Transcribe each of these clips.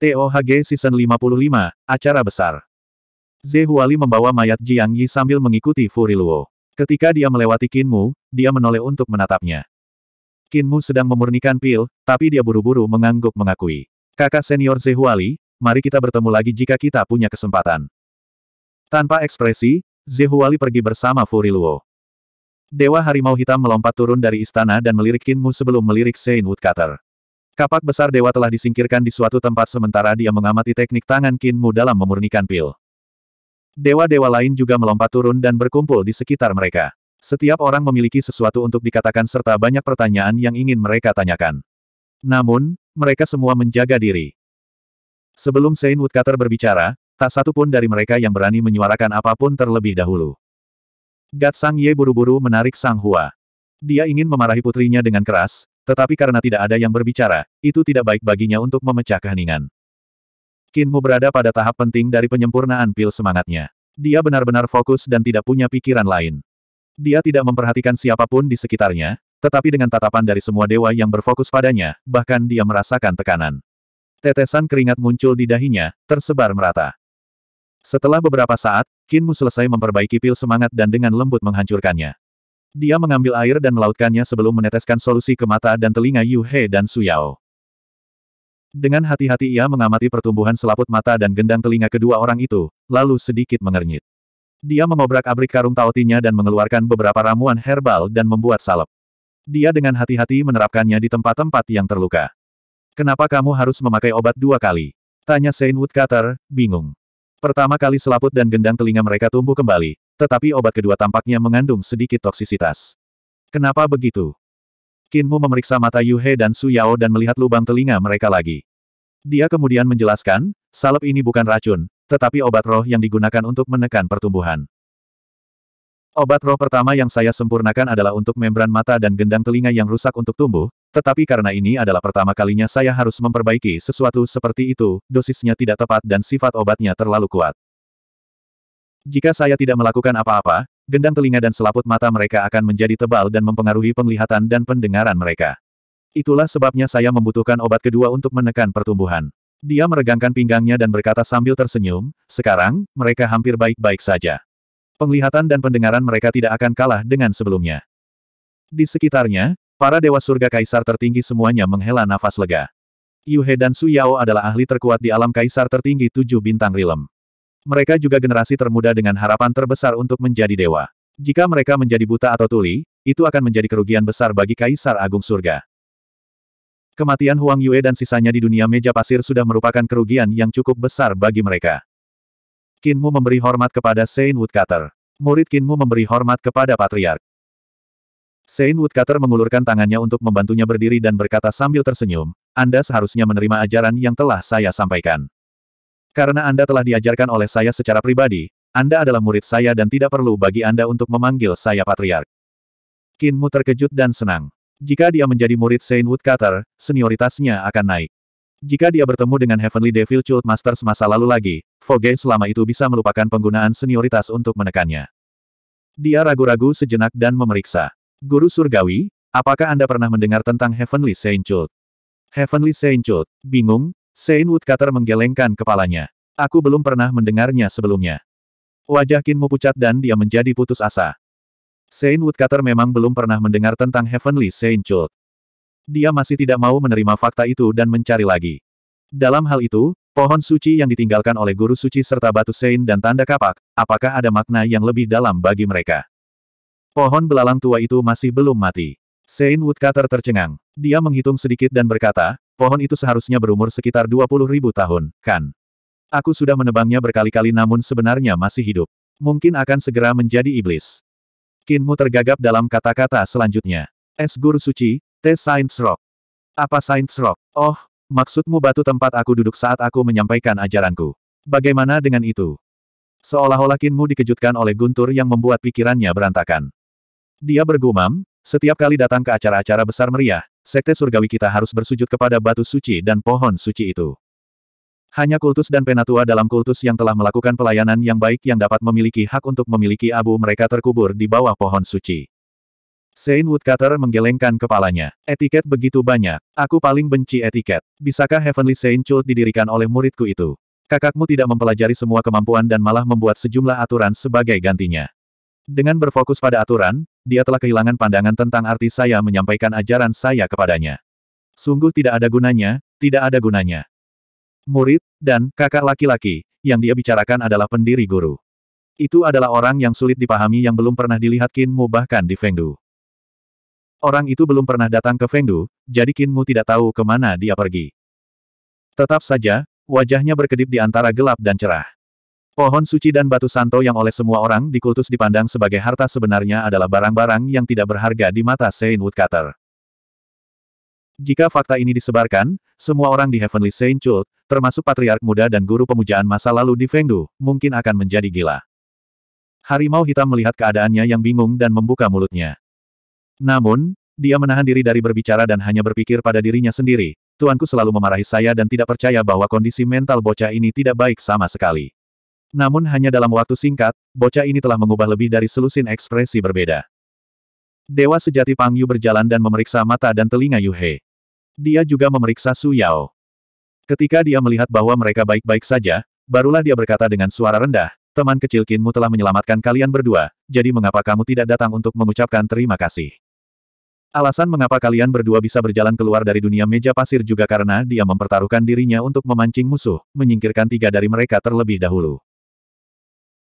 TOHG Season 55, Acara Besar. Zehuali Huali membawa mayat Jiang Yi sambil mengikuti Furiluo. Ketika dia melewati Kinmu, dia menoleh untuk menatapnya. Kinmu sedang memurnikan pil, tapi dia buru-buru mengangguk mengakui. Kakak senior Zehuali, Huali, mari kita bertemu lagi jika kita punya kesempatan. Tanpa ekspresi, Zehuali Huali pergi bersama Furiluo. Dewa Harimau Hitam melompat turun dari istana dan melirik Kinmu sebelum melirik Saint Woodcutter. Kapak besar dewa telah disingkirkan di suatu tempat sementara dia mengamati teknik tangan Kinmu dalam memurnikan pil. Dewa-dewa lain juga melompat turun dan berkumpul di sekitar mereka. Setiap orang memiliki sesuatu untuk dikatakan serta banyak pertanyaan yang ingin mereka tanyakan. Namun, mereka semua menjaga diri. Sebelum Saint Woodcutter berbicara, tak satu pun dari mereka yang berani menyuarakan apapun terlebih dahulu. Gat Sang Ye buru-buru menarik Sang Hua. Dia ingin memarahi putrinya dengan keras, tetapi karena tidak ada yang berbicara, itu tidak baik baginya untuk memecah keheningan. Kinmu berada pada tahap penting dari penyempurnaan pil semangatnya. Dia benar-benar fokus dan tidak punya pikiran lain. Dia tidak memperhatikan siapapun di sekitarnya, tetapi dengan tatapan dari semua dewa yang berfokus padanya, bahkan dia merasakan tekanan. Tetesan keringat muncul di dahinya, tersebar merata. Setelah beberapa saat, Kinmu selesai memperbaiki pil semangat dan dengan lembut menghancurkannya. Dia mengambil air dan melautkannya sebelum meneteskan solusi ke mata dan telinga Yu He dan Su Yao. Dengan hati-hati ia mengamati pertumbuhan selaput mata dan gendang telinga kedua orang itu, lalu sedikit mengernyit. Dia mengobrak-abrik karung taotinya dan mengeluarkan beberapa ramuan herbal dan membuat salep. Dia dengan hati-hati menerapkannya di tempat-tempat yang terluka. Kenapa kamu harus memakai obat dua kali? Tanya Saint Woodcutter, bingung. Pertama kali selaput dan gendang telinga mereka tumbuh kembali, tetapi obat kedua tampaknya mengandung sedikit toksisitas. Kenapa begitu? Kinmu memeriksa mata Yuhe dan Su Yao dan melihat lubang telinga mereka lagi. Dia kemudian menjelaskan, salep ini bukan racun, tetapi obat roh yang digunakan untuk menekan pertumbuhan. Obat roh pertama yang saya sempurnakan adalah untuk membran mata dan gendang telinga yang rusak untuk tumbuh, tetapi karena ini adalah pertama kalinya saya harus memperbaiki sesuatu seperti itu, dosisnya tidak tepat dan sifat obatnya terlalu kuat. Jika saya tidak melakukan apa-apa, gendang telinga dan selaput mata mereka akan menjadi tebal dan mempengaruhi penglihatan dan pendengaran mereka. Itulah sebabnya saya membutuhkan obat kedua untuk menekan pertumbuhan. Dia meregangkan pinggangnya dan berkata sambil tersenyum, sekarang, mereka hampir baik-baik saja. Penglihatan dan pendengaran mereka tidak akan kalah dengan sebelumnya. Di sekitarnya, para dewa surga kaisar tertinggi semuanya menghela nafas lega. Yuhe dan Su Yao adalah ahli terkuat di alam kaisar tertinggi tujuh bintang rilem. Mereka juga generasi termuda dengan harapan terbesar untuk menjadi dewa. Jika mereka menjadi buta atau tuli, itu akan menjadi kerugian besar bagi Kaisar Agung Surga. Kematian Huang Yue dan sisanya di dunia meja pasir sudah merupakan kerugian yang cukup besar bagi mereka. Kinmu memberi hormat kepada Saint Woodcutter. Murid Kinmu memberi hormat kepada Patriark. Saint Woodcutter mengulurkan tangannya untuk membantunya berdiri dan berkata sambil tersenyum, Anda seharusnya menerima ajaran yang telah saya sampaikan. Karena Anda telah diajarkan oleh saya secara pribadi, Anda adalah murid saya dan tidak perlu bagi Anda untuk memanggil saya patriark. Kinmu terkejut dan senang. Jika dia menjadi murid Saint Woodcutter, senioritasnya akan naik. Jika dia bertemu dengan Heavenly Devil Cult Masters masa lalu lagi, Foge selama itu bisa melupakan penggunaan senioritas untuk menekannya. Dia ragu-ragu sejenak dan memeriksa. Guru Surgawi, apakah Anda pernah mendengar tentang Heavenly Saint Cult? Heavenly Saint Cult, bingung, Sein Woodcutter menggelengkan kepalanya. Aku belum pernah mendengarnya sebelumnya. Wajah Kinmu pucat dan dia menjadi putus asa. Sein Woodcutter memang belum pernah mendengar tentang Heavenly Sein Cult. Dia masih tidak mau menerima fakta itu dan mencari lagi. Dalam hal itu, pohon suci yang ditinggalkan oleh guru suci serta batu Sein dan tanda kapak, apakah ada makna yang lebih dalam bagi mereka? Pohon belalang tua itu masih belum mati. Sein Woodcutter tercengang. Dia menghitung sedikit dan berkata, pohon itu seharusnya berumur sekitar 20 ribu tahun, kan? Aku sudah menebangnya berkali-kali namun sebenarnya masih hidup. Mungkin akan segera menjadi iblis. Kinmu tergagap dalam kata-kata selanjutnya. Es guru suci, T. Saints Rock. Apa Saints Rock? Oh, maksudmu batu tempat aku duduk saat aku menyampaikan ajaranku. Bagaimana dengan itu? Seolah-olah Kinmu dikejutkan oleh guntur yang membuat pikirannya berantakan. Dia bergumam, setiap kali datang ke acara-acara besar meriah, sekte surgawi kita harus bersujud kepada batu suci dan pohon suci itu. Hanya kultus dan penatua dalam kultus yang telah melakukan pelayanan yang baik yang dapat memiliki hak untuk memiliki abu mereka terkubur di bawah pohon suci. Saint Woodcutter menggelengkan kepalanya. Etiket begitu banyak. Aku paling benci etiket. Bisakah Heavenly Saint Chult didirikan oleh muridku itu? Kakakmu tidak mempelajari semua kemampuan dan malah membuat sejumlah aturan sebagai gantinya. Dengan berfokus pada aturan, dia telah kehilangan pandangan tentang arti saya menyampaikan ajaran saya kepadanya. Sungguh tidak ada gunanya, tidak ada gunanya. Murid, dan kakak laki-laki, yang dia bicarakan adalah pendiri guru. Itu adalah orang yang sulit dipahami yang belum pernah dilihat Kinmu bahkan di Fengdu. Orang itu belum pernah datang ke Fengdu, jadi Kinmu tidak tahu kemana dia pergi. Tetap saja, wajahnya berkedip di antara gelap dan cerah. Pohon suci dan batu santo yang oleh semua orang dikultus dipandang sebagai harta sebenarnya adalah barang-barang yang tidak berharga di mata Saint Woodcutter. Jika fakta ini disebarkan, semua orang di Heavenly Saint Chult, termasuk patriark muda dan guru pemujaan masa lalu di Fengdu, mungkin akan menjadi gila. Harimau hitam melihat keadaannya yang bingung dan membuka mulutnya. Namun, dia menahan diri dari berbicara dan hanya berpikir pada dirinya sendiri, Tuanku selalu memarahi saya dan tidak percaya bahwa kondisi mental bocah ini tidak baik sama sekali. Namun hanya dalam waktu singkat, bocah ini telah mengubah lebih dari selusin ekspresi berbeda. Dewa sejati Pang Yu berjalan dan memeriksa mata dan telinga Yu He. Dia juga memeriksa Su Yao. Ketika dia melihat bahwa mereka baik-baik saja, barulah dia berkata dengan suara rendah, teman kecil Kinmu telah menyelamatkan kalian berdua, jadi mengapa kamu tidak datang untuk mengucapkan terima kasih? Alasan mengapa kalian berdua bisa berjalan keluar dari dunia meja pasir juga karena dia mempertaruhkan dirinya untuk memancing musuh, menyingkirkan tiga dari mereka terlebih dahulu.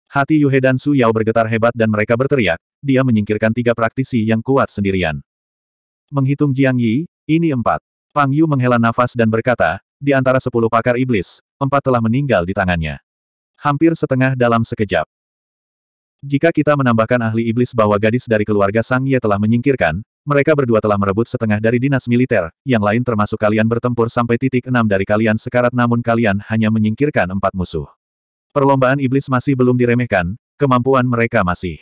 Hati Yuhe dan Su Yao bergetar hebat dan mereka berteriak, dia menyingkirkan tiga praktisi yang kuat sendirian. Menghitung Jiang Yi, ini empat. Pang Yu menghela nafas dan berkata, di antara sepuluh pakar iblis, empat telah meninggal di tangannya. Hampir setengah dalam sekejap. Jika kita menambahkan ahli iblis bahwa gadis dari keluarga Sang Ye telah menyingkirkan, mereka berdua telah merebut setengah dari dinas militer, yang lain termasuk kalian bertempur sampai titik enam dari kalian sekarat namun kalian hanya menyingkirkan empat musuh. Perlombaan iblis masih belum diremehkan, kemampuan mereka masih.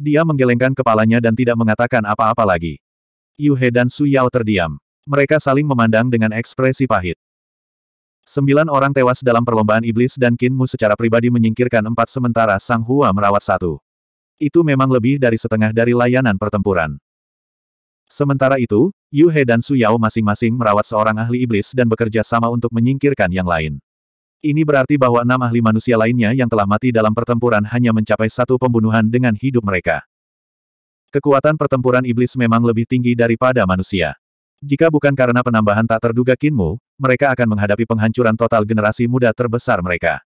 Dia menggelengkan kepalanya dan tidak mengatakan apa-apa lagi. Yuhe dan Su Yao terdiam. Mereka saling memandang dengan ekspresi pahit. Sembilan orang tewas dalam perlombaan iblis dan Kinmu secara pribadi menyingkirkan empat sementara Sang Hua merawat satu. Itu memang lebih dari setengah dari layanan pertempuran. Sementara itu, Yuhe dan Su Yao masing-masing merawat seorang ahli iblis dan bekerja sama untuk menyingkirkan yang lain. Ini berarti bahwa enam ahli manusia lainnya yang telah mati dalam pertempuran hanya mencapai satu pembunuhan dengan hidup mereka. Kekuatan pertempuran iblis memang lebih tinggi daripada manusia. Jika bukan karena penambahan tak terduga Kinmu, mereka akan menghadapi penghancuran total generasi muda terbesar mereka.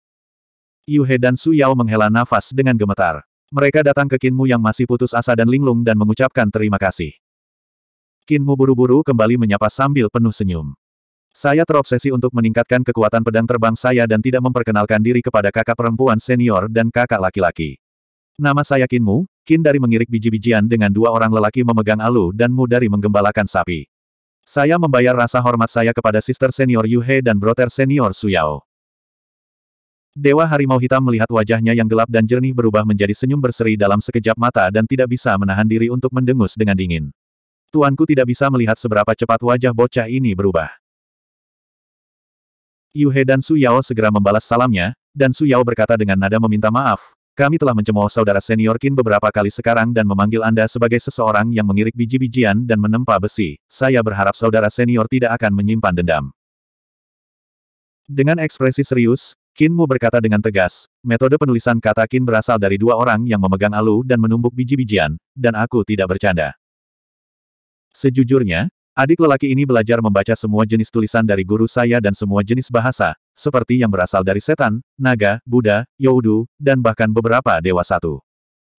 Yuhe dan Su Yao menghela nafas dengan gemetar. Mereka datang ke Kinmu yang masih putus asa dan linglung dan mengucapkan terima kasih. Kinmu buru-buru kembali menyapa sambil penuh senyum. Saya terobsesi untuk meningkatkan kekuatan pedang terbang saya dan tidak memperkenalkan diri kepada kakak perempuan senior dan kakak laki-laki. Nama saya Kinmu, Kin dari mengirik biji-bijian dengan dua orang lelaki memegang alu dan Mu dari menggembalakan sapi. Saya membayar rasa hormat saya kepada sister senior Yuhe dan brother senior Suyao. Dewa Harimau Hitam melihat wajahnya yang gelap dan jernih berubah menjadi senyum berseri dalam sekejap mata dan tidak bisa menahan diri untuk mendengus dengan dingin. Tuanku tidak bisa melihat seberapa cepat wajah bocah ini berubah. Yuhe dan Su Yao segera membalas salamnya, dan Su Yao berkata dengan nada meminta maaf, kami telah mencemooh saudara senior Qin beberapa kali sekarang dan memanggil Anda sebagai seseorang yang mengirik biji-bijian dan menempa besi. Saya berharap saudara senior tidak akan menyimpan dendam. Dengan ekspresi serius, Qin Mu berkata dengan tegas, metode penulisan kata Qin berasal dari dua orang yang memegang alu dan menumbuk biji-bijian, dan aku tidak bercanda. Sejujurnya, Adik lelaki ini belajar membaca semua jenis tulisan dari guru saya dan semua jenis bahasa, seperti yang berasal dari setan, naga, Buddha, Yaudu, dan bahkan beberapa dewa satu.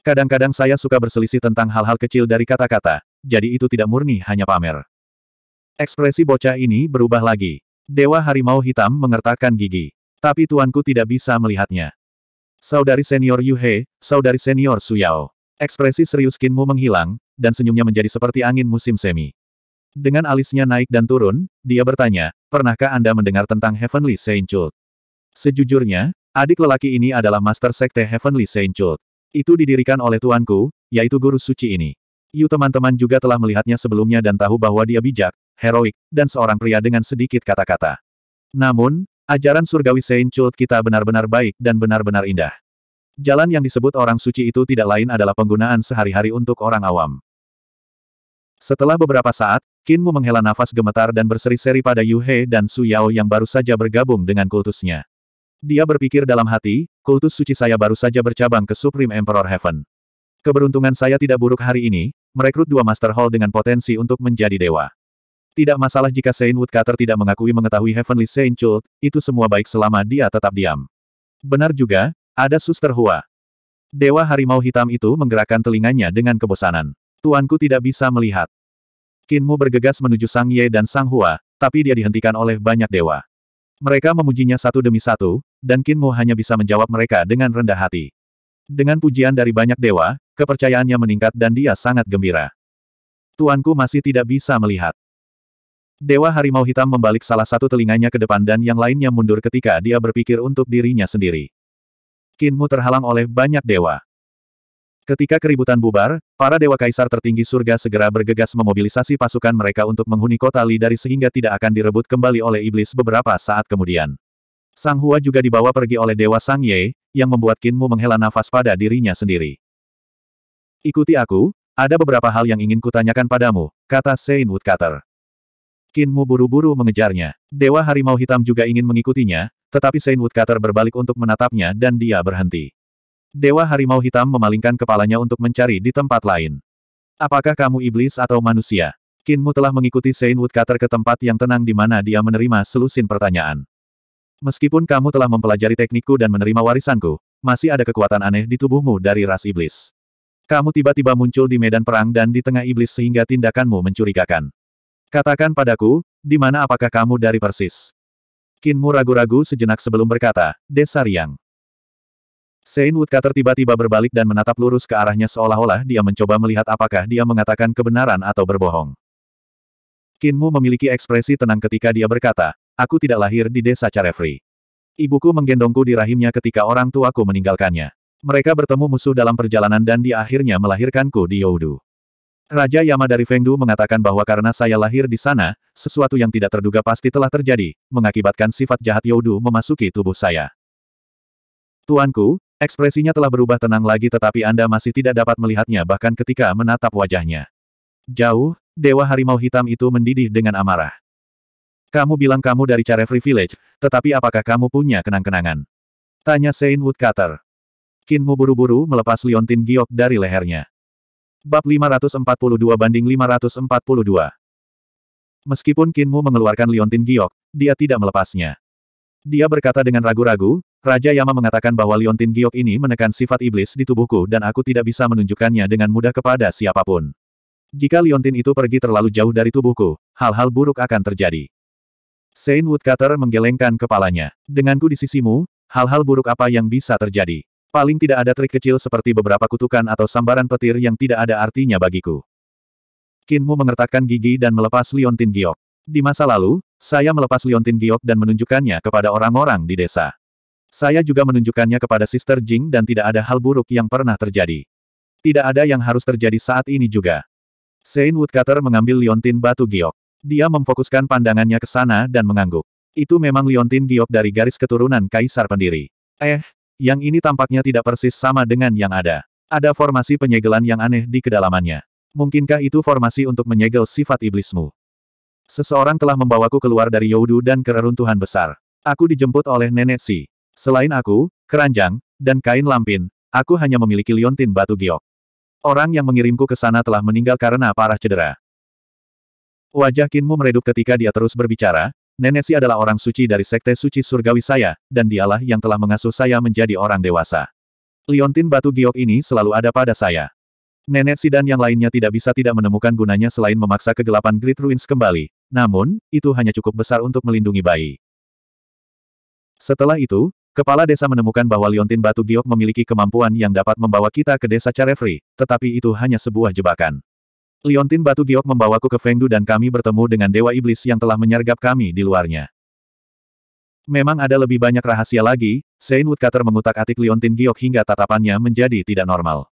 Kadang-kadang saya suka berselisih tentang hal-hal kecil dari kata-kata, jadi itu tidak murni hanya pamer. Ekspresi bocah ini berubah lagi. Dewa Harimau Hitam mengertakkan gigi. Tapi tuanku tidak bisa melihatnya. Saudari senior Yuhe, saudari senior Suyao. Ekspresi serius Kinmu menghilang, dan senyumnya menjadi seperti angin musim semi. Dengan alisnya naik dan turun, dia bertanya, pernahkah Anda mendengar tentang Heavenly Saint Cult? Sejujurnya, adik lelaki ini adalah Master Sekte Heavenly Saint Cult. Itu didirikan oleh tuanku, yaitu guru suci ini. Yu teman-teman juga telah melihatnya sebelumnya dan tahu bahwa dia bijak, heroik, dan seorang pria dengan sedikit kata-kata. Namun, ajaran surgawi Saint Cult kita benar-benar baik dan benar-benar indah. Jalan yang disebut orang suci itu tidak lain adalah penggunaan sehari-hari untuk orang awam. Setelah beberapa saat, Qin Mu menghela nafas gemetar dan berseri-seri pada Yu He dan Su Yao yang baru saja bergabung dengan kultusnya. Dia berpikir dalam hati, kultus suci saya baru saja bercabang ke Supreme Emperor Heaven. Keberuntungan saya tidak buruk hari ini, merekrut dua Master Hall dengan potensi untuk menjadi dewa. Tidak masalah jika Saint Woodcutter tidak mengakui mengetahui Heavenly Saint Chult, itu semua baik selama dia tetap diam. Benar juga, ada Suster Hua. Dewa harimau hitam itu menggerakkan telinganya dengan kebosanan. Tuanku tidak bisa melihat. Kinmu bergegas menuju Sang Ye dan Sang Hua, tapi dia dihentikan oleh banyak dewa. Mereka memujinya satu demi satu, dan Kinmu hanya bisa menjawab mereka dengan rendah hati. Dengan pujian dari banyak dewa, kepercayaannya meningkat dan dia sangat gembira. Tuanku masih tidak bisa melihat. Dewa Harimau Hitam membalik salah satu telinganya ke depan dan yang lainnya mundur ketika dia berpikir untuk dirinya sendiri. Kinmu terhalang oleh banyak dewa. Ketika keributan bubar, para dewa kaisar tertinggi surga segera bergegas memobilisasi pasukan mereka untuk menghuni kota Li dari sehingga tidak akan direbut kembali oleh iblis beberapa saat kemudian. Sang Hua juga dibawa pergi oleh Dewa Sang Ye, yang membuat Kinmu menghela nafas pada dirinya sendiri. Ikuti aku, ada beberapa hal yang ingin kutanyakan padamu, kata Sein Woodcutter. Kinmu buru-buru mengejarnya. Dewa Harimau Hitam juga ingin mengikutinya, tetapi Sein Woodcutter berbalik untuk menatapnya dan dia berhenti. Dewa Harimau Hitam memalingkan kepalanya untuk mencari di tempat lain. Apakah kamu iblis atau manusia? Kinmu telah mengikuti Saint Woodcutter ke tempat yang tenang di mana dia menerima selusin pertanyaan. Meskipun kamu telah mempelajari teknikku dan menerima warisanku, masih ada kekuatan aneh di tubuhmu dari ras iblis. Kamu tiba-tiba muncul di medan perang dan di tengah iblis sehingga tindakanmu mencurigakan. Katakan padaku, di mana apakah kamu dari persis? Kinmu ragu-ragu sejenak sebelum berkata, Desa Riang. Sein Woodcutter tiba-tiba berbalik dan menatap lurus ke arahnya seolah-olah dia mencoba melihat apakah dia mengatakan kebenaran atau berbohong. Kinmu memiliki ekspresi tenang ketika dia berkata, aku tidak lahir di desa Carefree. Ibuku menggendongku di rahimnya ketika orang tuaku meninggalkannya. Mereka bertemu musuh dalam perjalanan dan di akhirnya melahirkanku di Youdu. Raja Yama dari Fengdu mengatakan bahwa karena saya lahir di sana, sesuatu yang tidak terduga pasti telah terjadi, mengakibatkan sifat jahat Youdu memasuki tubuh saya. Tuanku, Ekspresinya telah berubah tenang lagi tetapi Anda masih tidak dapat melihatnya bahkan ketika menatap wajahnya. Jauh, Dewa Harimau Hitam itu mendidih dengan amarah. Kamu bilang kamu dari Carefree Village, tetapi apakah kamu punya kenang-kenangan? Tanya Saint Woodcutter. Kinmu buru-buru melepas liontin giok dari lehernya. Bab 542 banding 542. Meskipun Kinmu mengeluarkan liontin giok, dia tidak melepasnya. Dia berkata dengan ragu-ragu, Raja Yama mengatakan bahwa Liontin Giok ini menekan sifat iblis di tubuhku dan aku tidak bisa menunjukkannya dengan mudah kepada siapapun. Jika Liontin itu pergi terlalu jauh dari tubuhku, hal-hal buruk akan terjadi. Saint Woodcutter menggelengkan kepalanya. Denganku di sisimu, hal-hal buruk apa yang bisa terjadi? Paling tidak ada trik kecil seperti beberapa kutukan atau sambaran petir yang tidak ada artinya bagiku. Kinmu mengertakkan gigi dan melepas Liontin Giok. Di masa lalu, saya melepas Liontin Giok dan menunjukkannya kepada orang-orang di desa. Saya juga menunjukkannya kepada Sister Jing dan tidak ada hal buruk yang pernah terjadi. Tidak ada yang harus terjadi saat ini juga. Saint Woodcutter mengambil liontin batu giok. Dia memfokuskan pandangannya ke sana dan mengangguk. Itu memang liontin giok dari garis keturunan kaisar pendiri. Eh, yang ini tampaknya tidak persis sama dengan yang ada. Ada formasi penyegelan yang aneh di kedalamannya. Mungkinkah itu formasi untuk menyegel sifat iblismu? Seseorang telah membawaku keluar dari Yaudu dan kereruntuhan besar. Aku dijemput oleh nenek Si. Selain aku, keranjang, dan kain lampin, aku hanya memiliki liontin batu giok. Orang yang mengirimku ke sana telah meninggal karena parah cedera. Wajah Kinmu meredup ketika dia terus berbicara, Nenesi adalah orang suci dari sekte suci surgawi saya, dan dialah yang telah mengasuh saya menjadi orang dewasa. Liontin batu giok ini selalu ada pada saya. Nenek dan yang lainnya tidak bisa tidak menemukan gunanya selain memaksa kegelapan Great Ruins kembali. Namun, itu hanya cukup besar untuk melindungi bayi. Setelah itu, Kepala desa menemukan bahwa Liontin Batu Giok memiliki kemampuan yang dapat membawa kita ke desa Carefree, tetapi itu hanya sebuah jebakan. Liontin Batu Giok membawaku ke Fengdu dan kami bertemu dengan Dewa Iblis yang telah menyergap kami di luarnya. Memang ada lebih banyak rahasia lagi, Sein Woodcutter mengutak-atik Liontin Giok hingga tatapannya menjadi tidak normal.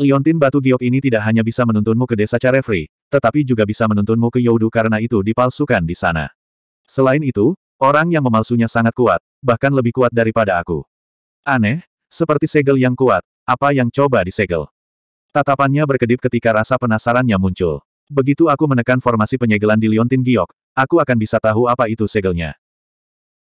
Liontin Batu Giok ini tidak hanya bisa menuntunmu ke desa Carefree, tetapi juga bisa menuntunmu ke Yodu karena itu dipalsukan di sana. Selain itu, orang yang memalsunya sangat kuat, bahkan lebih kuat daripada aku. Aneh, seperti segel yang kuat, apa yang coba disegel? Tatapannya berkedip ketika rasa penasarannya muncul. Begitu aku menekan formasi penyegelan di Liontin Giok, aku akan bisa tahu apa itu segelnya.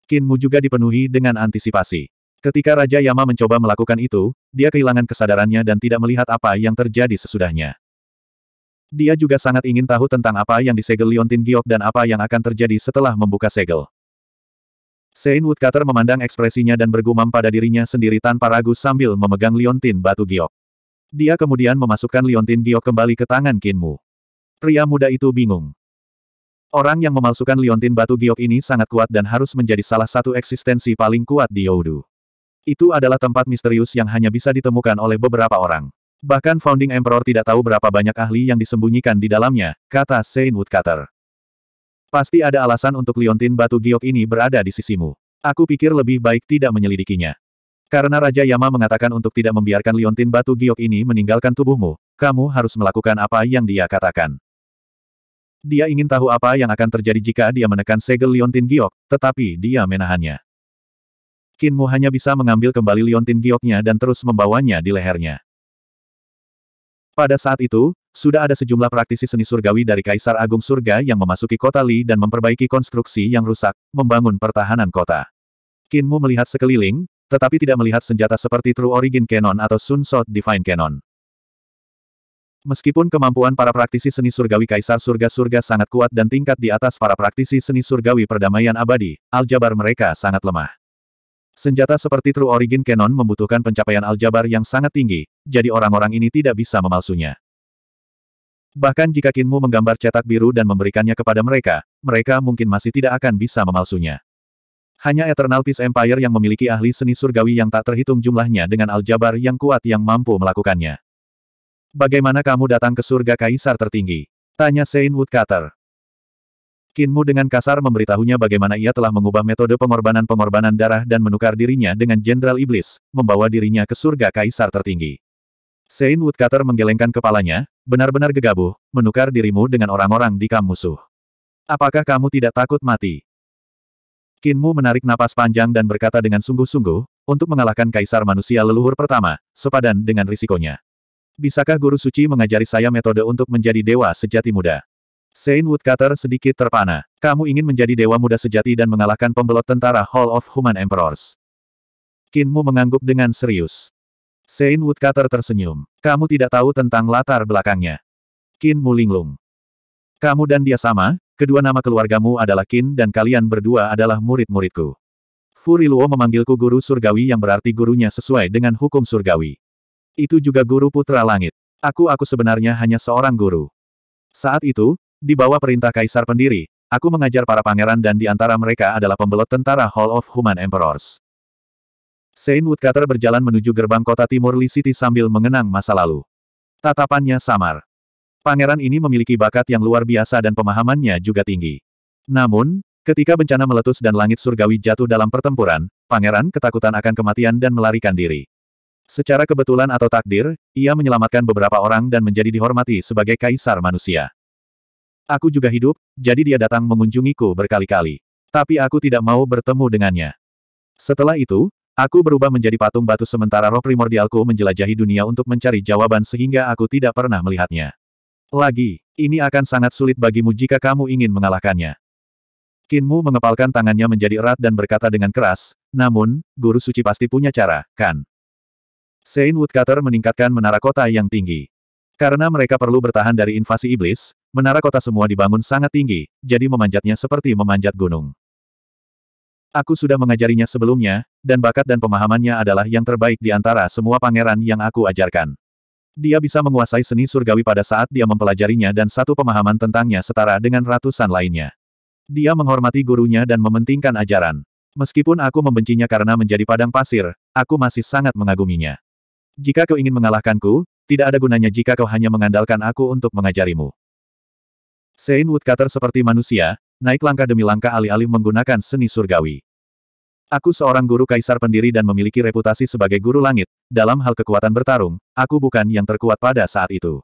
Kinmu juga dipenuhi dengan antisipasi. Ketika Raja Yama mencoba melakukan itu, dia kehilangan kesadarannya dan tidak melihat apa yang terjadi sesudahnya. Dia juga sangat ingin tahu tentang apa yang disegel Liontin Giok dan apa yang akan terjadi setelah membuka segel. Sein Woodcutter memandang ekspresinya dan bergumam pada dirinya sendiri tanpa ragu sambil memegang liontin batu giok. Dia kemudian memasukkan liontin giok kembali ke tangan Kinmu. Pria muda itu bingung. Orang yang memalsukan liontin batu giok ini sangat kuat dan harus menjadi salah satu eksistensi paling kuat di Yowdu. Itu adalah tempat misterius yang hanya bisa ditemukan oleh beberapa orang. Bahkan Founding Emperor tidak tahu berapa banyak ahli yang disembunyikan di dalamnya, kata Sein Woodcutter. Pasti ada alasan untuk liontin batu giok ini berada di sisimu. Aku pikir lebih baik tidak menyelidikinya. Karena Raja Yama mengatakan untuk tidak membiarkan liontin batu giok ini meninggalkan tubuhmu, kamu harus melakukan apa yang dia katakan. Dia ingin tahu apa yang akan terjadi jika dia menekan segel liontin giok, tetapi dia menahannya. Kinmu hanya bisa mengambil kembali liontin gioknya dan terus membawanya di lehernya. Pada saat itu, sudah ada sejumlah praktisi seni surgawi dari Kaisar Agung Surga yang memasuki kota Li dan memperbaiki konstruksi yang rusak, membangun pertahanan kota. Kinmu melihat sekeliling, tetapi tidak melihat senjata seperti True Origin Canon atau Sun Sword Divine Canon. Meskipun kemampuan para praktisi seni surgawi Kaisar Surga-Surga sangat kuat dan tingkat di atas para praktisi seni surgawi perdamaian abadi, aljabar mereka sangat lemah. Senjata seperti True Origin Canon membutuhkan pencapaian aljabar yang sangat tinggi, jadi orang-orang ini tidak bisa memalsunya. Bahkan jika Kinmu menggambar cetak biru dan memberikannya kepada mereka, mereka mungkin masih tidak akan bisa memalsunya. Hanya Eternal Peace Empire yang memiliki ahli seni surgawi yang tak terhitung jumlahnya dengan aljabar yang kuat yang mampu melakukannya. Bagaimana kamu datang ke surga kaisar tertinggi? Tanya Sein Woodcutter. Kinmu dengan kasar memberitahunya bagaimana ia telah mengubah metode pengorbanan-pengorbanan darah dan menukar dirinya dengan Jenderal Iblis, membawa dirinya ke surga kaisar tertinggi. Saint Woodcutter menggelengkan kepalanya, benar-benar gegabah, menukar dirimu dengan orang-orang di kamp musuh. Apakah kamu tidak takut mati? Kinmu menarik napas panjang dan berkata dengan sungguh-sungguh, untuk mengalahkan kaisar manusia leluhur pertama, sepadan dengan risikonya. Bisakah guru suci mengajari saya metode untuk menjadi dewa sejati muda? Saint Woodcutter sedikit terpana. Kamu ingin menjadi dewa muda sejati dan mengalahkan pembelot tentara Hall of Human Emperors. Kinmu mengangguk dengan serius. Saint Woodcutter tersenyum. Kamu tidak tahu tentang latar belakangnya. Qin Mulinglung. Kamu dan dia sama, kedua nama keluargamu adalah Qin dan kalian berdua adalah murid-muridku. Riluo memanggilku guru surgawi yang berarti gurunya sesuai dengan hukum surgawi. Itu juga guru putra langit. Aku-aku sebenarnya hanya seorang guru. Saat itu, di bawah perintah kaisar pendiri, aku mengajar para pangeran dan di antara mereka adalah pembelot tentara Hall of Human Emperors. Saint Woodcutter berjalan menuju gerbang kota timur Lee City sambil mengenang masa lalu. Tatapannya samar. Pangeran ini memiliki bakat yang luar biasa dan pemahamannya juga tinggi. Namun, ketika bencana meletus dan langit surgawi jatuh dalam pertempuran, pangeran ketakutan akan kematian dan melarikan diri. Secara kebetulan atau takdir, ia menyelamatkan beberapa orang dan menjadi dihormati sebagai kaisar manusia. Aku juga hidup, jadi dia datang mengunjungiku berkali-kali. Tapi aku tidak mau bertemu dengannya. Setelah itu, Aku berubah menjadi patung batu sementara roh primordialku menjelajahi dunia untuk mencari jawaban sehingga aku tidak pernah melihatnya. Lagi, ini akan sangat sulit bagimu jika kamu ingin mengalahkannya. Kinmu mengepalkan tangannya menjadi erat dan berkata dengan keras, namun, guru suci pasti punya cara, kan? Saint Woodcutter meningkatkan menara kota yang tinggi. Karena mereka perlu bertahan dari invasi iblis, menara kota semua dibangun sangat tinggi, jadi memanjatnya seperti memanjat gunung. Aku sudah mengajarinya sebelumnya, dan bakat dan pemahamannya adalah yang terbaik di antara semua pangeran yang aku ajarkan. Dia bisa menguasai seni surgawi pada saat dia mempelajarinya dan satu pemahaman tentangnya setara dengan ratusan lainnya. Dia menghormati gurunya dan mementingkan ajaran. Meskipun aku membencinya karena menjadi padang pasir, aku masih sangat mengaguminya. Jika kau ingin mengalahkanku, tidak ada gunanya jika kau hanya mengandalkan aku untuk mengajarimu. Sein Woodcutter seperti manusia, naik langkah demi langkah alih-alih menggunakan seni surgawi. Aku seorang guru kaisar pendiri dan memiliki reputasi sebagai guru langit, dalam hal kekuatan bertarung, aku bukan yang terkuat pada saat itu.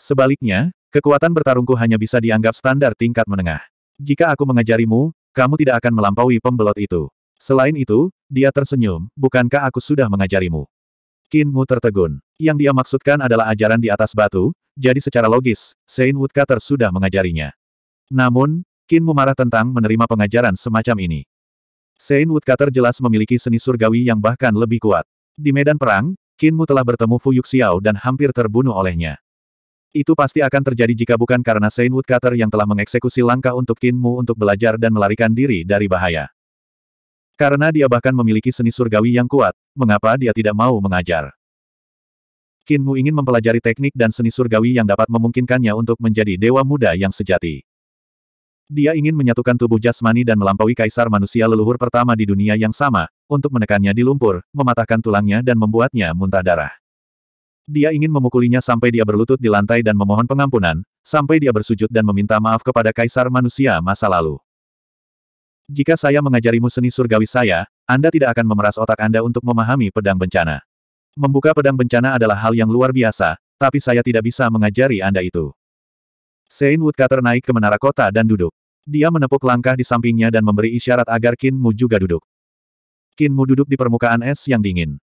Sebaliknya, kekuatan bertarungku hanya bisa dianggap standar tingkat menengah. Jika aku mengajarimu, kamu tidak akan melampaui pembelot itu. Selain itu, dia tersenyum, bukankah aku sudah mengajarimu? Kinmu tertegun. Yang dia maksudkan adalah ajaran di atas batu, jadi secara logis, Saint Woodcutter sudah mengajarinya. Namun, Kinmu marah tentang menerima pengajaran semacam ini. Saint Woodcutter jelas memiliki seni surgawi yang bahkan lebih kuat. Di medan perang, Kinmu telah bertemu Fu Yuxiao dan hampir terbunuh olehnya. Itu pasti akan terjadi jika bukan karena Saint Woodcutter yang telah mengeksekusi langkah untuk Kinmu untuk belajar dan melarikan diri dari bahaya. Karena dia bahkan memiliki seni surgawi yang kuat, mengapa dia tidak mau mengajar? Kinmu ingin mempelajari teknik dan seni surgawi yang dapat memungkinkannya untuk menjadi dewa muda yang sejati. Dia ingin menyatukan tubuh jasmani dan melampaui kaisar manusia leluhur pertama di dunia yang sama, untuk menekannya di lumpur, mematahkan tulangnya dan membuatnya muntah darah. Dia ingin memukulinya sampai dia berlutut di lantai dan memohon pengampunan, sampai dia bersujud dan meminta maaf kepada kaisar manusia masa lalu. Jika saya mengajarimu seni surgawi saya, Anda tidak akan memeras otak Anda untuk memahami pedang bencana. Membuka pedang bencana adalah hal yang luar biasa, tapi saya tidak bisa mengajari Anda itu. Sein Woodcutter naik ke menara kota dan duduk. Dia menepuk langkah di sampingnya dan memberi isyarat agar Mu juga duduk. Mu duduk di permukaan es yang dingin.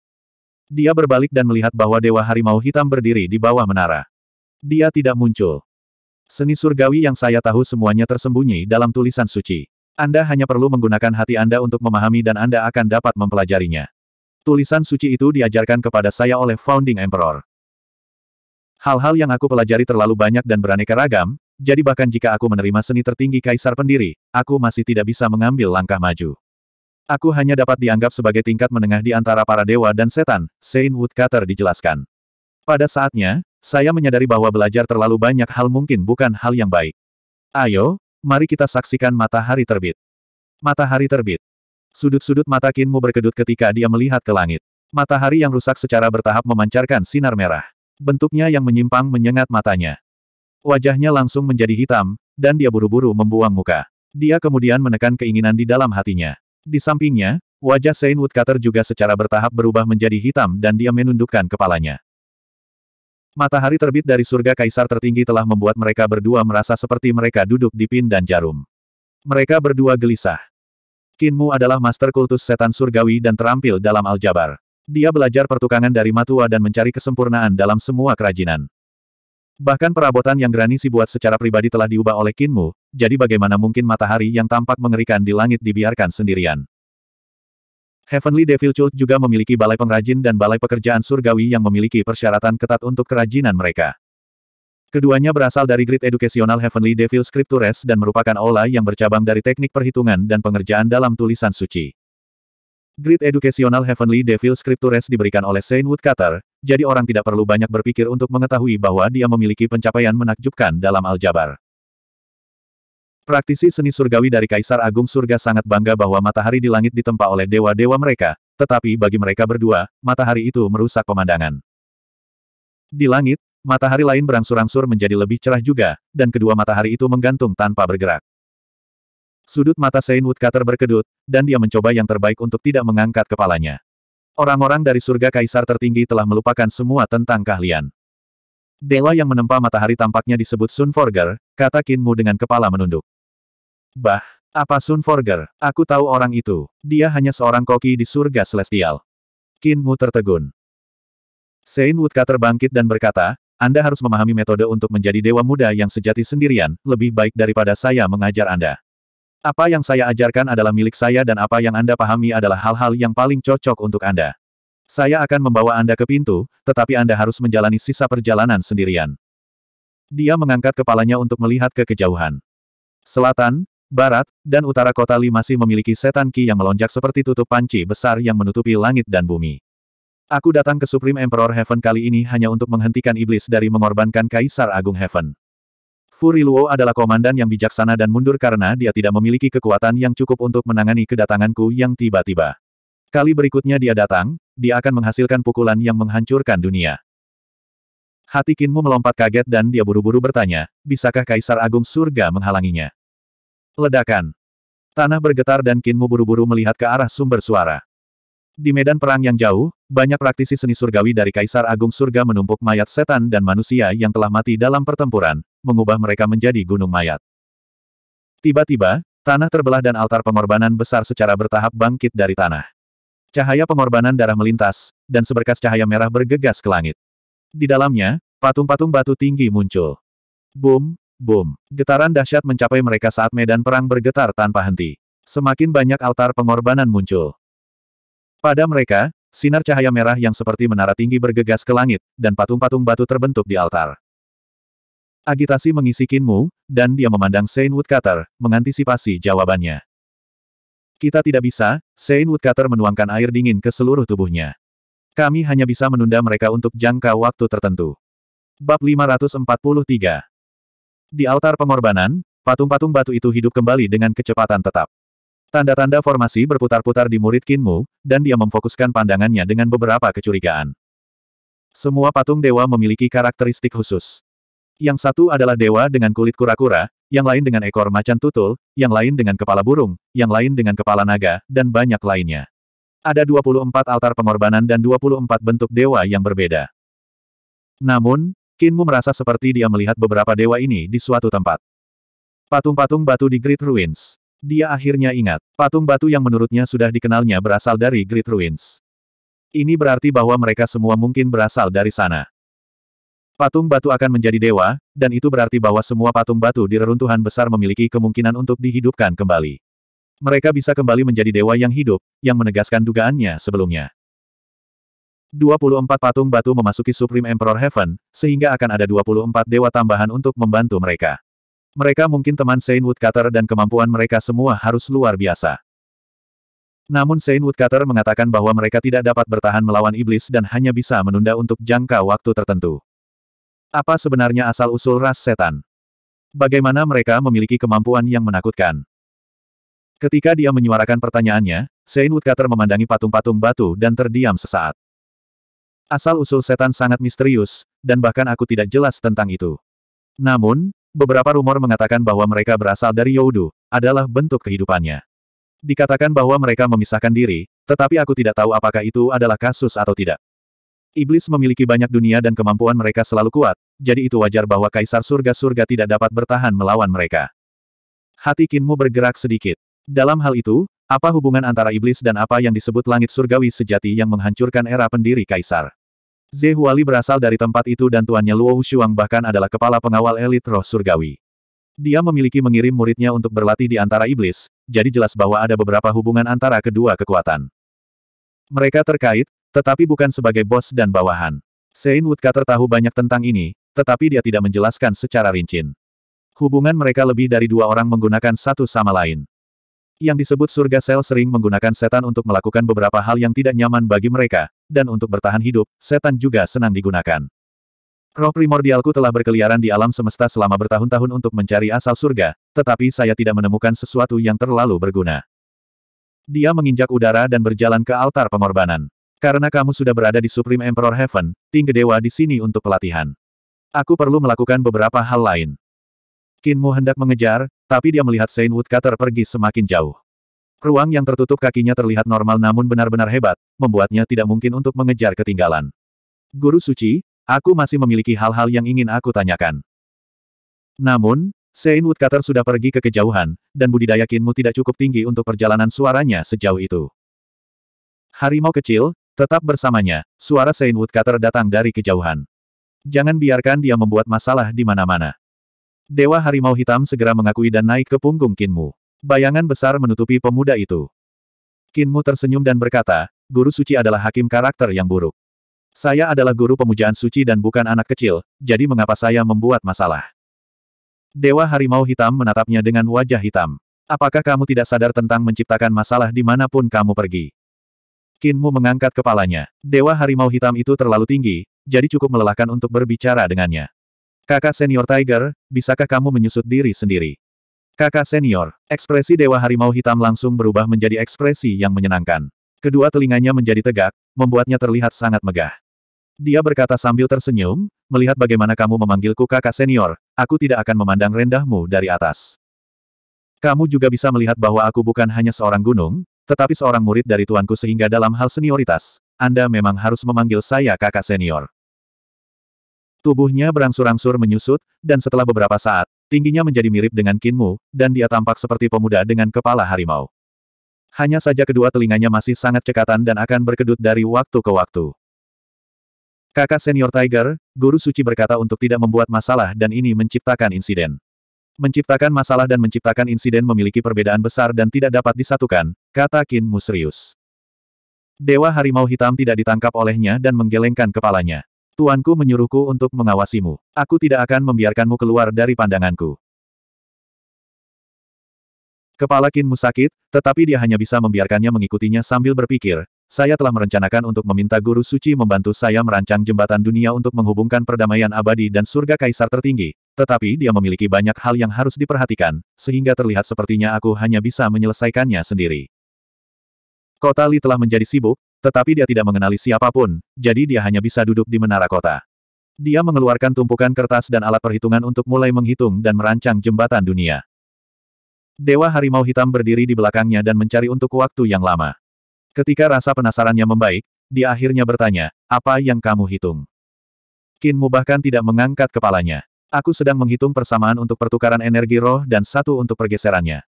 Dia berbalik dan melihat bahwa Dewa Harimau Hitam berdiri di bawah menara. Dia tidak muncul. Seni surgawi yang saya tahu semuanya tersembunyi dalam tulisan suci. Anda hanya perlu menggunakan hati Anda untuk memahami dan Anda akan dapat mempelajarinya. Tulisan suci itu diajarkan kepada saya oleh Founding Emperor. Hal-hal yang aku pelajari terlalu banyak dan beraneka ragam, jadi bahkan jika aku menerima seni tertinggi kaisar pendiri, aku masih tidak bisa mengambil langkah maju. Aku hanya dapat dianggap sebagai tingkat menengah di antara para dewa dan setan, Saint Woodcutter dijelaskan. Pada saatnya, saya menyadari bahwa belajar terlalu banyak hal mungkin bukan hal yang baik. Ayo, mari kita saksikan matahari terbit. Matahari terbit. Sudut-sudut mata Kinmu berkedut ketika dia melihat ke langit. Matahari yang rusak secara bertahap memancarkan sinar merah. Bentuknya yang menyimpang menyengat matanya. Wajahnya langsung menjadi hitam, dan dia buru-buru membuang muka. Dia kemudian menekan keinginan di dalam hatinya. Di sampingnya, wajah Saint Woodcutter juga secara bertahap berubah menjadi hitam dan dia menundukkan kepalanya. Matahari terbit dari surga kaisar tertinggi telah membuat mereka berdua merasa seperti mereka duduk di pin dan jarum. Mereka berdua gelisah. Kinmu adalah master kultus setan surgawi dan terampil dalam aljabar. Dia belajar pertukangan dari Matua dan mencari kesempurnaan dalam semua kerajinan. Bahkan perabotan yang Granisi buat secara pribadi telah diubah oleh Kinmu, jadi bagaimana mungkin matahari yang tampak mengerikan di langit dibiarkan sendirian. Heavenly Devil Cult juga memiliki balai pengrajin dan balai pekerjaan surgawi yang memiliki persyaratan ketat untuk kerajinan mereka. Keduanya berasal dari grid edukasional Heavenly Devil Scriptures dan merupakan aula yang bercabang dari teknik perhitungan dan pengerjaan dalam tulisan suci. Grid Educational Heavenly Devil Scriptures diberikan oleh Saint Woodcutter, jadi orang tidak perlu banyak berpikir untuk mengetahui bahwa dia memiliki pencapaian menakjubkan dalam aljabar. Praktisi seni surgawi dari Kaisar Agung Surga sangat bangga bahwa matahari di langit ditempa oleh dewa-dewa mereka, tetapi bagi mereka berdua, matahari itu merusak pemandangan. Di langit, matahari lain berangsur-angsur menjadi lebih cerah juga, dan kedua matahari itu menggantung tanpa bergerak. Sudut mata Sein Woodcutter berkedut, dan dia mencoba yang terbaik untuk tidak mengangkat kepalanya. Orang-orang dari surga kaisar tertinggi telah melupakan semua tentang keahlian. Dewa yang menempa matahari tampaknya disebut Sun Forger, kata Kinmu dengan kepala menunduk. Bah, apa Sun Forger? Aku tahu orang itu. Dia hanya seorang koki di surga celestial. Kinmu tertegun. Sein Woodcutter bangkit dan berkata, Anda harus memahami metode untuk menjadi dewa muda yang sejati sendirian, lebih baik daripada saya mengajar Anda. Apa yang saya ajarkan adalah milik saya dan apa yang Anda pahami adalah hal-hal yang paling cocok untuk Anda. Saya akan membawa Anda ke pintu, tetapi Anda harus menjalani sisa perjalanan sendirian. Dia mengangkat kepalanya untuk melihat ke kejauhan. Selatan, barat, dan utara kota Li masih memiliki setan Ki yang melonjak seperti tutup panci besar yang menutupi langit dan bumi. Aku datang ke Supreme Emperor Heaven kali ini hanya untuk menghentikan iblis dari mengorbankan Kaisar Agung Heaven. Furi Luo adalah komandan yang bijaksana dan mundur karena dia tidak memiliki kekuatan yang cukup untuk menangani kedatanganku yang tiba-tiba. Kali berikutnya dia datang, dia akan menghasilkan pukulan yang menghancurkan dunia. Hati Kinmu melompat kaget dan dia buru-buru bertanya, bisakah Kaisar Agung Surga menghalanginya? Ledakan. Tanah bergetar dan Kinmu buru-buru melihat ke arah sumber suara. Di medan perang yang jauh, banyak praktisi seni surgawi dari Kaisar Agung Surga menumpuk mayat setan dan manusia yang telah mati dalam pertempuran, mengubah mereka menjadi gunung mayat. Tiba-tiba, tanah terbelah dan altar pengorbanan besar secara bertahap bangkit dari tanah. Cahaya pengorbanan darah melintas, dan seberkas cahaya merah bergegas ke langit. Di dalamnya, patung-patung batu tinggi muncul. Boom, boom. Getaran dahsyat mencapai mereka saat medan perang bergetar tanpa henti. Semakin banyak altar pengorbanan muncul. Pada mereka, sinar cahaya merah yang seperti menara tinggi bergegas ke langit, dan patung-patung batu terbentuk di altar. Agitasi mengisi kinmu, dan dia memandang Saint Woodcutter, mengantisipasi jawabannya. Kita tidak bisa, Saint Woodcutter menuangkan air dingin ke seluruh tubuhnya. Kami hanya bisa menunda mereka untuk jangka waktu tertentu. Bab 543 Di altar pengorbanan, patung-patung batu itu hidup kembali dengan kecepatan tetap. Tanda-tanda formasi berputar-putar di murid Kinmu, dan dia memfokuskan pandangannya dengan beberapa kecurigaan. Semua patung dewa memiliki karakteristik khusus. Yang satu adalah dewa dengan kulit kura-kura, yang lain dengan ekor macan tutul, yang lain dengan kepala burung, yang lain dengan kepala naga, dan banyak lainnya. Ada 24 altar pengorbanan dan 24 bentuk dewa yang berbeda. Namun, Kinmu merasa seperti dia melihat beberapa dewa ini di suatu tempat. Patung-patung batu di Great Ruins. Dia akhirnya ingat, patung batu yang menurutnya sudah dikenalnya berasal dari Great Ruins. Ini berarti bahwa mereka semua mungkin berasal dari sana. Patung batu akan menjadi dewa, dan itu berarti bahwa semua patung batu di reruntuhan besar memiliki kemungkinan untuk dihidupkan kembali. Mereka bisa kembali menjadi dewa yang hidup, yang menegaskan dugaannya sebelumnya. 24 patung batu memasuki Supreme Emperor Heaven, sehingga akan ada 24 dewa tambahan untuk membantu mereka. Mereka mungkin teman Saint Woodcutter dan kemampuan mereka semua harus luar biasa. Namun Saint Woodcutter mengatakan bahwa mereka tidak dapat bertahan melawan iblis dan hanya bisa menunda untuk jangka waktu tertentu. Apa sebenarnya asal-usul ras setan? Bagaimana mereka memiliki kemampuan yang menakutkan? Ketika dia menyuarakan pertanyaannya, Sein Woodcutter memandangi patung-patung batu dan terdiam sesaat. Asal-usul setan sangat misterius, dan bahkan aku tidak jelas tentang itu. Namun, beberapa rumor mengatakan bahwa mereka berasal dari Youdu, adalah bentuk kehidupannya. Dikatakan bahwa mereka memisahkan diri, tetapi aku tidak tahu apakah itu adalah kasus atau tidak. Iblis memiliki banyak dunia dan kemampuan mereka selalu kuat, jadi itu wajar bahwa kaisar surga-surga tidak dapat bertahan melawan mereka. Hati Kinmu bergerak sedikit. Dalam hal itu, apa hubungan antara iblis dan apa yang disebut langit surgawi sejati yang menghancurkan era pendiri kaisar? Zehuali berasal dari tempat itu dan tuannya Luo Shuang bahkan adalah kepala pengawal elit roh surgawi. Dia memiliki mengirim muridnya untuk berlatih di antara iblis, jadi jelas bahwa ada beberapa hubungan antara kedua kekuatan. Mereka terkait, tetapi bukan sebagai bos dan bawahan. Sein Woodcutter tahu banyak tentang ini, tetapi dia tidak menjelaskan secara rinci. Hubungan mereka lebih dari dua orang menggunakan satu sama lain. Yang disebut surga sel sering menggunakan setan untuk melakukan beberapa hal yang tidak nyaman bagi mereka, dan untuk bertahan hidup, setan juga senang digunakan. Roh primordialku telah berkeliaran di alam semesta selama bertahun-tahun untuk mencari asal surga, tetapi saya tidak menemukan sesuatu yang terlalu berguna. Dia menginjak udara dan berjalan ke altar pengorbanan. Karena kamu sudah berada di Supreme Emperor Heaven, tinggi Dewa di sini untuk pelatihan. Aku perlu melakukan beberapa hal lain. Kinmu hendak mengejar, tapi dia melihat Saint Woodcutter pergi semakin jauh. Ruang yang tertutup kakinya terlihat normal namun benar-benar hebat, membuatnya tidak mungkin untuk mengejar ketinggalan. Guru Suci, aku masih memiliki hal-hal yang ingin aku tanyakan. Namun, Saint Woodcutter sudah pergi ke kejauhan, dan budidaya Kinmu tidak cukup tinggi untuk perjalanan suaranya sejauh itu. Harimau kecil, Tetap bersamanya, suara Saint Woodcutter datang dari kejauhan. Jangan biarkan dia membuat masalah di mana-mana. Dewa Harimau Hitam segera mengakui dan naik ke punggung Kinmu. Bayangan besar menutupi pemuda itu. Kinmu tersenyum dan berkata, Guru Suci adalah hakim karakter yang buruk. Saya adalah guru pemujaan suci dan bukan anak kecil, jadi mengapa saya membuat masalah? Dewa Harimau Hitam menatapnya dengan wajah hitam. Apakah kamu tidak sadar tentang menciptakan masalah dimanapun kamu pergi? Kinmu mengangkat kepalanya. Dewa harimau hitam itu terlalu tinggi, jadi cukup melelahkan untuk berbicara dengannya. Kakak senior Tiger, bisakah kamu menyusut diri sendiri? Kakak senior, ekspresi Dewa Harimau Hitam langsung berubah menjadi ekspresi yang menyenangkan. Kedua telinganya menjadi tegak, membuatnya terlihat sangat megah. Dia berkata sambil tersenyum, melihat bagaimana kamu memanggilku kakak senior, aku tidak akan memandang rendahmu dari atas. Kamu juga bisa melihat bahwa aku bukan hanya seorang gunung, tetapi seorang murid dari tuanku sehingga dalam hal senioritas, Anda memang harus memanggil saya kakak senior. Tubuhnya berangsur-angsur menyusut, dan setelah beberapa saat, tingginya menjadi mirip dengan Kinmu, dan dia tampak seperti pemuda dengan kepala harimau. Hanya saja kedua telinganya masih sangat cekatan dan akan berkedut dari waktu ke waktu. Kakak senior Tiger, guru suci berkata untuk tidak membuat masalah dan ini menciptakan insiden. Menciptakan masalah dan menciptakan insiden memiliki perbedaan besar dan tidak dapat disatukan, kata Kin Musrius. serius. Dewa Harimau Hitam tidak ditangkap olehnya dan menggelengkan kepalanya. Tuanku menyuruhku untuk mengawasimu. Aku tidak akan membiarkanmu keluar dari pandanganku. Kepala Kinmu musakit, sakit, tetapi dia hanya bisa membiarkannya mengikutinya sambil berpikir, saya telah merencanakan untuk meminta Guru Suci membantu saya merancang jembatan dunia untuk menghubungkan perdamaian abadi dan surga kaisar tertinggi, tetapi dia memiliki banyak hal yang harus diperhatikan, sehingga terlihat sepertinya aku hanya bisa menyelesaikannya sendiri. Kota Li telah menjadi sibuk, tetapi dia tidak mengenali siapapun, jadi dia hanya bisa duduk di menara kota. Dia mengeluarkan tumpukan kertas dan alat perhitungan untuk mulai menghitung dan merancang jembatan dunia. Dewa Harimau Hitam berdiri di belakangnya dan mencari untuk waktu yang lama. Ketika rasa penasarannya membaik, dia akhirnya bertanya, apa yang kamu hitung? Kinmu bahkan tidak mengangkat kepalanya. Aku sedang menghitung persamaan untuk pertukaran energi roh dan satu untuk pergeserannya.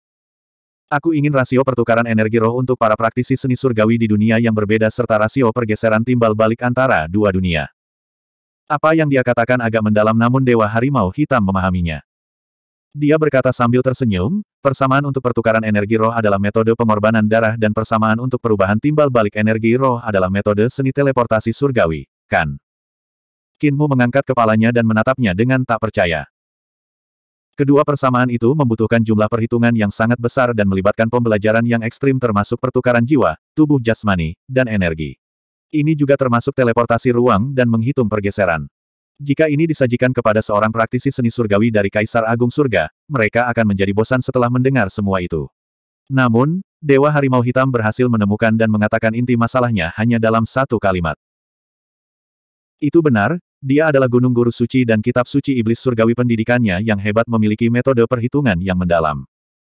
Aku ingin rasio pertukaran energi roh untuk para praktisi seni surgawi di dunia yang berbeda serta rasio pergeseran timbal balik antara dua dunia. Apa yang dia katakan agak mendalam namun Dewa Harimau Hitam memahaminya. Dia berkata sambil tersenyum, persamaan untuk pertukaran energi roh adalah metode pengorbanan darah dan persamaan untuk perubahan timbal balik energi roh adalah metode seni teleportasi surgawi, kan? Kinmu mengangkat kepalanya dan menatapnya dengan tak percaya. Kedua persamaan itu membutuhkan jumlah perhitungan yang sangat besar dan melibatkan pembelajaran yang ekstrim termasuk pertukaran jiwa, tubuh jasmani, dan energi. Ini juga termasuk teleportasi ruang dan menghitung pergeseran. Jika ini disajikan kepada seorang praktisi seni surgawi dari Kaisar Agung Surga, mereka akan menjadi bosan setelah mendengar semua itu. Namun, Dewa Harimau Hitam berhasil menemukan dan mengatakan inti masalahnya hanya dalam satu kalimat. Itu benar, dia adalah gunung guru suci dan kitab suci iblis surgawi pendidikannya yang hebat memiliki metode perhitungan yang mendalam.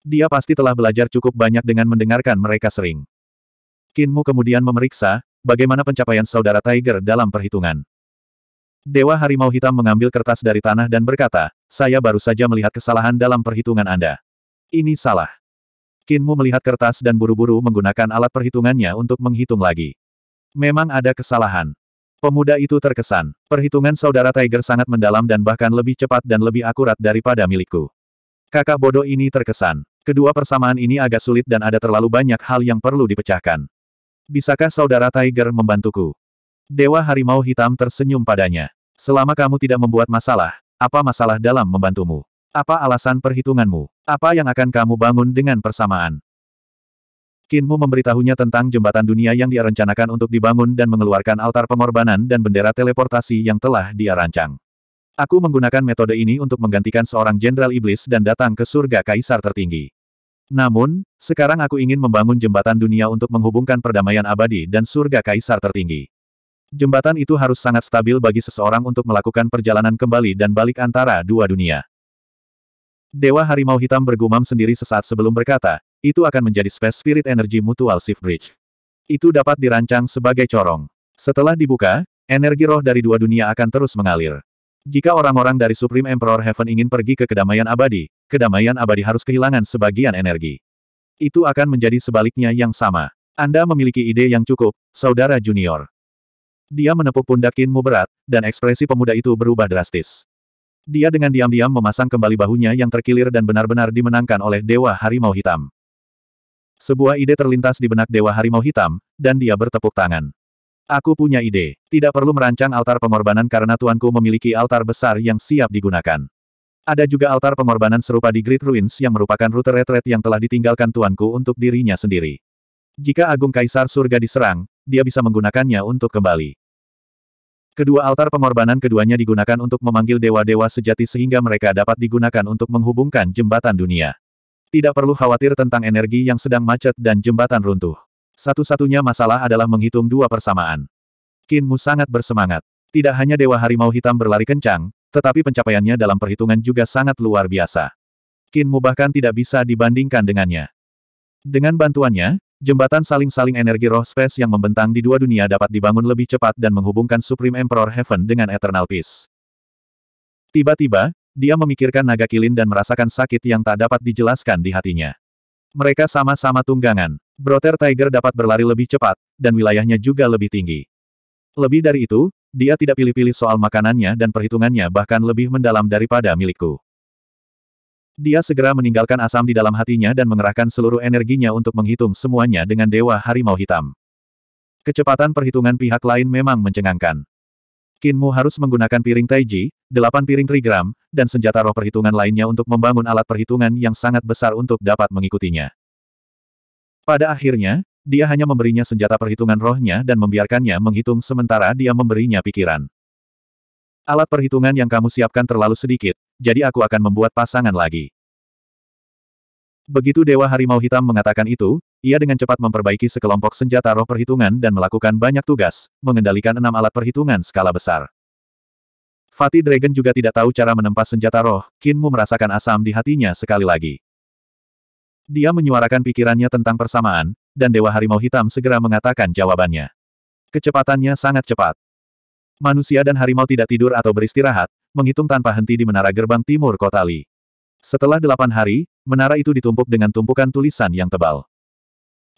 Dia pasti telah belajar cukup banyak dengan mendengarkan mereka sering. Kinmu kemudian memeriksa, bagaimana pencapaian saudara Tiger dalam perhitungan. Dewa Harimau Hitam mengambil kertas dari tanah dan berkata, saya baru saja melihat kesalahan dalam perhitungan Anda. Ini salah. Kinmu melihat kertas dan buru-buru menggunakan alat perhitungannya untuk menghitung lagi. Memang ada kesalahan. Pemuda itu terkesan. Perhitungan saudara Tiger sangat mendalam dan bahkan lebih cepat dan lebih akurat daripada milikku. Kakak bodoh ini terkesan. Kedua persamaan ini agak sulit dan ada terlalu banyak hal yang perlu dipecahkan. Bisakah saudara Tiger membantuku? Dewa Harimau Hitam tersenyum padanya. Selama kamu tidak membuat masalah, apa masalah dalam membantumu? Apa alasan perhitunganmu? Apa yang akan kamu bangun dengan persamaan? Kinmu memberitahunya tentang jembatan dunia yang dia rencanakan untuk dibangun dan mengeluarkan altar pengorbanan dan bendera teleportasi yang telah dia rancang. Aku menggunakan metode ini untuk menggantikan seorang jenderal iblis dan datang ke surga kaisar tertinggi. Namun, sekarang aku ingin membangun jembatan dunia untuk menghubungkan perdamaian abadi dan surga kaisar tertinggi. Jembatan itu harus sangat stabil bagi seseorang untuk melakukan perjalanan kembali dan balik antara dua dunia. Dewa Harimau Hitam bergumam sendiri sesaat sebelum berkata, itu akan menjadi Space Spirit Energy Mutual Shift Bridge. Itu dapat dirancang sebagai corong. Setelah dibuka, energi roh dari dua dunia akan terus mengalir. Jika orang-orang dari Supreme Emperor Heaven ingin pergi ke kedamaian abadi, kedamaian abadi harus kehilangan sebagian energi. Itu akan menjadi sebaliknya yang sama. Anda memiliki ide yang cukup, Saudara Junior. Dia menepuk pundak Kinmu berat, dan ekspresi pemuda itu berubah drastis. Dia dengan diam-diam memasang kembali bahunya yang terkilir dan benar-benar dimenangkan oleh Dewa Harimau Hitam. Sebuah ide terlintas di benak Dewa Harimau Hitam, dan dia bertepuk tangan. Aku punya ide. Tidak perlu merancang altar pengorbanan karena tuanku memiliki altar besar yang siap digunakan. Ada juga altar pengorbanan serupa di Great Ruins yang merupakan rute retret yang telah ditinggalkan tuanku untuk dirinya sendiri. Jika Agung Kaisar Surga diserang, dia bisa menggunakannya untuk kembali. Kedua altar pengorbanan keduanya digunakan untuk memanggil dewa-dewa sejati sehingga mereka dapat digunakan untuk menghubungkan jembatan dunia. Tidak perlu khawatir tentang energi yang sedang macet dan jembatan runtuh. Satu-satunya masalah adalah menghitung dua persamaan. Kinmu sangat bersemangat. Tidak hanya Dewa Harimau Hitam berlari kencang, tetapi pencapaiannya dalam perhitungan juga sangat luar biasa. Kinmu bahkan tidak bisa dibandingkan dengannya. Dengan bantuannya, jembatan saling-saling energi roh space yang membentang di dua dunia dapat dibangun lebih cepat dan menghubungkan Supreme Emperor Heaven dengan Eternal Peace. Tiba-tiba, dia memikirkan naga kilin dan merasakan sakit yang tak dapat dijelaskan di hatinya. Mereka sama-sama tunggangan. Brother Tiger dapat berlari lebih cepat, dan wilayahnya juga lebih tinggi. Lebih dari itu, dia tidak pilih-pilih soal makanannya dan perhitungannya bahkan lebih mendalam daripada milikku. Dia segera meninggalkan asam di dalam hatinya dan mengerahkan seluruh energinya untuk menghitung semuanya dengan Dewa Harimau Hitam. Kecepatan perhitungan pihak lain memang mencengangkan. Kinmu harus menggunakan piring Taiji, delapan piring trigram, dan senjata roh perhitungan lainnya untuk membangun alat perhitungan yang sangat besar untuk dapat mengikutinya. Pada akhirnya, dia hanya memberinya senjata perhitungan rohnya dan membiarkannya menghitung sementara dia memberinya pikiran. Alat perhitungan yang kamu siapkan terlalu sedikit, jadi aku akan membuat pasangan lagi. Begitu Dewa Harimau Hitam mengatakan itu, ia dengan cepat memperbaiki sekelompok senjata roh perhitungan dan melakukan banyak tugas, mengendalikan enam alat perhitungan skala besar. Fatih Dragon juga tidak tahu cara menempa senjata roh, Kinmu merasakan asam di hatinya sekali lagi. Dia menyuarakan pikirannya tentang persamaan, dan Dewa Harimau Hitam segera mengatakan jawabannya. Kecepatannya sangat cepat. Manusia dan harimau tidak tidur atau beristirahat, menghitung tanpa henti di menara gerbang timur kota Li. Setelah delapan hari, menara itu ditumpuk dengan tumpukan tulisan yang tebal.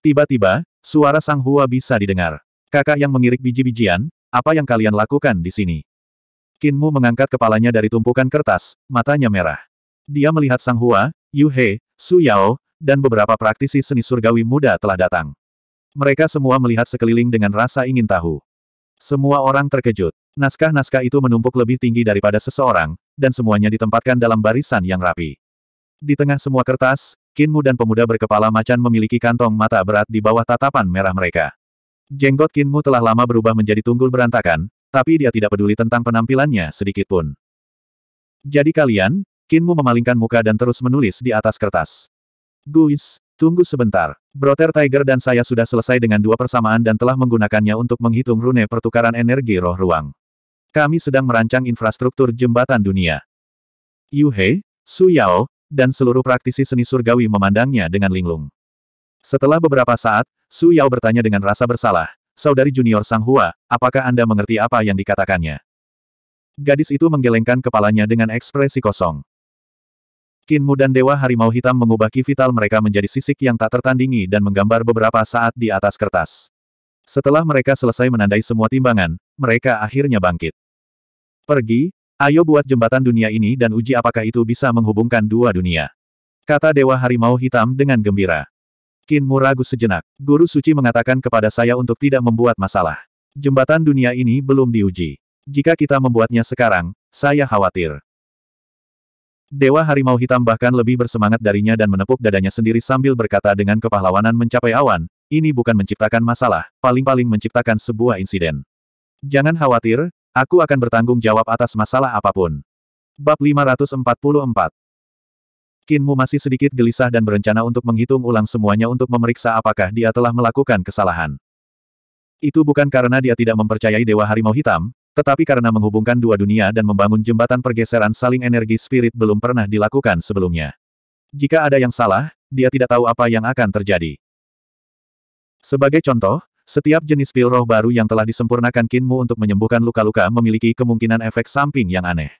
Tiba-tiba, suara Sang Hua bisa didengar. Kakak yang mengirik biji-bijian, apa yang kalian lakukan di sini? Kinmu mengangkat kepalanya dari tumpukan kertas, matanya merah. Dia melihat Sang Hua, Yu He, Su Yao, dan beberapa praktisi seni surgawi muda telah datang. Mereka semua melihat sekeliling dengan rasa ingin tahu. Semua orang terkejut. Naskah-naskah itu menumpuk lebih tinggi daripada seseorang, dan semuanya ditempatkan dalam barisan yang rapi. Di tengah semua kertas, Kinmu dan pemuda berkepala macan memiliki kantong mata berat di bawah tatapan merah mereka. Jenggot Kinmu telah lama berubah menjadi tunggul berantakan, tapi dia tidak peduli tentang penampilannya sedikit pun. Jadi kalian, Kinmu memalingkan muka dan terus menulis di atas kertas. Guis, tunggu sebentar. Brother Tiger dan saya sudah selesai dengan dua persamaan dan telah menggunakannya untuk menghitung rune pertukaran energi roh ruang. Kami sedang merancang infrastruktur jembatan dunia. Yuhei, Su Yao, dan seluruh praktisi seni surgawi memandangnya dengan linglung. Setelah beberapa saat, Su Yao bertanya dengan rasa bersalah, Saudari junior Sang Hua, apakah Anda mengerti apa yang dikatakannya? Gadis itu menggelengkan kepalanya dengan ekspresi kosong. Kinmu dan Dewa Harimau Hitam mengubah ki vital mereka menjadi sisik yang tak tertandingi dan menggambar beberapa saat di atas kertas. Setelah mereka selesai menandai semua timbangan, mereka akhirnya bangkit. Pergi, Ayo buat jembatan dunia ini dan uji apakah itu bisa menghubungkan dua dunia. Kata Dewa Harimau Hitam dengan gembira. Kin Muragu sejenak. Guru Suci mengatakan kepada saya untuk tidak membuat masalah. Jembatan dunia ini belum diuji. Jika kita membuatnya sekarang, saya khawatir. Dewa Harimau Hitam bahkan lebih bersemangat darinya dan menepuk dadanya sendiri sambil berkata dengan kepahlawanan mencapai awan, ini bukan menciptakan masalah, paling-paling menciptakan sebuah insiden. Jangan khawatir, Aku akan bertanggung jawab atas masalah apapun. Bab 544 Kinmu masih sedikit gelisah dan berencana untuk menghitung ulang semuanya untuk memeriksa apakah dia telah melakukan kesalahan. Itu bukan karena dia tidak mempercayai Dewa Harimau Hitam, tetapi karena menghubungkan dua dunia dan membangun jembatan pergeseran saling energi spirit belum pernah dilakukan sebelumnya. Jika ada yang salah, dia tidak tahu apa yang akan terjadi. Sebagai contoh, setiap jenis pil roh baru yang telah disempurnakan Kinmu untuk menyembuhkan luka-luka memiliki kemungkinan efek samping yang aneh.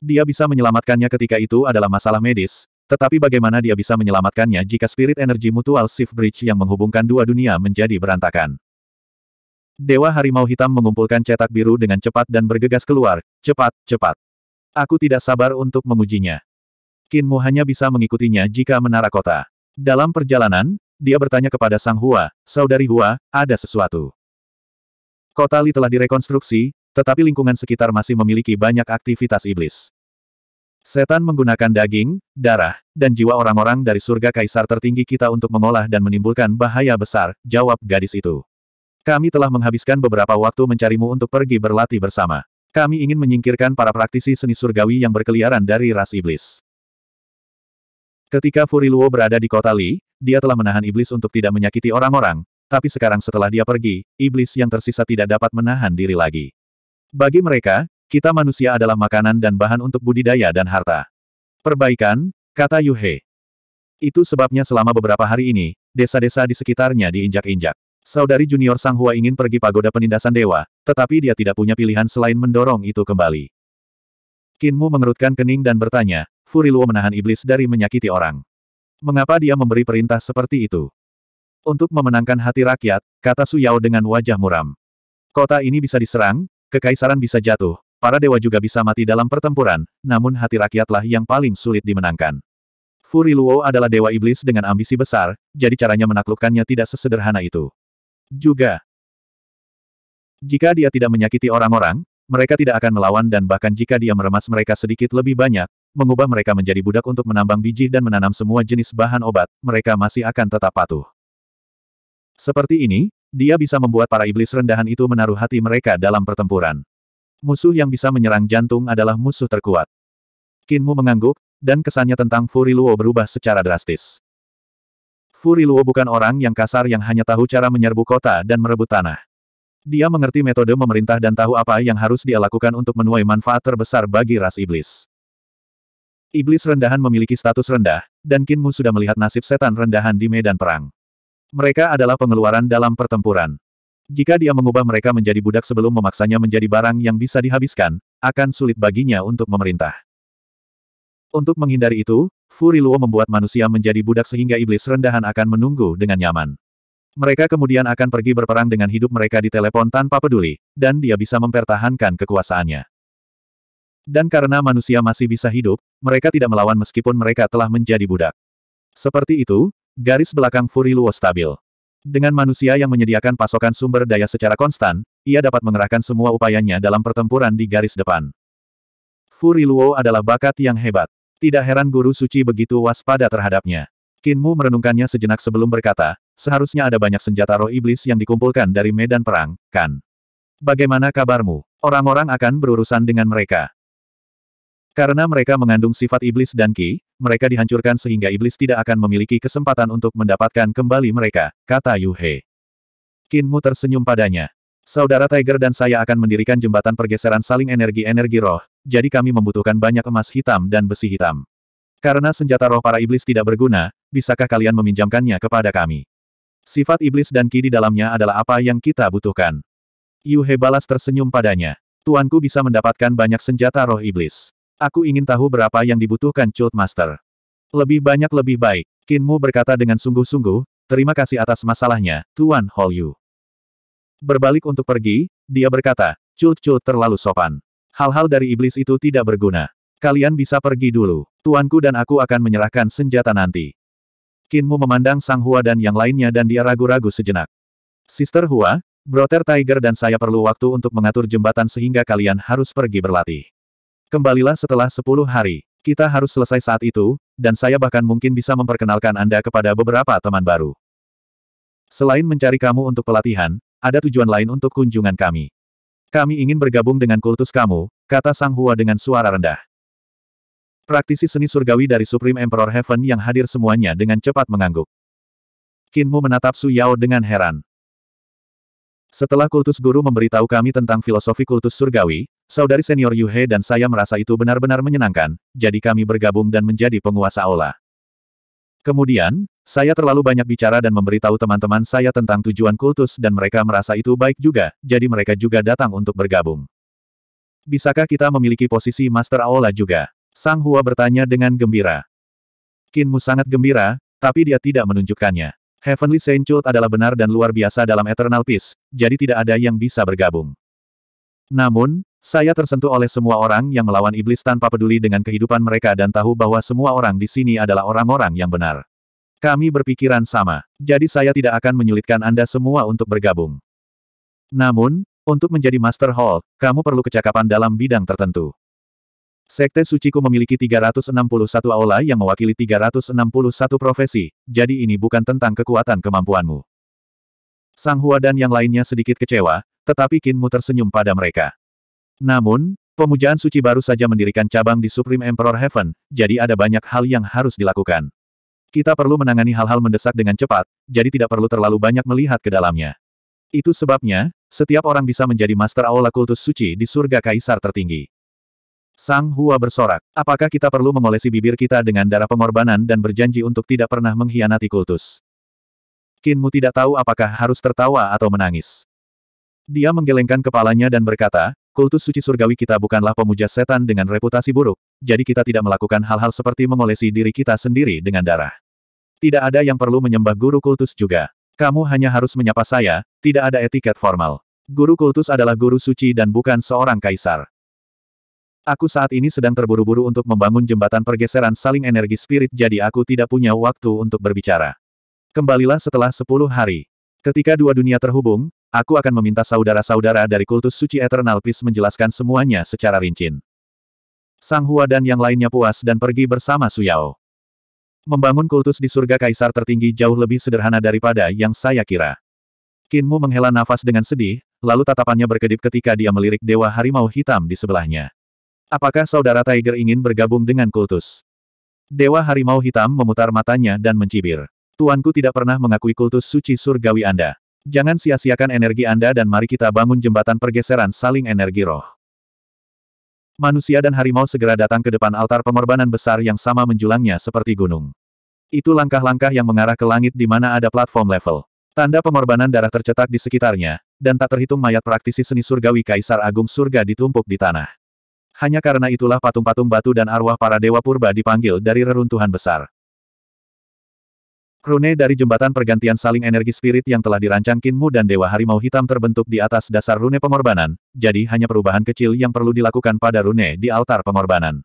Dia bisa menyelamatkannya ketika itu adalah masalah medis, tetapi bagaimana dia bisa menyelamatkannya jika spirit energi mutual shift bridge yang menghubungkan dua dunia menjadi berantakan? Dewa Harimau Hitam mengumpulkan cetak biru dengan cepat dan bergegas keluar, cepat, cepat. Aku tidak sabar untuk mengujinya. Kinmu hanya bisa mengikutinya jika menara kota. Dalam perjalanan, dia bertanya kepada Sang Hua, saudari Hua, ada sesuatu. Kota Li telah direkonstruksi, tetapi lingkungan sekitar masih memiliki banyak aktivitas iblis. Setan menggunakan daging, darah, dan jiwa orang-orang dari surga kaisar tertinggi kita untuk mengolah dan menimbulkan bahaya besar, jawab gadis itu. Kami telah menghabiskan beberapa waktu mencarimu untuk pergi berlatih bersama. Kami ingin menyingkirkan para praktisi seni surgawi yang berkeliaran dari ras iblis. Ketika Furiluo berada di kota Li, dia telah menahan iblis untuk tidak menyakiti orang-orang, tapi sekarang setelah dia pergi, iblis yang tersisa tidak dapat menahan diri lagi. Bagi mereka, kita manusia adalah makanan dan bahan untuk budidaya dan harta. Perbaikan, kata Yuhe. Itu sebabnya selama beberapa hari ini, desa-desa di sekitarnya diinjak-injak. Saudari junior Sang Hua ingin pergi pagoda penindasan dewa, tetapi dia tidak punya pilihan selain mendorong itu kembali. Kinmu mengerutkan kening dan bertanya, Furiluo menahan iblis dari menyakiti orang. Mengapa dia memberi perintah seperti itu? Untuk memenangkan hati rakyat, kata Su Yao dengan wajah muram. Kota ini bisa diserang, kekaisaran bisa jatuh, para dewa juga bisa mati dalam pertempuran, namun hati rakyatlah yang paling sulit dimenangkan. Furi Luo adalah dewa iblis dengan ambisi besar, jadi caranya menaklukkannya tidak sesederhana itu. Juga, jika dia tidak menyakiti orang-orang, mereka tidak akan melawan dan bahkan jika dia meremas mereka sedikit lebih banyak, mengubah mereka menjadi budak untuk menambang biji dan menanam semua jenis bahan obat, mereka masih akan tetap patuh. Seperti ini, dia bisa membuat para iblis rendahan itu menaruh hati mereka dalam pertempuran. Musuh yang bisa menyerang jantung adalah musuh terkuat. Kinmu mengangguk, dan kesannya tentang Furiluo berubah secara drastis. Furiluo bukan orang yang kasar yang hanya tahu cara menyerbu kota dan merebut tanah. Dia mengerti metode memerintah dan tahu apa yang harus dia lakukan untuk menuai manfaat terbesar bagi ras iblis. Iblis rendahan memiliki status rendah, dan Kinmu sudah melihat nasib setan rendahan di medan perang. Mereka adalah pengeluaran dalam pertempuran. Jika dia mengubah mereka menjadi budak sebelum memaksanya menjadi barang yang bisa dihabiskan, akan sulit baginya untuk memerintah. Untuk menghindari itu, Furiluo membuat manusia menjadi budak sehingga iblis rendahan akan menunggu dengan nyaman. Mereka kemudian akan pergi berperang dengan hidup mereka di telepon tanpa peduli, dan dia bisa mempertahankan kekuasaannya. Dan karena manusia masih bisa hidup, mereka tidak melawan meskipun mereka telah menjadi budak. Seperti itu, garis belakang Furiluo stabil. Dengan manusia yang menyediakan pasokan sumber daya secara konstan, ia dapat mengerahkan semua upayanya dalam pertempuran di garis depan. Furiluo adalah bakat yang hebat. Tidak heran guru suci begitu waspada terhadapnya. Kinmu merenungkannya sejenak sebelum berkata, seharusnya ada banyak senjata roh iblis yang dikumpulkan dari medan perang, kan? Bagaimana kabarmu? Orang-orang akan berurusan dengan mereka. Karena mereka mengandung sifat iblis dan ki, mereka dihancurkan sehingga iblis tidak akan memiliki kesempatan untuk mendapatkan kembali mereka, kata Yuhe. Kinmu tersenyum padanya. Saudara Tiger dan saya akan mendirikan jembatan pergeseran saling energi-energi roh, jadi kami membutuhkan banyak emas hitam dan besi hitam. Karena senjata roh para iblis tidak berguna, bisakah kalian meminjamkannya kepada kami? Sifat iblis dan ki di dalamnya adalah apa yang kita butuhkan. Yuhe balas tersenyum padanya. Tuanku bisa mendapatkan banyak senjata roh iblis. Aku ingin tahu berapa yang dibutuhkan Cult Master. Lebih banyak lebih baik, Kinmu berkata dengan sungguh-sungguh, terima kasih atas masalahnya, Tuan Holyu. Berbalik untuk pergi, dia berkata, Cult-Cult terlalu sopan. Hal-hal dari iblis itu tidak berguna. Kalian bisa pergi dulu. Tuanku dan aku akan menyerahkan senjata nanti. Kinmu memandang Sang Hua dan yang lainnya dan dia ragu-ragu sejenak. Sister Hua, Brother Tiger dan saya perlu waktu untuk mengatur jembatan sehingga kalian harus pergi berlatih. Kembalilah setelah sepuluh hari. Kita harus selesai saat itu, dan saya bahkan mungkin bisa memperkenalkan Anda kepada beberapa teman baru. Selain mencari kamu untuk pelatihan, ada tujuan lain untuk kunjungan kami. Kami ingin bergabung dengan kultus kamu, kata Sang Hua dengan suara rendah. Praktisi seni surgawi dari Supreme Emperor Heaven yang hadir semuanya dengan cepat mengangguk. Kinmu menatap Su Yao dengan heran. Setelah kultus guru memberitahu kami tentang filosofi kultus surgawi, Saudari senior Yuhe dan saya merasa itu benar-benar menyenangkan, jadi kami bergabung dan menjadi penguasa aula. Kemudian, saya terlalu banyak bicara dan memberitahu teman-teman saya tentang tujuan kultus dan mereka merasa itu baik juga, jadi mereka juga datang untuk bergabung. Bisakah kita memiliki posisi Master Aula juga? Sang Hua bertanya dengan gembira. Kinmu sangat gembira, tapi dia tidak menunjukkannya. Heavenly Saint Cult adalah benar dan luar biasa dalam Eternal Peace, jadi tidak ada yang bisa bergabung. Namun, saya tersentuh oleh semua orang yang melawan iblis tanpa peduli dengan kehidupan mereka dan tahu bahwa semua orang di sini adalah orang-orang yang benar. Kami berpikiran sama, jadi saya tidak akan menyulitkan Anda semua untuk bergabung. Namun, untuk menjadi Master Hall, kamu perlu kecakapan dalam bidang tertentu. Sekte Suciku memiliki 361 aula yang mewakili 361 profesi, jadi ini bukan tentang kekuatan kemampuanmu. Sang Hua dan yang lainnya sedikit kecewa, tetapi Kinmu tersenyum pada mereka. Namun, pemujaan suci baru saja mendirikan cabang di Supreme Emperor Heaven, jadi ada banyak hal yang harus dilakukan. Kita perlu menangani hal-hal mendesak dengan cepat, jadi tidak perlu terlalu banyak melihat ke dalamnya. Itu sebabnya, setiap orang bisa menjadi Master Aula Kultus Suci di surga Kaisar tertinggi. Sang Hua bersorak, apakah kita perlu mengolesi bibir kita dengan darah pengorbanan dan berjanji untuk tidak pernah mengkhianati kultus? Kinmu tidak tahu apakah harus tertawa atau menangis. Dia menggelengkan kepalanya dan berkata, kultus suci surgawi kita bukanlah pemuja setan dengan reputasi buruk, jadi kita tidak melakukan hal-hal seperti mengolesi diri kita sendiri dengan darah. Tidak ada yang perlu menyembah guru kultus juga. Kamu hanya harus menyapa saya, tidak ada etiket formal. Guru kultus adalah guru suci dan bukan seorang kaisar. Aku saat ini sedang terburu-buru untuk membangun jembatan pergeseran saling energi spirit jadi aku tidak punya waktu untuk berbicara. Kembalilah setelah sepuluh hari. Ketika dua dunia terhubung, Aku akan meminta saudara-saudara dari kultus suci Eternal Peace menjelaskan semuanya secara rinci. Sang Hua dan yang lainnya puas dan pergi bersama Su Yao. Membangun kultus di surga kaisar tertinggi jauh lebih sederhana daripada yang saya kira. Qin Mu menghela nafas dengan sedih, lalu tatapannya berkedip ketika dia melirik dewa harimau hitam di sebelahnya. Apakah saudara Tiger ingin bergabung dengan kultus? Dewa harimau hitam memutar matanya dan mencibir. Tuanku tidak pernah mengakui kultus suci surgawi Anda. Jangan sia-siakan energi Anda dan mari kita bangun jembatan pergeseran saling energi roh. Manusia dan harimau segera datang ke depan altar pengorbanan besar yang sama menjulangnya seperti gunung. Itu langkah-langkah yang mengarah ke langit di mana ada platform level. Tanda pengorbanan darah tercetak di sekitarnya, dan tak terhitung mayat praktisi seni surgawi Kaisar Agung Surga ditumpuk di tanah. Hanya karena itulah patung-patung batu dan arwah para dewa purba dipanggil dari reruntuhan besar. Rune dari jembatan pergantian saling energi spirit yang telah dirancang Kinmu dan Dewa Harimau Hitam terbentuk di atas dasar rune pengorbanan, jadi hanya perubahan kecil yang perlu dilakukan pada rune di altar pengorbanan.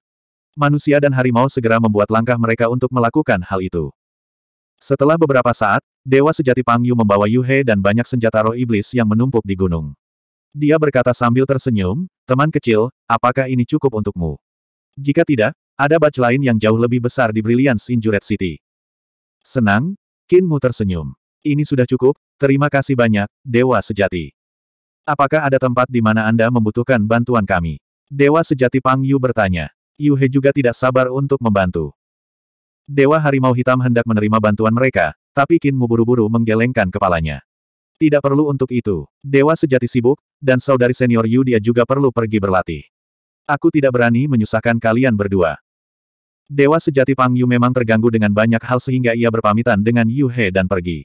Manusia dan harimau segera membuat langkah mereka untuk melakukan hal itu. Setelah beberapa saat, Dewa Sejati Pangyu membawa Yuhe dan banyak senjata roh iblis yang menumpuk di gunung. Dia berkata sambil tersenyum, teman kecil, apakah ini cukup untukmu? Jika tidak, ada batch lain yang jauh lebih besar di Brilliance Injured City. Senang? Kinmu tersenyum. Ini sudah cukup, terima kasih banyak, Dewa Sejati. Apakah ada tempat di mana Anda membutuhkan bantuan kami? Dewa Sejati Pang Yu bertanya. Yu He juga tidak sabar untuk membantu. Dewa Harimau Hitam hendak menerima bantuan mereka, tapi Kinmu buru-buru menggelengkan kepalanya. Tidak perlu untuk itu. Dewa Sejati sibuk, dan saudari senior Yu dia juga perlu pergi berlatih. Aku tidak berani menyusahkan kalian berdua. Dewa sejati Pang Yu memang terganggu dengan banyak hal sehingga ia berpamitan dengan Yu He dan pergi.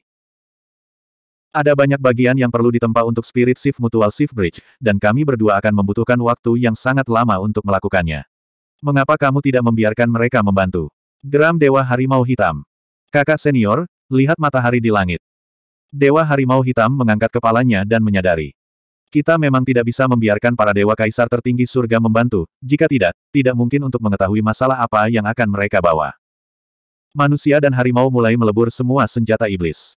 Ada banyak bagian yang perlu ditempa untuk Spirit Shift Mutual Shift Bridge, dan kami berdua akan membutuhkan waktu yang sangat lama untuk melakukannya. Mengapa kamu tidak membiarkan mereka membantu? Geram Dewa Harimau Hitam. Kakak senior, lihat matahari di langit. Dewa Harimau Hitam mengangkat kepalanya dan menyadari. Kita memang tidak bisa membiarkan para Dewa Kaisar tertinggi surga membantu, jika tidak, tidak mungkin untuk mengetahui masalah apa yang akan mereka bawa. Manusia dan harimau mulai melebur semua senjata iblis.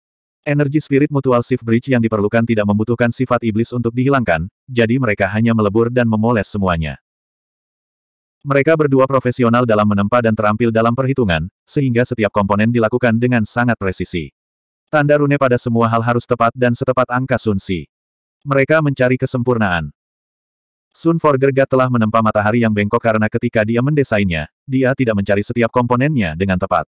Energi spirit mutual shift bridge yang diperlukan tidak membutuhkan sifat iblis untuk dihilangkan, jadi mereka hanya melebur dan memoles semuanya. Mereka berdua profesional dalam menempa dan terampil dalam perhitungan, sehingga setiap komponen dilakukan dengan sangat presisi. Tanda rune pada semua hal harus tepat dan setepat angka sunsi. Mereka mencari kesempurnaan. Sun Forgerga telah menempa matahari yang bengkok karena ketika dia mendesainnya, dia tidak mencari setiap komponennya dengan tepat.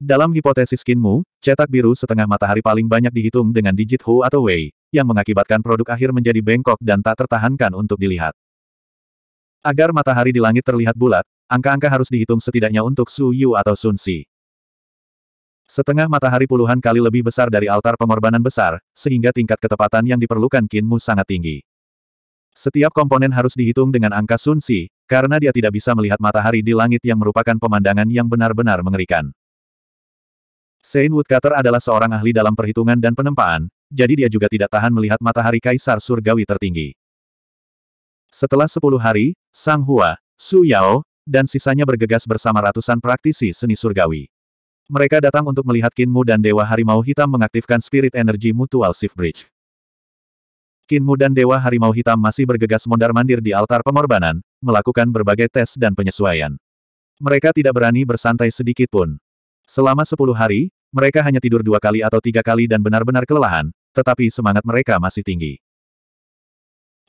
Dalam hipotesis Kinmu, cetak biru setengah matahari paling banyak dihitung dengan digit Hu atau Wei, yang mengakibatkan produk akhir menjadi bengkok dan tak tertahankan untuk dilihat. Agar matahari di langit terlihat bulat, angka-angka harus dihitung setidaknya untuk Su Yu atau Sun Si. Setengah matahari puluhan kali lebih besar dari altar pengorbanan besar, sehingga tingkat ketepatan yang diperlukan Kinmu sangat tinggi. Setiap komponen harus dihitung dengan angka sunsi, karena dia tidak bisa melihat matahari di langit yang merupakan pemandangan yang benar-benar mengerikan. Sein Woodcutter adalah seorang ahli dalam perhitungan dan penempaan, jadi dia juga tidak tahan melihat matahari kaisar surgawi tertinggi. Setelah sepuluh hari, Sang Hua, Su Yao, dan sisanya bergegas bersama ratusan praktisi seni surgawi. Mereka datang untuk melihat Kinmu dan Dewa Harimau Hitam mengaktifkan spirit energi Mutual Shift Bridge. Kinmu dan Dewa Harimau Hitam masih bergegas mondar-mandir di altar pengorbanan, melakukan berbagai tes dan penyesuaian. Mereka tidak berani bersantai sedikit pun. Selama sepuluh hari, mereka hanya tidur dua kali atau tiga kali dan benar-benar kelelahan, tetapi semangat mereka masih tinggi.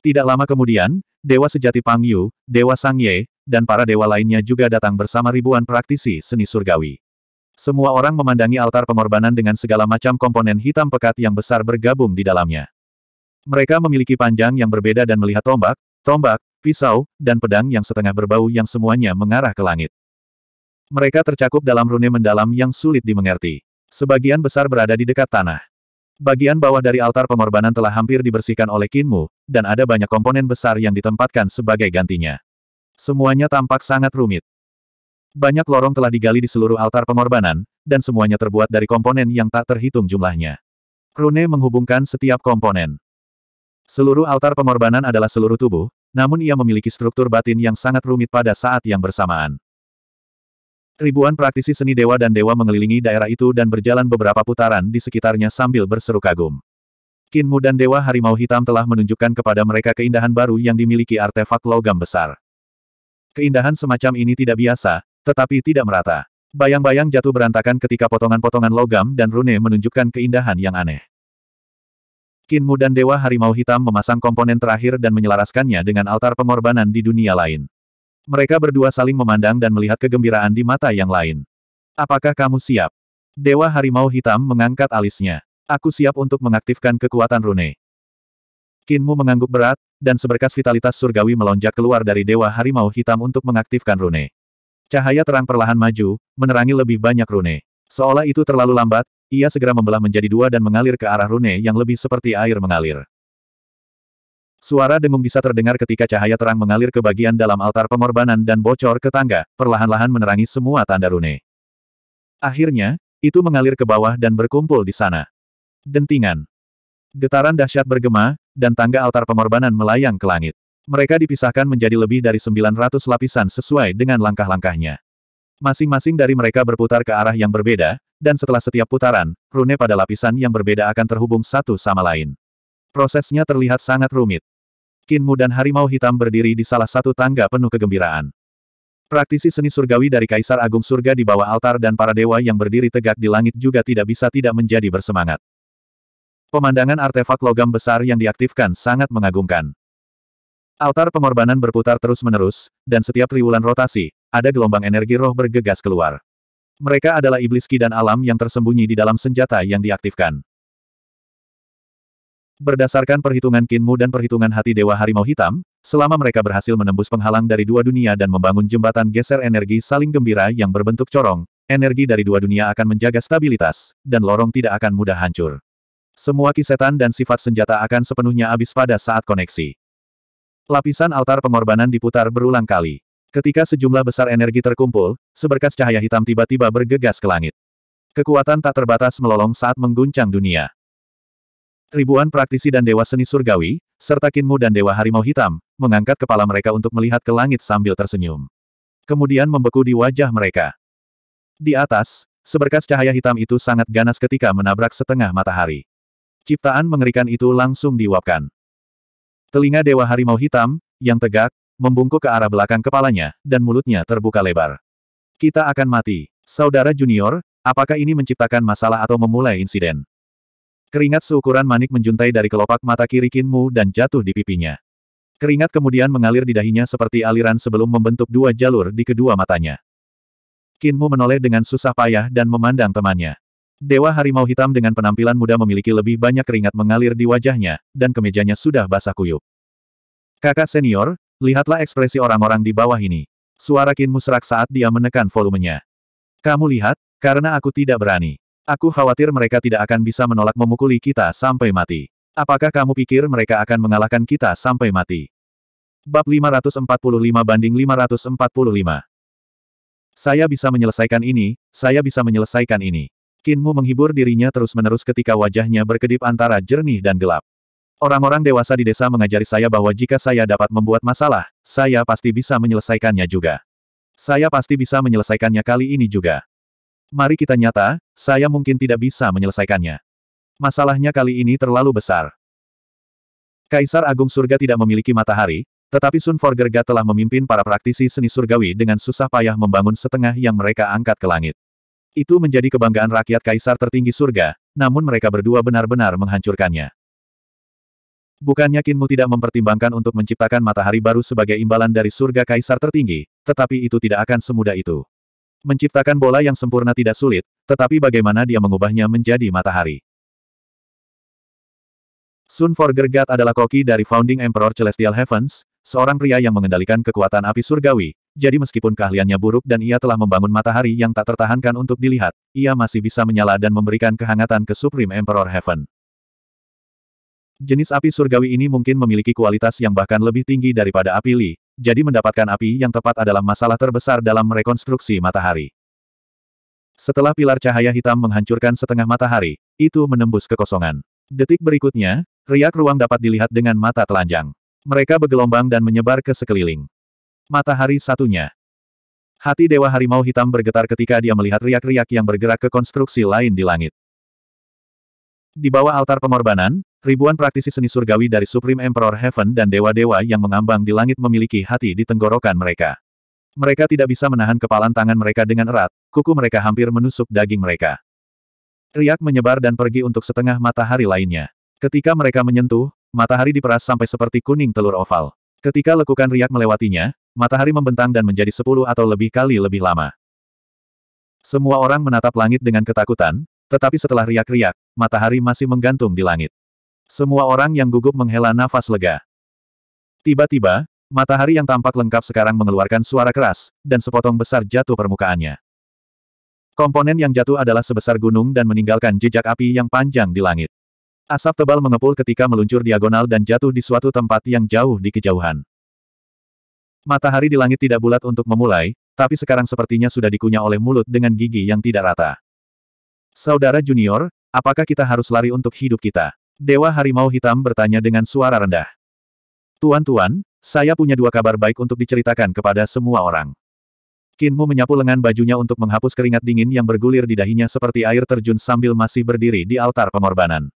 Tidak lama kemudian, Dewa Sejati Pang Yu, Dewa Sang Ye, dan para dewa lainnya juga datang bersama ribuan praktisi seni surgawi. Semua orang memandangi altar pengorbanan dengan segala macam komponen hitam pekat yang besar bergabung di dalamnya. Mereka memiliki panjang yang berbeda dan melihat tombak, tombak, pisau, dan pedang yang setengah berbau yang semuanya mengarah ke langit. Mereka tercakup dalam rune mendalam yang sulit dimengerti. Sebagian besar berada di dekat tanah. Bagian bawah dari altar pengorbanan telah hampir dibersihkan oleh Kinmu, dan ada banyak komponen besar yang ditempatkan sebagai gantinya. Semuanya tampak sangat rumit. Banyak lorong telah digali di seluruh altar pengorbanan, dan semuanya terbuat dari komponen yang tak terhitung jumlahnya. Rune menghubungkan setiap komponen. Seluruh altar pengorbanan adalah seluruh tubuh, namun ia memiliki struktur batin yang sangat rumit pada saat yang bersamaan. Ribuan praktisi seni dewa dan dewa mengelilingi daerah itu dan berjalan beberapa putaran di sekitarnya sambil berseru kagum. Kinmu dan Dewa Harimau Hitam telah menunjukkan kepada mereka keindahan baru yang dimiliki artefak logam besar. Keindahan semacam ini tidak biasa, tetapi tidak merata. Bayang-bayang jatuh berantakan ketika potongan-potongan logam dan rune menunjukkan keindahan yang aneh. Kinmu dan Dewa Harimau Hitam memasang komponen terakhir dan menyelaraskannya dengan altar pengorbanan di dunia lain. Mereka berdua saling memandang dan melihat kegembiraan di mata yang lain. Apakah kamu siap? Dewa Harimau Hitam mengangkat alisnya. Aku siap untuk mengaktifkan kekuatan rune. Kinmu mengangguk berat, dan seberkas vitalitas surgawi melonjak keluar dari Dewa Harimau Hitam untuk mengaktifkan rune. Cahaya terang perlahan maju, menerangi lebih banyak rune. Seolah itu terlalu lambat, ia segera membelah menjadi dua dan mengalir ke arah Rune yang lebih seperti air mengalir. Suara dengung bisa terdengar ketika cahaya terang mengalir ke bagian dalam altar pengorbanan dan bocor ke tangga, perlahan-lahan menerangi semua tanda Rune. Akhirnya, itu mengalir ke bawah dan berkumpul di sana. Dentingan. Getaran dahsyat bergema, dan tangga altar pengorbanan melayang ke langit. Mereka dipisahkan menjadi lebih dari 900 lapisan sesuai dengan langkah-langkahnya. Masing-masing dari mereka berputar ke arah yang berbeda, dan setelah setiap putaran, rune pada lapisan yang berbeda akan terhubung satu sama lain. Prosesnya terlihat sangat rumit. Kinmu dan Harimau Hitam berdiri di salah satu tangga penuh kegembiraan. Praktisi seni surgawi dari Kaisar Agung Surga di bawah altar dan para dewa yang berdiri tegak di langit juga tidak bisa tidak menjadi bersemangat. Pemandangan artefak logam besar yang diaktifkan sangat mengagumkan. Altar pengorbanan berputar terus-menerus, dan setiap triwulan rotasi, ada gelombang energi roh bergegas keluar. Mereka adalah iblis ki dan alam yang tersembunyi di dalam senjata yang diaktifkan. Berdasarkan perhitungan Kinmu dan perhitungan hati Dewa Harimau Hitam, selama mereka berhasil menembus penghalang dari dua dunia dan membangun jembatan geser energi saling gembira yang berbentuk corong, energi dari dua dunia akan menjaga stabilitas, dan lorong tidak akan mudah hancur. Semua kisetan dan sifat senjata akan sepenuhnya habis pada saat koneksi. Lapisan altar pengorbanan diputar berulang kali. Ketika sejumlah besar energi terkumpul, seberkas cahaya hitam tiba-tiba bergegas ke langit. Kekuatan tak terbatas melolong saat mengguncang dunia. Ribuan praktisi dan dewa seni surgawi, serta Kinmu dan dewa harimau hitam, mengangkat kepala mereka untuk melihat ke langit sambil tersenyum. Kemudian membeku di wajah mereka. Di atas, seberkas cahaya hitam itu sangat ganas ketika menabrak setengah matahari. Ciptaan mengerikan itu langsung diuapkan. Telinga dewa harimau hitam, yang tegak, membungkuk ke arah belakang kepalanya, dan mulutnya terbuka lebar. Kita akan mati. Saudara junior, apakah ini menciptakan masalah atau memulai insiden? Keringat seukuran manik menjuntai dari kelopak mata kiri Kinmu dan jatuh di pipinya. Keringat kemudian mengalir di dahinya seperti aliran sebelum membentuk dua jalur di kedua matanya. Kinmu menoleh dengan susah payah dan memandang temannya. Dewa harimau hitam dengan penampilan muda memiliki lebih banyak keringat mengalir di wajahnya, dan kemejanya sudah basah kuyup. Kakak senior, Lihatlah ekspresi orang-orang di bawah ini. Suara Qin musrak saat dia menekan volumenya. Kamu lihat, karena aku tidak berani. Aku khawatir mereka tidak akan bisa menolak memukuli kita sampai mati. Apakah kamu pikir mereka akan mengalahkan kita sampai mati? Bab 545 banding 545. Saya bisa menyelesaikan ini, saya bisa menyelesaikan ini. Kinmu menghibur dirinya terus-menerus ketika wajahnya berkedip antara jernih dan gelap. Orang-orang dewasa di desa mengajari saya bahwa jika saya dapat membuat masalah, saya pasti bisa menyelesaikannya juga. Saya pasti bisa menyelesaikannya kali ini juga. Mari kita nyata, saya mungkin tidak bisa menyelesaikannya. Masalahnya kali ini terlalu besar. Kaisar Agung Surga tidak memiliki matahari, tetapi Sun Forgerga telah memimpin para praktisi seni surgawi dengan susah payah membangun setengah yang mereka angkat ke langit. Itu menjadi kebanggaan rakyat kaisar tertinggi surga, namun mereka berdua benar-benar menghancurkannya. Bukannya Kinmu tidak mempertimbangkan untuk menciptakan matahari baru sebagai imbalan dari surga kaisar tertinggi, tetapi itu tidak akan semudah itu. Menciptakan bola yang sempurna tidak sulit, tetapi bagaimana dia mengubahnya menjadi matahari. Sun Forgergat adalah koki dari Founding Emperor Celestial Heavens, seorang pria yang mengendalikan kekuatan api surgawi, jadi meskipun keahliannya buruk dan ia telah membangun matahari yang tak tertahankan untuk dilihat, ia masih bisa menyala dan memberikan kehangatan ke Supreme Emperor Heaven. Jenis api surgawi ini mungkin memiliki kualitas yang bahkan lebih tinggi daripada api Li, jadi mendapatkan api yang tepat adalah masalah terbesar dalam merekonstruksi matahari. Setelah pilar cahaya hitam menghancurkan setengah matahari, itu menembus kekosongan. Detik berikutnya, riak ruang dapat dilihat dengan mata telanjang. Mereka bergelombang dan menyebar ke sekeliling. Matahari satunya. Hati Dewa Harimau Hitam bergetar ketika dia melihat riak-riak yang bergerak ke konstruksi lain di langit. Di bawah altar pengorbanan, ribuan praktisi seni surgawi dari Supreme Emperor Heaven dan dewa-dewa yang mengambang di langit memiliki hati di tenggorokan mereka. Mereka tidak bisa menahan kepalan tangan mereka dengan erat, kuku mereka hampir menusuk daging mereka. Riak menyebar dan pergi untuk setengah matahari lainnya. Ketika mereka menyentuh, matahari diperas sampai seperti kuning telur oval. Ketika lekukan riak melewatinya, matahari membentang dan menjadi sepuluh atau lebih kali lebih lama. Semua orang menatap langit dengan ketakutan, tetapi setelah riak-riak, matahari masih menggantung di langit. Semua orang yang gugup menghela nafas lega. Tiba-tiba, matahari yang tampak lengkap sekarang mengeluarkan suara keras, dan sepotong besar jatuh permukaannya. Komponen yang jatuh adalah sebesar gunung dan meninggalkan jejak api yang panjang di langit. Asap tebal mengepul ketika meluncur diagonal dan jatuh di suatu tempat yang jauh di kejauhan. Matahari di langit tidak bulat untuk memulai, tapi sekarang sepertinya sudah dikunyah oleh mulut dengan gigi yang tidak rata. Saudara junior, apakah kita harus lari untuk hidup kita? Dewa Harimau Hitam bertanya dengan suara rendah. Tuan-tuan, saya punya dua kabar baik untuk diceritakan kepada semua orang. Kinmu menyapu lengan bajunya untuk menghapus keringat dingin yang bergulir di dahinya seperti air terjun sambil masih berdiri di altar pengorbanan.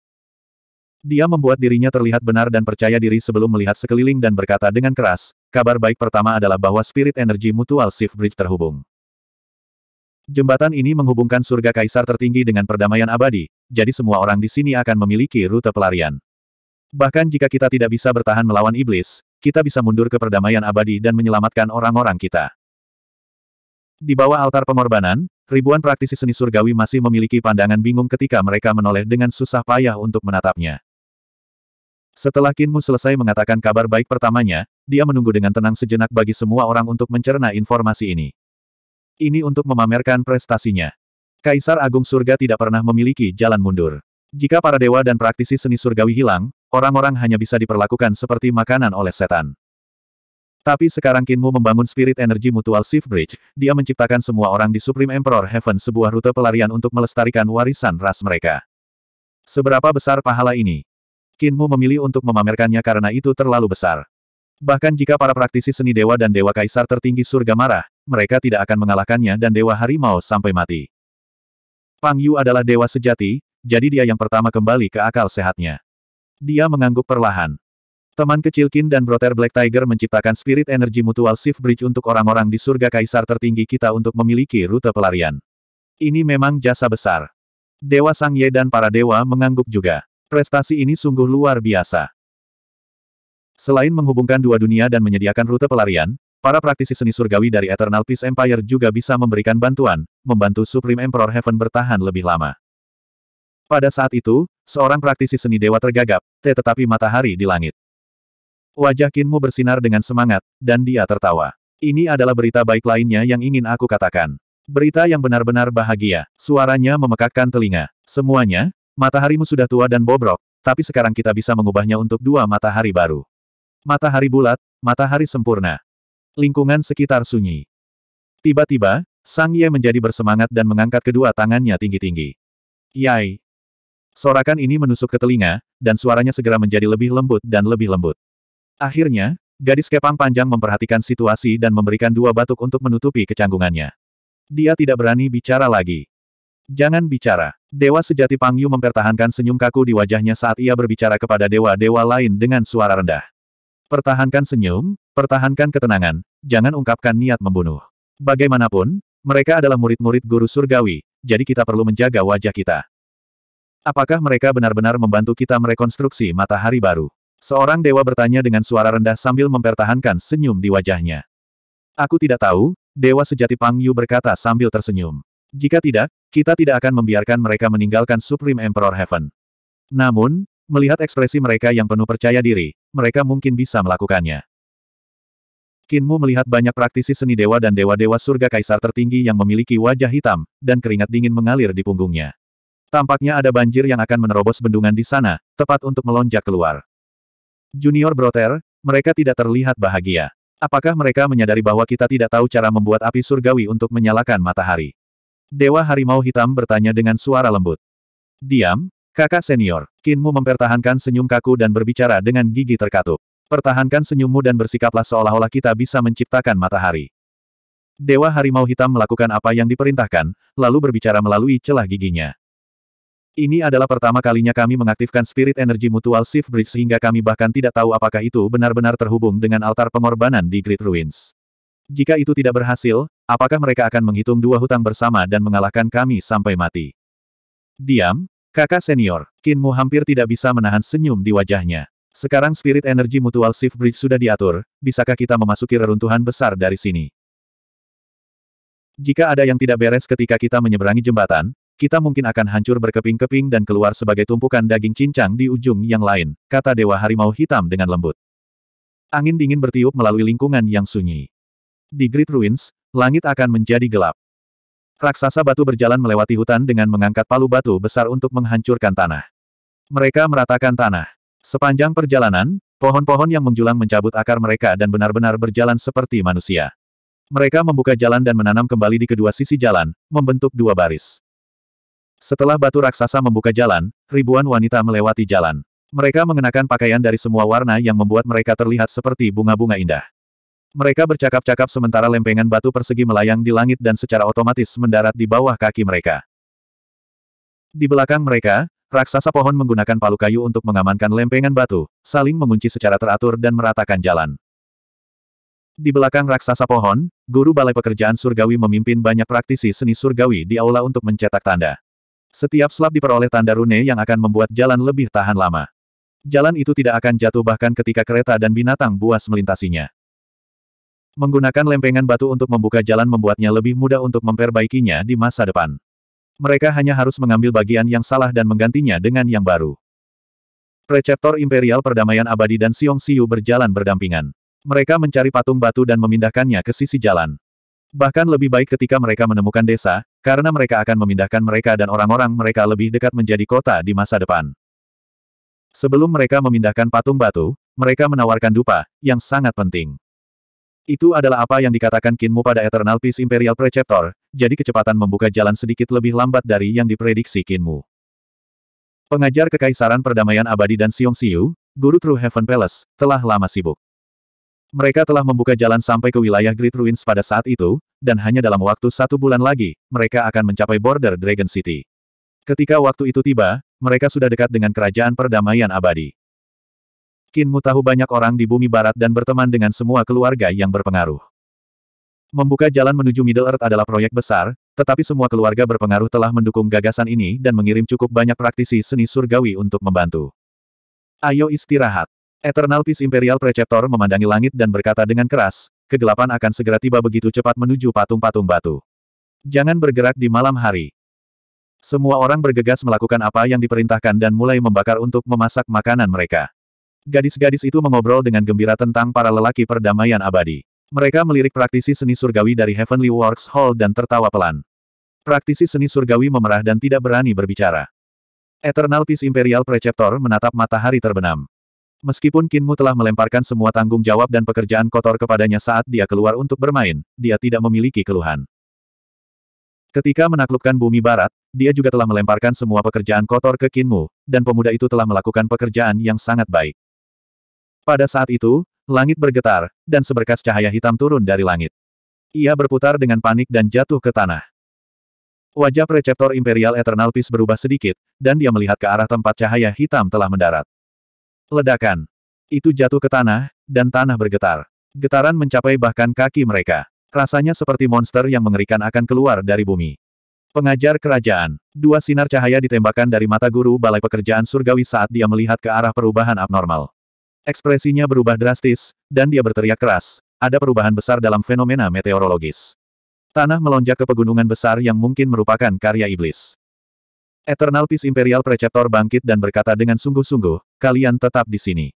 Dia membuat dirinya terlihat benar dan percaya diri sebelum melihat sekeliling dan berkata dengan keras, kabar baik pertama adalah bahwa spirit energi mutual Shift Bridge terhubung. Jembatan ini menghubungkan surga kaisar tertinggi dengan perdamaian abadi, jadi semua orang di sini akan memiliki rute pelarian. Bahkan jika kita tidak bisa bertahan melawan iblis, kita bisa mundur ke perdamaian abadi dan menyelamatkan orang-orang kita. Di bawah altar pengorbanan, ribuan praktisi seni surgawi masih memiliki pandangan bingung ketika mereka menoleh dengan susah payah untuk menatapnya. Setelah Kinmu selesai mengatakan kabar baik pertamanya, dia menunggu dengan tenang sejenak bagi semua orang untuk mencerna informasi ini. Ini untuk memamerkan prestasinya. Kaisar Agung Surga tidak pernah memiliki jalan mundur. Jika para dewa dan praktisi seni surgawi hilang, orang-orang hanya bisa diperlakukan seperti makanan oleh setan. Tapi sekarang Kinmu membangun spirit energi mutual Shift Bridge, dia menciptakan semua orang di Supreme Emperor Heaven sebuah rute pelarian untuk melestarikan warisan ras mereka. Seberapa besar pahala ini? Kinmu memilih untuk memamerkannya karena itu terlalu besar. Bahkan jika para praktisi seni dewa dan dewa kaisar tertinggi surga marah, mereka tidak akan mengalahkannya dan Dewa Harimau sampai mati. Pang Yu adalah dewa sejati, jadi dia yang pertama kembali ke akal sehatnya. Dia mengangguk perlahan. Teman kecil Qin dan Brother Black Tiger menciptakan spirit energi mutual shift bridge untuk orang-orang di surga kaisar tertinggi kita untuk memiliki rute pelarian. Ini memang jasa besar. Dewa Sang Ye dan para dewa mengangguk juga. Prestasi ini sungguh luar biasa. Selain menghubungkan dua dunia dan menyediakan rute pelarian, Para praktisi seni surgawi dari Eternal Peace Empire juga bisa memberikan bantuan, membantu Supreme Emperor Heaven bertahan lebih lama. Pada saat itu, seorang praktisi seni dewa tergagap, tetapi matahari di langit. Wajah Kinmu bersinar dengan semangat, dan dia tertawa. Ini adalah berita baik lainnya yang ingin aku katakan. Berita yang benar-benar bahagia, suaranya memekakkan telinga. Semuanya, mataharimu sudah tua dan bobrok, tapi sekarang kita bisa mengubahnya untuk dua matahari baru. Matahari bulat, matahari sempurna. Lingkungan sekitar sunyi. Tiba-tiba, Sang Ye menjadi bersemangat dan mengangkat kedua tangannya tinggi-tinggi. Yai! Sorakan ini menusuk ke telinga, dan suaranya segera menjadi lebih lembut dan lebih lembut. Akhirnya, gadis kepang panjang memperhatikan situasi dan memberikan dua batuk untuk menutupi kecanggungannya. Dia tidak berani bicara lagi. Jangan bicara. Dewa sejati Pang Yu mempertahankan senyum kaku di wajahnya saat ia berbicara kepada dewa-dewa lain dengan suara rendah. Pertahankan senyum, Pertahankan ketenangan, jangan ungkapkan niat membunuh. Bagaimanapun, mereka adalah murid-murid guru surgawi, jadi kita perlu menjaga wajah kita. Apakah mereka benar-benar membantu kita merekonstruksi matahari baru? Seorang dewa bertanya dengan suara rendah sambil mempertahankan senyum di wajahnya. Aku tidak tahu, dewa sejati Pang Yu berkata sambil tersenyum. Jika tidak, kita tidak akan membiarkan mereka meninggalkan Supreme Emperor Heaven. Namun, melihat ekspresi mereka yang penuh percaya diri, mereka mungkin bisa melakukannya. Kinmu melihat banyak praktisi seni dewa dan dewa-dewa surga kaisar tertinggi yang memiliki wajah hitam, dan keringat dingin mengalir di punggungnya. Tampaknya ada banjir yang akan menerobos bendungan di sana, tepat untuk melonjak keluar. Junior Broter, mereka tidak terlihat bahagia. Apakah mereka menyadari bahwa kita tidak tahu cara membuat api surgawi untuk menyalakan matahari? Dewa Harimau Hitam bertanya dengan suara lembut. Diam, kakak senior. Kinmu mempertahankan senyum kaku dan berbicara dengan gigi terkatup. Pertahankan senyummu dan bersikaplah seolah-olah kita bisa menciptakan matahari. Dewa Harimau Hitam melakukan apa yang diperintahkan, lalu berbicara melalui celah giginya. Ini adalah pertama kalinya kami mengaktifkan spirit energi mutual Shift Bridge sehingga kami bahkan tidak tahu apakah itu benar-benar terhubung dengan altar pengorbanan di Great Ruins. Jika itu tidak berhasil, apakah mereka akan menghitung dua hutang bersama dan mengalahkan kami sampai mati? Diam, kakak senior, Kinmu hampir tidak bisa menahan senyum di wajahnya. Sekarang spirit energi mutual shift bridge sudah diatur, bisakah kita memasuki reruntuhan besar dari sini? Jika ada yang tidak beres ketika kita menyeberangi jembatan, kita mungkin akan hancur berkeping-keping dan keluar sebagai tumpukan daging cincang di ujung yang lain, kata Dewa Harimau Hitam dengan lembut. Angin dingin bertiup melalui lingkungan yang sunyi. Di Great Ruins, langit akan menjadi gelap. Raksasa batu berjalan melewati hutan dengan mengangkat palu batu besar untuk menghancurkan tanah. Mereka meratakan tanah. Sepanjang perjalanan, pohon-pohon yang menjulang mencabut akar mereka dan benar-benar berjalan seperti manusia. Mereka membuka jalan dan menanam kembali di kedua sisi jalan, membentuk dua baris. Setelah batu raksasa membuka jalan, ribuan wanita melewati jalan. Mereka mengenakan pakaian dari semua warna yang membuat mereka terlihat seperti bunga-bunga indah. Mereka bercakap-cakap sementara lempengan batu persegi melayang di langit dan secara otomatis mendarat di bawah kaki mereka. Di belakang mereka, Raksasa pohon menggunakan palu kayu untuk mengamankan lempengan batu, saling mengunci secara teratur dan meratakan jalan. Di belakang raksasa pohon, guru balai pekerjaan surgawi memimpin banyak praktisi seni surgawi di aula untuk mencetak tanda. Setiap slab diperoleh tanda rune yang akan membuat jalan lebih tahan lama. Jalan itu tidak akan jatuh bahkan ketika kereta dan binatang buas melintasinya. Menggunakan lempengan batu untuk membuka jalan membuatnya lebih mudah untuk memperbaikinya di masa depan mereka hanya harus mengambil bagian yang salah dan menggantinya dengan yang baru. Preceptor Imperial Perdamaian Abadi dan Siong Siu berjalan berdampingan. Mereka mencari patung batu dan memindahkannya ke sisi jalan. Bahkan lebih baik ketika mereka menemukan desa, karena mereka akan memindahkan mereka dan orang-orang mereka lebih dekat menjadi kota di masa depan. Sebelum mereka memindahkan patung batu, mereka menawarkan dupa, yang sangat penting. Itu adalah apa yang dikatakan Kinmu pada Eternal Peace Imperial Preceptor, jadi kecepatan membuka jalan sedikit lebih lambat dari yang diprediksi Kinmu. Pengajar Kekaisaran Perdamaian Abadi dan Siung Siu, Guru True Heaven Palace, telah lama sibuk. Mereka telah membuka jalan sampai ke wilayah Great Ruins pada saat itu, dan hanya dalam waktu satu bulan lagi, mereka akan mencapai border Dragon City. Ketika waktu itu tiba, mereka sudah dekat dengan Kerajaan Perdamaian Abadi. Kinmu tahu banyak orang di bumi barat dan berteman dengan semua keluarga yang berpengaruh. Membuka jalan menuju Middle Earth adalah proyek besar, tetapi semua keluarga berpengaruh telah mendukung gagasan ini dan mengirim cukup banyak praktisi seni surgawi untuk membantu. Ayo istirahat. Eternal Peace Imperial Preceptor memandangi langit dan berkata dengan keras, kegelapan akan segera tiba begitu cepat menuju patung-patung batu. Jangan bergerak di malam hari. Semua orang bergegas melakukan apa yang diperintahkan dan mulai membakar untuk memasak makanan mereka. Gadis-gadis itu mengobrol dengan gembira tentang para lelaki perdamaian abadi. Mereka melirik praktisi seni surgawi dari Heavenly Works Hall dan tertawa pelan. Praktisi seni surgawi memerah dan tidak berani berbicara. Eternal Peace Imperial Preceptor menatap matahari terbenam. Meskipun Kinmu telah melemparkan semua tanggung jawab dan pekerjaan kotor kepadanya saat dia keluar untuk bermain, dia tidak memiliki keluhan. Ketika menaklukkan bumi barat, dia juga telah melemparkan semua pekerjaan kotor ke Kinmu, dan pemuda itu telah melakukan pekerjaan yang sangat baik. Pada saat itu, langit bergetar, dan seberkas cahaya hitam turun dari langit. Ia berputar dengan panik dan jatuh ke tanah. Wajah Preceptor Imperial Eternal Peace berubah sedikit, dan dia melihat ke arah tempat cahaya hitam telah mendarat. Ledakan. Itu jatuh ke tanah, dan tanah bergetar. Getaran mencapai bahkan kaki mereka. Rasanya seperti monster yang mengerikan akan keluar dari bumi. Pengajar kerajaan. Dua sinar cahaya ditembakkan dari mata guru balai pekerjaan surgawi saat dia melihat ke arah perubahan abnormal. Ekspresinya berubah drastis, dan dia berteriak keras. Ada perubahan besar dalam fenomena meteorologis. Tanah melonjak ke pegunungan besar yang mungkin merupakan karya iblis. Eternal Peace Imperial Preceptor bangkit dan berkata dengan sungguh-sungguh, kalian tetap di sini.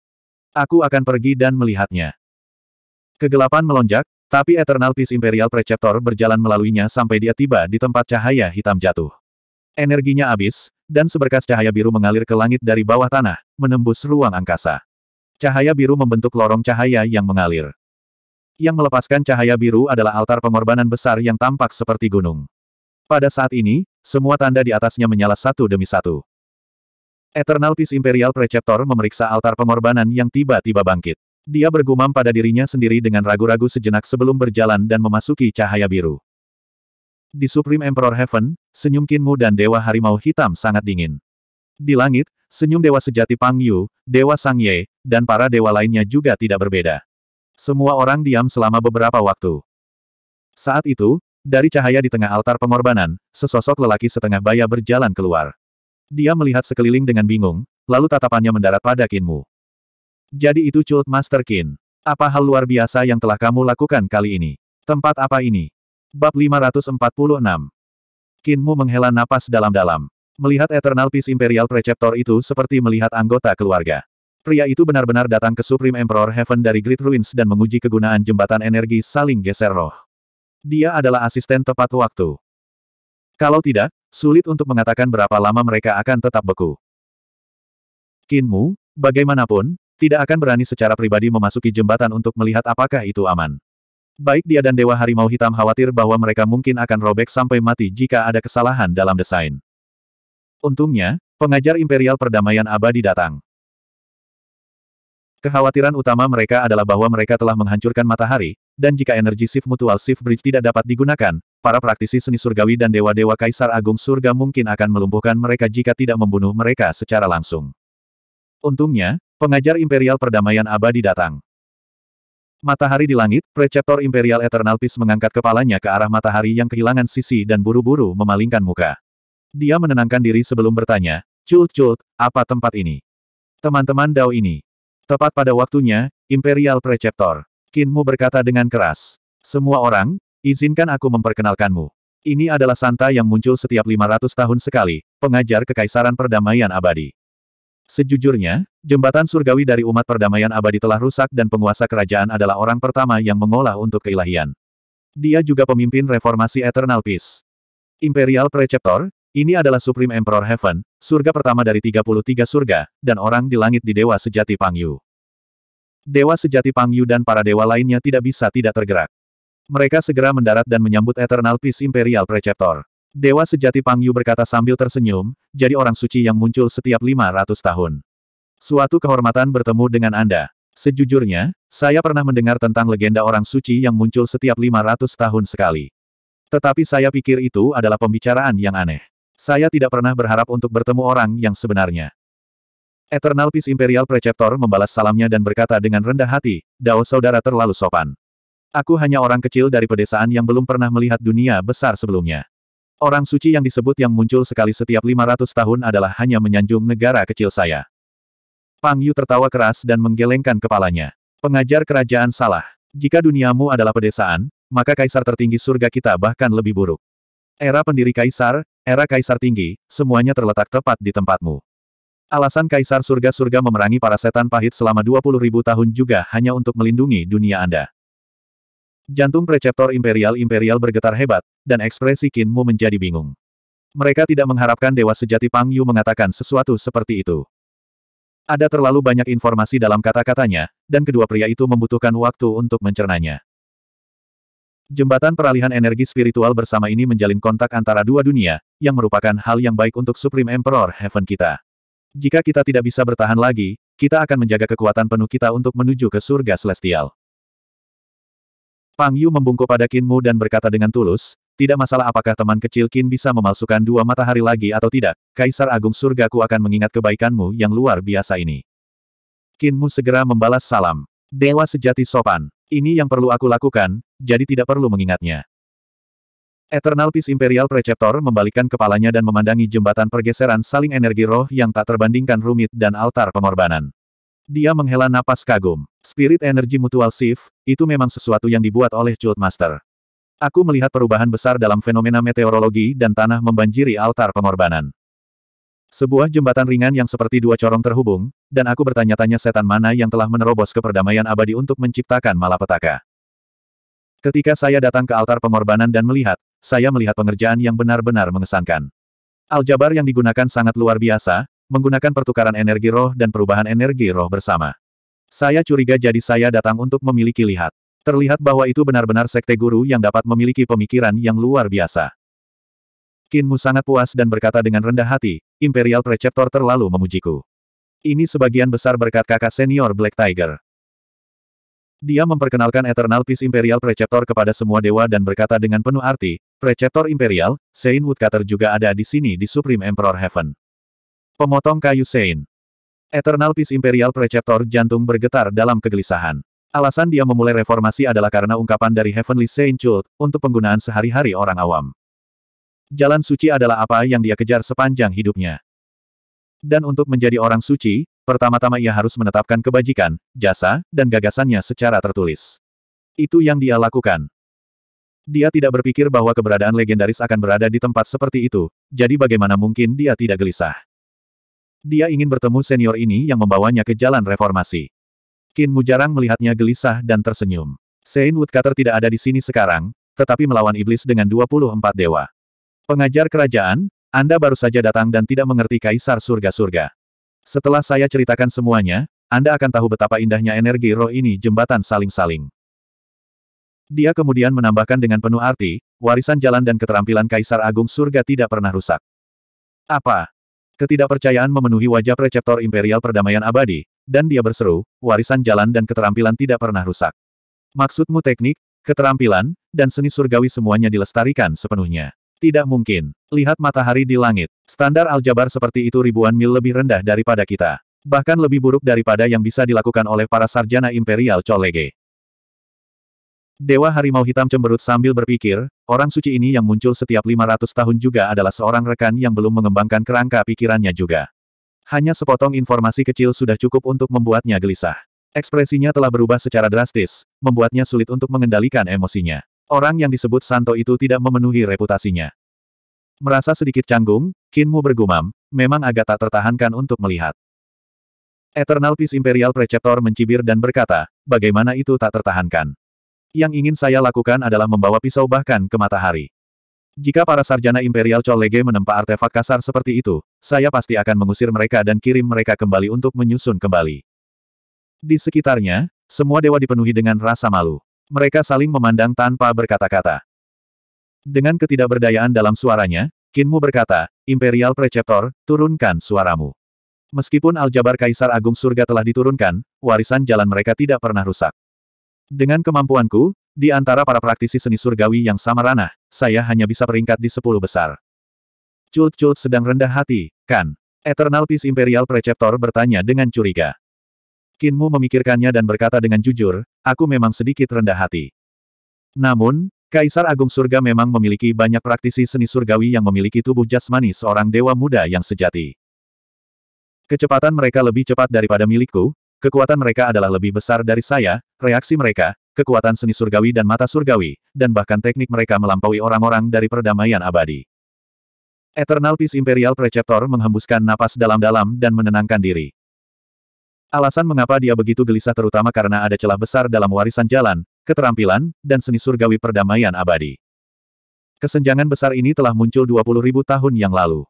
Aku akan pergi dan melihatnya. Kegelapan melonjak, tapi Eternal Peace Imperial Preceptor berjalan melaluinya sampai dia tiba di tempat cahaya hitam jatuh. Energinya habis, dan seberkas cahaya biru mengalir ke langit dari bawah tanah, menembus ruang angkasa. Cahaya biru membentuk lorong cahaya yang mengalir. Yang melepaskan cahaya biru adalah altar pengorbanan besar yang tampak seperti gunung. Pada saat ini, semua tanda di atasnya menyala satu demi satu. Eternal Peace Imperial Preceptor memeriksa altar pengorbanan yang tiba-tiba bangkit. Dia bergumam pada dirinya sendiri dengan ragu-ragu sejenak sebelum berjalan dan memasuki cahaya biru. Di Supreme Emperor Heaven, senyum Kinmu dan Dewa Harimau Hitam sangat dingin. Di langit, senyum dewa sejati Pang Yu, dewa Sang Ye, dan para dewa lainnya juga tidak berbeda. Semua orang diam selama beberapa waktu. Saat itu, dari cahaya di tengah altar pengorbanan, sesosok lelaki setengah baya berjalan keluar. Dia melihat sekeliling dengan bingung, lalu tatapannya mendarat pada Kinmu. Jadi itu Cult Master Kin. Apa hal luar biasa yang telah kamu lakukan kali ini? Tempat apa ini? Bab 546 Kinmu menghela napas dalam-dalam. Melihat Eternal Peace Imperial Preceptor itu seperti melihat anggota keluarga. Pria itu benar-benar datang ke Supreme Emperor Heaven dari Great Ruins dan menguji kegunaan jembatan energi saling geser roh. Dia adalah asisten tepat waktu. Kalau tidak, sulit untuk mengatakan berapa lama mereka akan tetap beku. Kinmu, bagaimanapun, tidak akan berani secara pribadi memasuki jembatan untuk melihat apakah itu aman. Baik dia dan Dewa Harimau Hitam khawatir bahwa mereka mungkin akan robek sampai mati jika ada kesalahan dalam desain. Untungnya, pengajar imperial perdamaian abadi datang. Kekhawatiran utama mereka adalah bahwa mereka telah menghancurkan matahari, dan jika energi shift mutual shift bridge tidak dapat digunakan, para praktisi seni surgawi dan dewa-dewa kaisar agung surga mungkin akan melumpuhkan mereka jika tidak membunuh mereka secara langsung. Untungnya, pengajar imperial perdamaian abadi datang. Matahari di langit, Preceptor Imperial Eternal Peace mengangkat kepalanya ke arah matahari yang kehilangan sisi dan buru-buru memalingkan muka. Dia menenangkan diri sebelum bertanya, Cult-cult, apa tempat ini? Teman-teman Dao ini. Tepat pada waktunya, Imperial Preceptor. Kinmu berkata dengan keras. Semua orang, izinkan aku memperkenalkanmu. Ini adalah Santa yang muncul setiap 500 tahun sekali, pengajar kekaisaran perdamaian abadi. Sejujurnya, jembatan surgawi dari umat perdamaian abadi telah rusak dan penguasa kerajaan adalah orang pertama yang mengolah untuk keilahian. Dia juga pemimpin reformasi Eternal Peace. Imperial Preceptor, ini adalah Supreme Emperor Heaven, surga pertama dari 33 surga, dan orang di langit di Dewa Sejati Pang Yu. Dewa Sejati Pang Yu dan para dewa lainnya tidak bisa tidak tergerak. Mereka segera mendarat dan menyambut Eternal Peace Imperial Preceptor. Dewa Sejati Pang Yu berkata sambil tersenyum, jadi orang suci yang muncul setiap 500 tahun. Suatu kehormatan bertemu dengan Anda. Sejujurnya, saya pernah mendengar tentang legenda orang suci yang muncul setiap 500 tahun sekali. Tetapi saya pikir itu adalah pembicaraan yang aneh. Saya tidak pernah berharap untuk bertemu orang yang sebenarnya. Eternal Peace Imperial Preceptor membalas salamnya dan berkata dengan rendah hati, Dao saudara terlalu sopan. Aku hanya orang kecil dari pedesaan yang belum pernah melihat dunia besar sebelumnya. Orang suci yang disebut yang muncul sekali setiap 500 tahun adalah hanya menyanjung negara kecil saya. Pang Yu tertawa keras dan menggelengkan kepalanya. Pengajar kerajaan salah. Jika duniamu adalah pedesaan, maka kaisar tertinggi surga kita bahkan lebih buruk. Era pendiri Kaisar, era Kaisar tinggi, semuanya terletak tepat di tempatmu. Alasan Kaisar surga-surga memerangi para setan pahit selama 20 ribu tahun juga hanya untuk melindungi dunia Anda. Jantung preceptor imperial-imperial bergetar hebat, dan ekspresi Kinmu menjadi bingung. Mereka tidak mengharapkan Dewa Sejati Pang Yu mengatakan sesuatu seperti itu. Ada terlalu banyak informasi dalam kata-katanya, dan kedua pria itu membutuhkan waktu untuk mencernanya. Jembatan peralihan energi spiritual bersama ini menjalin kontak antara dua dunia, yang merupakan hal yang baik untuk Supreme Emperor Heaven kita. Jika kita tidak bisa bertahan lagi, kita akan menjaga kekuatan penuh kita untuk menuju ke surga celestial. Pang Yu membungkuk pada Qin Mu dan berkata dengan tulus, tidak masalah apakah teman kecil Qin bisa memalsukan dua matahari lagi atau tidak, Kaisar Agung Surgaku akan mengingat kebaikanmu yang luar biasa ini. Qin Mu segera membalas salam. Dewa sejati sopan. Ini yang perlu aku lakukan, jadi tidak perlu mengingatnya. Eternal Peace Imperial Preceptor membalikkan kepalanya dan memandangi jembatan pergeseran saling energi roh yang tak terbandingkan rumit dan altar pengorbanan. Dia menghela napas kagum. Spirit energi mutual shift, itu memang sesuatu yang dibuat oleh Cult Master. Aku melihat perubahan besar dalam fenomena meteorologi dan tanah membanjiri altar pengorbanan. Sebuah jembatan ringan yang seperti dua corong terhubung, dan aku bertanya-tanya setan mana yang telah menerobos ke perdamaian abadi untuk menciptakan malapetaka. Ketika saya datang ke altar pengorbanan dan melihat, saya melihat pengerjaan yang benar-benar mengesankan. Aljabar yang digunakan sangat luar biasa, menggunakan pertukaran energi roh dan perubahan energi roh bersama. Saya curiga jadi saya datang untuk memiliki lihat. Terlihat bahwa itu benar-benar sekte guru yang dapat memiliki pemikiran yang luar biasa. Qinmu sangat puas dan berkata dengan rendah hati, Imperial Preceptor terlalu memujiku. Ini sebagian besar berkat kakak senior Black Tiger. Dia memperkenalkan Eternal Peace Imperial Preceptor kepada semua dewa dan berkata dengan penuh arti, Preceptor Imperial, Sein Woodcutter juga ada di sini di Supreme Emperor Heaven. Pemotong kayu Sein. Eternal Peace Imperial Preceptor jantung bergetar dalam kegelisahan. Alasan dia memulai reformasi adalah karena ungkapan dari Heavenly Saint Chult, untuk penggunaan sehari-hari orang awam. Jalan suci adalah apa yang dia kejar sepanjang hidupnya. Dan untuk menjadi orang suci, pertama-tama ia harus menetapkan kebajikan, jasa, dan gagasannya secara tertulis. Itu yang dia lakukan. Dia tidak berpikir bahwa keberadaan legendaris akan berada di tempat seperti itu, jadi bagaimana mungkin dia tidak gelisah. Dia ingin bertemu senior ini yang membawanya ke jalan reformasi. Kinmu jarang melihatnya gelisah dan tersenyum. Sein Woodcutter tidak ada di sini sekarang, tetapi melawan iblis dengan 24 dewa. Pengajar kerajaan, Anda baru saja datang dan tidak mengerti kaisar surga-surga. Setelah saya ceritakan semuanya, Anda akan tahu betapa indahnya energi roh ini jembatan saling-saling. Dia kemudian menambahkan dengan penuh arti, warisan jalan dan keterampilan kaisar agung surga tidak pernah rusak. Apa? Ketidakpercayaan memenuhi wajah preceptor imperial perdamaian abadi, dan dia berseru, warisan jalan dan keterampilan tidak pernah rusak. Maksudmu teknik, keterampilan, dan seni surgawi semuanya dilestarikan sepenuhnya. Tidak mungkin. Lihat matahari di langit. Standar aljabar seperti itu ribuan mil lebih rendah daripada kita. Bahkan lebih buruk daripada yang bisa dilakukan oleh para sarjana imperial Colege. Dewa Harimau Hitam cemberut sambil berpikir, orang suci ini yang muncul setiap 500 tahun juga adalah seorang rekan yang belum mengembangkan kerangka pikirannya juga. Hanya sepotong informasi kecil sudah cukup untuk membuatnya gelisah. Ekspresinya telah berubah secara drastis, membuatnya sulit untuk mengendalikan emosinya. Orang yang disebut Santo itu tidak memenuhi reputasinya. Merasa sedikit canggung, Kinmu bergumam, memang agak tak tertahankan untuk melihat. Eternal Peace Imperial Preceptor mencibir dan berkata, bagaimana itu tak tertahankan. Yang ingin saya lakukan adalah membawa pisau bahkan ke matahari. Jika para sarjana Imperial Cholege menempa artefak kasar seperti itu, saya pasti akan mengusir mereka dan kirim mereka kembali untuk menyusun kembali. Di sekitarnya, semua dewa dipenuhi dengan rasa malu. Mereka saling memandang tanpa berkata-kata. Dengan ketidakberdayaan dalam suaranya, Kinmu berkata, Imperial Preceptor, turunkan suaramu. Meskipun aljabar Kaisar Agung Surga telah diturunkan, warisan jalan mereka tidak pernah rusak. Dengan kemampuanku, di antara para praktisi seni surgawi yang sama ranah, saya hanya bisa peringkat di sepuluh besar. Cult-cult sedang rendah hati, kan? Eternal Peace Imperial Preceptor bertanya dengan curiga. Kinmu memikirkannya dan berkata dengan jujur, aku memang sedikit rendah hati. Namun, Kaisar Agung Surga memang memiliki banyak praktisi seni surgawi yang memiliki tubuh jasmani seorang dewa muda yang sejati. Kecepatan mereka lebih cepat daripada milikku, kekuatan mereka adalah lebih besar dari saya, reaksi mereka, kekuatan seni surgawi dan mata surgawi, dan bahkan teknik mereka melampaui orang-orang dari perdamaian abadi. Eternal Peace Imperial Preceptor menghembuskan napas dalam-dalam dan menenangkan diri. Alasan mengapa dia begitu gelisah terutama karena ada celah besar dalam warisan jalan, keterampilan, dan seni surgawi perdamaian abadi. Kesenjangan besar ini telah muncul 20.000 tahun yang lalu.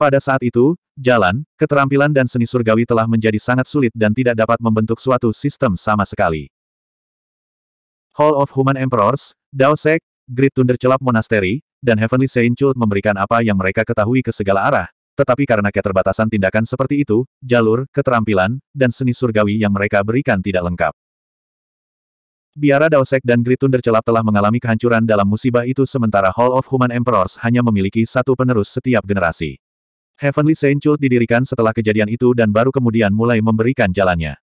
Pada saat itu, jalan, keterampilan dan seni surgawi telah menjadi sangat sulit dan tidak dapat membentuk suatu sistem sama sekali. Hall of Human Emperors, Dao Daosek, Great Thunder Celap Monastery, dan Heavenly Saint Chult memberikan apa yang mereka ketahui ke segala arah, tetapi karena keterbatasan tindakan seperti itu, jalur, keterampilan, dan seni surgawi yang mereka berikan tidak lengkap. Biara Daosek dan Gritun Tercelap telah mengalami kehancuran dalam musibah itu sementara Hall of Human Emperors hanya memiliki satu penerus setiap generasi. Heavenly Saint Chult didirikan setelah kejadian itu dan baru kemudian mulai memberikan jalannya.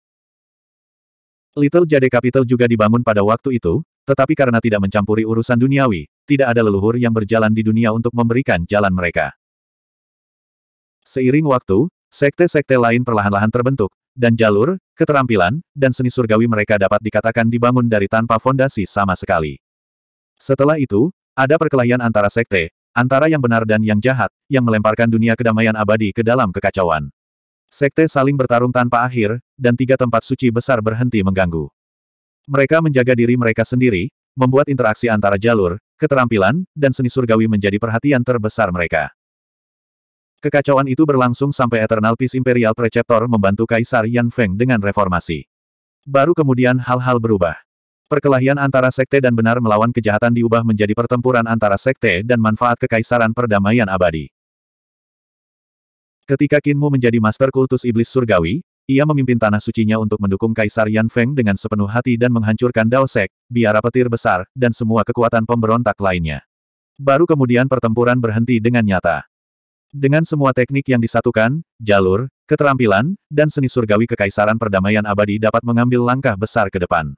Little Jade Capital juga dibangun pada waktu itu, tetapi karena tidak mencampuri urusan duniawi, tidak ada leluhur yang berjalan di dunia untuk memberikan jalan mereka. Seiring waktu, sekte-sekte lain perlahan-lahan terbentuk, dan jalur, keterampilan, dan seni surgawi mereka dapat dikatakan dibangun dari tanpa fondasi sama sekali. Setelah itu, ada perkelahian antara sekte, antara yang benar dan yang jahat, yang melemparkan dunia kedamaian abadi ke dalam kekacauan. Sekte saling bertarung tanpa akhir, dan tiga tempat suci besar berhenti mengganggu. Mereka menjaga diri mereka sendiri, membuat interaksi antara jalur, keterampilan, dan seni surgawi menjadi perhatian terbesar mereka. Kekacauan itu berlangsung sampai Eternal Peace Imperial Preceptor membantu Kaisar Yan Feng dengan reformasi. Baru kemudian hal-hal berubah. Perkelahian antara sekte dan benar melawan kejahatan diubah menjadi pertempuran antara sekte dan manfaat kekaisaran perdamaian abadi. Ketika Kinmu menjadi master kultus iblis surgawi, ia memimpin tanah sucinya untuk mendukung Kaisar Yan Feng dengan sepenuh hati dan menghancurkan Dao Sek, biara petir besar, dan semua kekuatan pemberontak lainnya. Baru kemudian pertempuran berhenti dengan nyata. Dengan semua teknik yang disatukan, jalur, keterampilan, dan seni surgawi kekaisaran perdamaian abadi dapat mengambil langkah besar ke depan.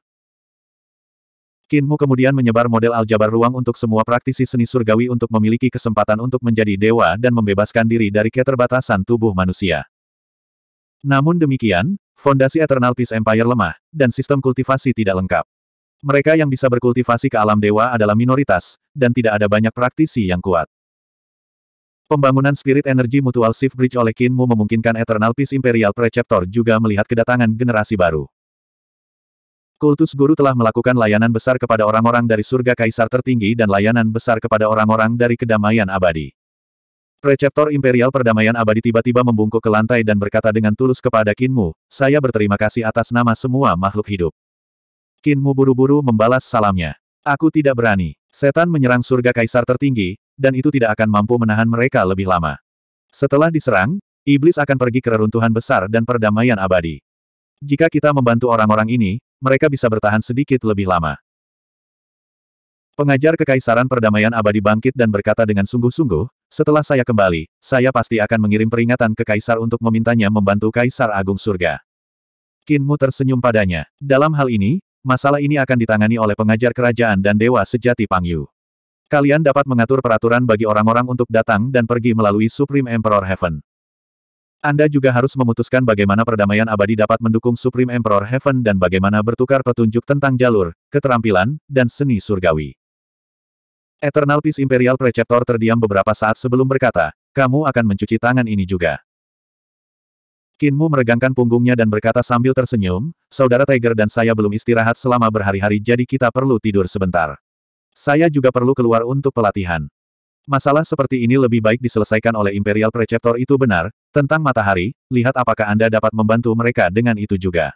Kinmu kemudian menyebar model aljabar ruang untuk semua praktisi seni surgawi untuk memiliki kesempatan untuk menjadi dewa dan membebaskan diri dari keterbatasan tubuh manusia. Namun demikian, fondasi Eternal Peace Empire lemah, dan sistem kultivasi tidak lengkap. Mereka yang bisa berkultivasi ke alam dewa adalah minoritas, dan tidak ada banyak praktisi yang kuat. Pembangunan Spirit Energy Mutual Shift Bridge oleh Kinmu memungkinkan Eternal Peace Imperial Preceptor juga melihat kedatangan generasi baru. Kultus Guru telah melakukan layanan besar kepada orang-orang dari surga kaisar tertinggi dan layanan besar kepada orang-orang dari kedamaian abadi. Preceptor Imperial Perdamaian Abadi tiba-tiba membungkuk ke lantai dan berkata dengan tulus kepada Kinmu, saya berterima kasih atas nama semua makhluk hidup. Kinmu buru-buru membalas salamnya. Aku tidak berani. Setan menyerang surga kaisar tertinggi, dan itu tidak akan mampu menahan mereka lebih lama. Setelah diserang, iblis akan pergi ke reruntuhan besar dan perdamaian abadi. Jika kita membantu orang-orang ini, mereka bisa bertahan sedikit lebih lama. Pengajar Kekaisaran Perdamaian Abadi bangkit dan berkata dengan sungguh-sungguh, setelah saya kembali, saya pasti akan mengirim peringatan ke Kaisar untuk memintanya membantu Kaisar Agung Surga. Kinmu tersenyum padanya. Dalam hal ini, masalah ini akan ditangani oleh pengajar kerajaan dan dewa sejati Pangyu. Kalian dapat mengatur peraturan bagi orang-orang untuk datang dan pergi melalui Supreme Emperor Heaven. Anda juga harus memutuskan bagaimana perdamaian abadi dapat mendukung Supreme Emperor Heaven dan bagaimana bertukar petunjuk tentang jalur, keterampilan, dan seni surgawi. Eternal Peace Imperial Preceptor terdiam beberapa saat sebelum berkata, kamu akan mencuci tangan ini juga. Kinmu meregangkan punggungnya dan berkata sambil tersenyum, Saudara Tiger dan saya belum istirahat selama berhari-hari jadi kita perlu tidur sebentar. Saya juga perlu keluar untuk pelatihan. Masalah seperti ini lebih baik diselesaikan oleh Imperial Preceptor itu benar, tentang matahari, lihat apakah Anda dapat membantu mereka dengan itu juga.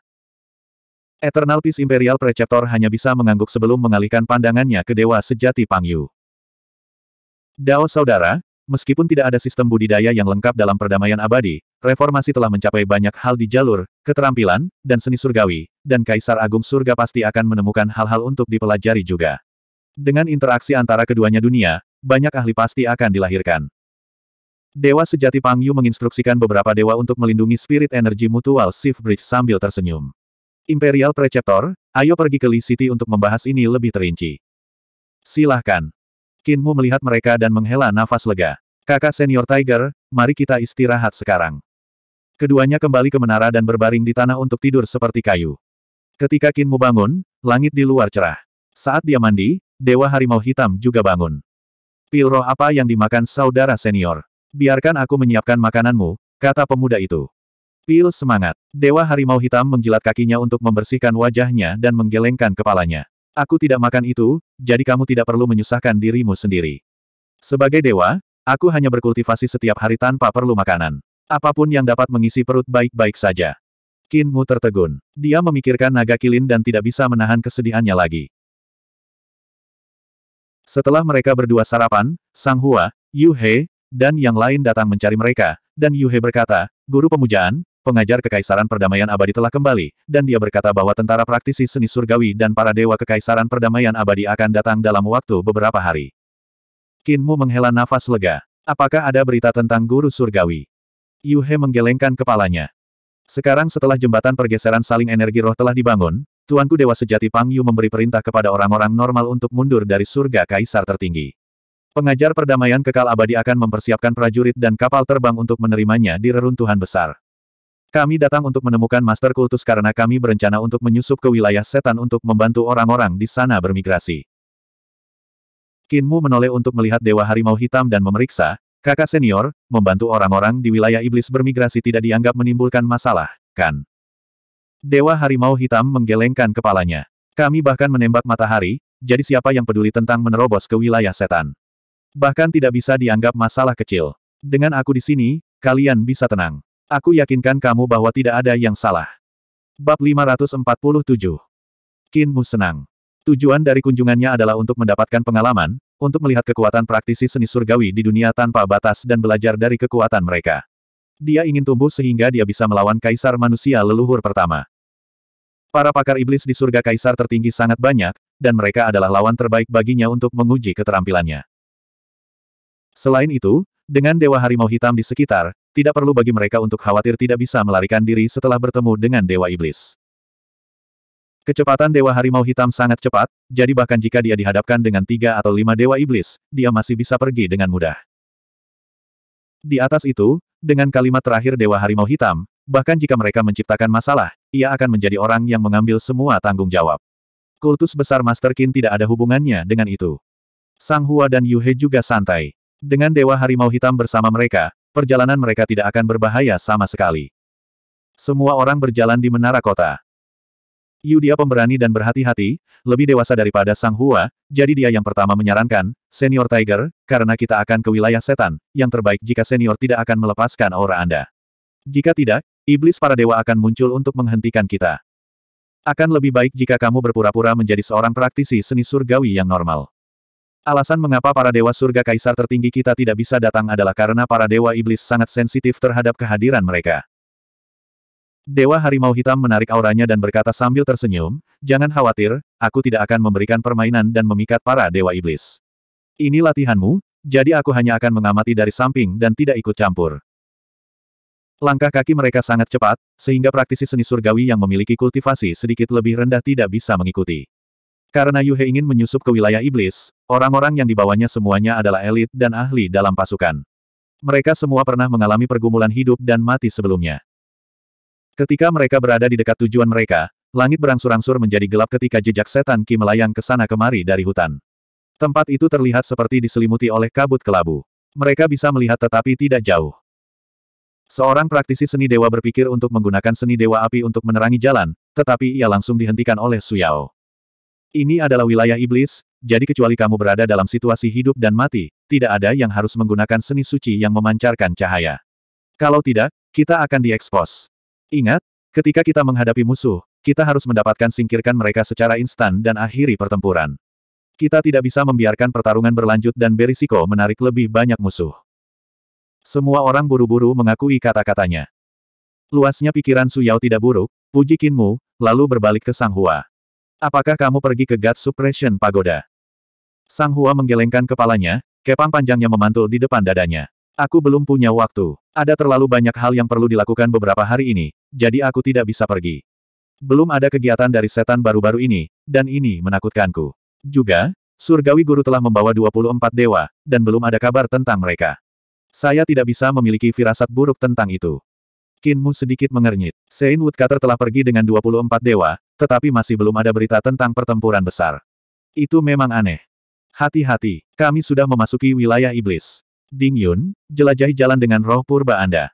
Eternal Peace Imperial Preceptor hanya bisa mengangguk sebelum mengalihkan pandangannya ke Dewa Sejati Pang Yu. Dao Saudara, meskipun tidak ada sistem budidaya yang lengkap dalam perdamaian abadi, reformasi telah mencapai banyak hal di jalur, keterampilan, dan seni surgawi, dan Kaisar Agung Surga pasti akan menemukan hal-hal untuk dipelajari juga. Dengan interaksi antara keduanya dunia, banyak ahli pasti akan dilahirkan. Dewa sejati Pang Yu menginstruksikan beberapa dewa untuk melindungi spirit energi mutual Sif Bridge sambil tersenyum. Imperial Preceptor, ayo pergi ke Lee City untuk membahas ini lebih terinci. Silahkan. Kinmu melihat mereka dan menghela nafas lega. Kakak senior Tiger, mari kita istirahat sekarang. Keduanya kembali ke menara dan berbaring di tanah untuk tidur seperti kayu. Ketika Kinmu bangun, langit di luar cerah. Saat dia mandi, Dewa Harimau Hitam juga bangun. Pil roh apa yang dimakan saudara senior? Biarkan aku menyiapkan makananmu, kata pemuda itu. Pil semangat. Dewa Harimau Hitam menjilat kakinya untuk membersihkan wajahnya dan menggelengkan kepalanya. Aku tidak makan itu, jadi kamu tidak perlu menyusahkan dirimu sendiri. Sebagai dewa, aku hanya berkultivasi setiap hari tanpa perlu makanan. Apapun yang dapat mengisi perut baik-baik saja. Kinmu tertegun. Dia memikirkan naga kilin dan tidak bisa menahan kesedihannya lagi. Setelah mereka berdua sarapan, Sang Hua, Yu He, dan yang lain datang mencari mereka, dan Yu He berkata, Guru Pemujaan, pengajar Kekaisaran Perdamaian Abadi telah kembali, dan dia berkata bahwa tentara praktisi seni surgawi dan para dewa Kekaisaran Perdamaian Abadi akan datang dalam waktu beberapa hari. Kinmu menghela nafas lega. Apakah ada berita tentang guru surgawi? Yu He menggelengkan kepalanya. Sekarang setelah jembatan pergeseran saling energi roh telah dibangun, Tuanku Dewa Sejati Pang Yu memberi perintah kepada orang-orang normal untuk mundur dari surga kaisar tertinggi. Pengajar perdamaian kekal abadi akan mempersiapkan prajurit dan kapal terbang untuk menerimanya di reruntuhan besar. Kami datang untuk menemukan Master Kultus karena kami berencana untuk menyusup ke wilayah setan untuk membantu orang-orang di sana bermigrasi. Kinmu menoleh untuk melihat Dewa Harimau Hitam dan memeriksa, kakak senior, membantu orang-orang di wilayah iblis bermigrasi tidak dianggap menimbulkan masalah, kan? Dewa Harimau Hitam menggelengkan kepalanya. Kami bahkan menembak matahari, jadi siapa yang peduli tentang menerobos ke wilayah setan? Bahkan tidak bisa dianggap masalah kecil. Dengan aku di sini, kalian bisa tenang. Aku yakinkan kamu bahwa tidak ada yang salah. Bab 547 Kinmu senang. Tujuan dari kunjungannya adalah untuk mendapatkan pengalaman, untuk melihat kekuatan praktisi seni surgawi di dunia tanpa batas dan belajar dari kekuatan mereka. Dia ingin tumbuh sehingga dia bisa melawan kaisar manusia leluhur pertama. Para pakar iblis di surga kaisar tertinggi sangat banyak, dan mereka adalah lawan terbaik baginya untuk menguji keterampilannya. Selain itu, dengan Dewa Harimau Hitam di sekitar, tidak perlu bagi mereka untuk khawatir tidak bisa melarikan diri setelah bertemu dengan Dewa Iblis. Kecepatan Dewa Harimau Hitam sangat cepat, jadi bahkan jika dia dihadapkan dengan tiga atau lima Dewa Iblis, dia masih bisa pergi dengan mudah. Di atas itu, dengan kalimat terakhir Dewa Harimau Hitam, Bahkan jika mereka menciptakan masalah, ia akan menjadi orang yang mengambil semua tanggung jawab. Kultus besar Master Qin tidak ada hubungannya dengan itu. Sang Hua dan He juga santai. Dengan Dewa Harimau Hitam bersama mereka, perjalanan mereka tidak akan berbahaya sama sekali. Semua orang berjalan di menara kota. Yu Dia pemberani dan berhati-hati, lebih dewasa daripada Sang Hua, jadi dia yang pertama menyarankan, Senior Tiger, karena kita akan ke wilayah setan, yang terbaik jika senior tidak akan melepaskan aura Anda. Jika tidak, Iblis para dewa akan muncul untuk menghentikan kita. Akan lebih baik jika kamu berpura-pura menjadi seorang praktisi seni surgawi yang normal. Alasan mengapa para dewa surga kaisar tertinggi kita tidak bisa datang adalah karena para dewa iblis sangat sensitif terhadap kehadiran mereka. Dewa Harimau Hitam menarik auranya dan berkata sambil tersenyum, Jangan khawatir, aku tidak akan memberikan permainan dan memikat para dewa iblis. Ini latihanmu, jadi aku hanya akan mengamati dari samping dan tidak ikut campur. Langkah kaki mereka sangat cepat, sehingga praktisi seni surgawi yang memiliki kultivasi sedikit lebih rendah tidak bisa mengikuti. Karena Yuhe ingin menyusup ke wilayah iblis, orang-orang yang dibawanya semuanya adalah elit dan ahli dalam pasukan. Mereka semua pernah mengalami pergumulan hidup dan mati sebelumnya. Ketika mereka berada di dekat tujuan mereka, langit berangsur-angsur menjadi gelap ketika jejak setan Ki melayang ke sana kemari dari hutan. Tempat itu terlihat seperti diselimuti oleh kabut kelabu. Mereka bisa melihat tetapi tidak jauh. Seorang praktisi seni dewa berpikir untuk menggunakan seni dewa api untuk menerangi jalan, tetapi ia langsung dihentikan oleh Suyao. Ini adalah wilayah iblis, jadi kecuali kamu berada dalam situasi hidup dan mati, tidak ada yang harus menggunakan seni suci yang memancarkan cahaya. Kalau tidak, kita akan diekspos. Ingat, ketika kita menghadapi musuh, kita harus mendapatkan singkirkan mereka secara instan dan akhiri pertempuran. Kita tidak bisa membiarkan pertarungan berlanjut dan berisiko menarik lebih banyak musuh. Semua orang buru-buru mengakui kata-katanya. Luasnya pikiran Su Yao tidak buruk, puji Kinmu, lalu berbalik ke Sang Hua. Apakah kamu pergi ke God Suppression Pagoda? Sang Hua menggelengkan kepalanya, kepang panjangnya memantul di depan dadanya. Aku belum punya waktu. Ada terlalu banyak hal yang perlu dilakukan beberapa hari ini, jadi aku tidak bisa pergi. Belum ada kegiatan dari setan baru-baru ini, dan ini menakutkanku. Juga, surgawi guru telah membawa 24 dewa, dan belum ada kabar tentang mereka. Saya tidak bisa memiliki firasat buruk tentang itu. Kinmu sedikit mengernyit. Sein Woodcutter telah pergi dengan 24 dewa, tetapi masih belum ada berita tentang pertempuran besar. Itu memang aneh. Hati-hati, kami sudah memasuki wilayah iblis. Ding Yun, jelajahi jalan dengan roh purba Anda.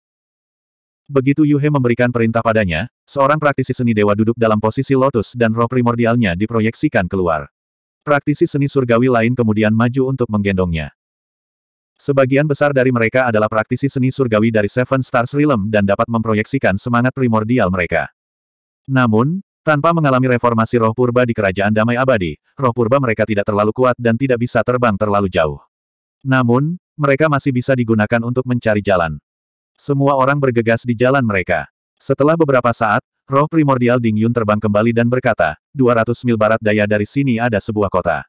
Begitu Yuhe memberikan perintah padanya, seorang praktisi seni dewa duduk dalam posisi lotus dan roh primordialnya diproyeksikan keluar. Praktisi seni surgawi lain kemudian maju untuk menggendongnya. Sebagian besar dari mereka adalah praktisi seni surgawi dari Seven Stars Realm dan dapat memproyeksikan semangat primordial mereka. Namun, tanpa mengalami reformasi roh purba di kerajaan damai abadi, roh purba mereka tidak terlalu kuat dan tidak bisa terbang terlalu jauh. Namun, mereka masih bisa digunakan untuk mencari jalan. Semua orang bergegas di jalan mereka. Setelah beberapa saat, roh primordial Ding Yun terbang kembali dan berkata, 200 mil barat daya dari sini ada sebuah kota.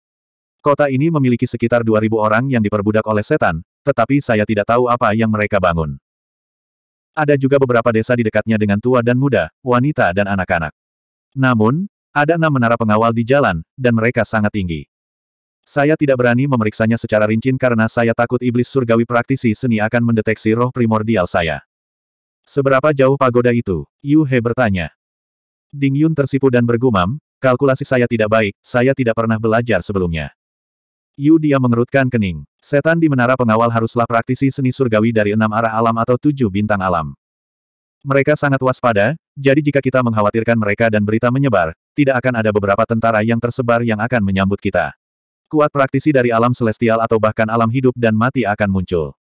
Kota ini memiliki sekitar 2.000 orang yang diperbudak oleh setan, tetapi saya tidak tahu apa yang mereka bangun. Ada juga beberapa desa di dekatnya dengan tua dan muda, wanita dan anak-anak. Namun, ada enam menara pengawal di jalan, dan mereka sangat tinggi. Saya tidak berani memeriksanya secara rinci karena saya takut iblis surgawi praktisi seni akan mendeteksi roh primordial saya. Seberapa jauh pagoda itu? Yu He bertanya. Ding Yun tersipu dan bergumam, kalkulasi saya tidak baik, saya tidak pernah belajar sebelumnya. Yu dia mengerutkan kening. Setan di menara pengawal haruslah praktisi seni surgawi dari enam arah alam atau tujuh bintang alam. Mereka sangat waspada, jadi jika kita mengkhawatirkan mereka dan berita menyebar, tidak akan ada beberapa tentara yang tersebar yang akan menyambut kita. Kuat praktisi dari alam celestial atau bahkan alam hidup dan mati akan muncul.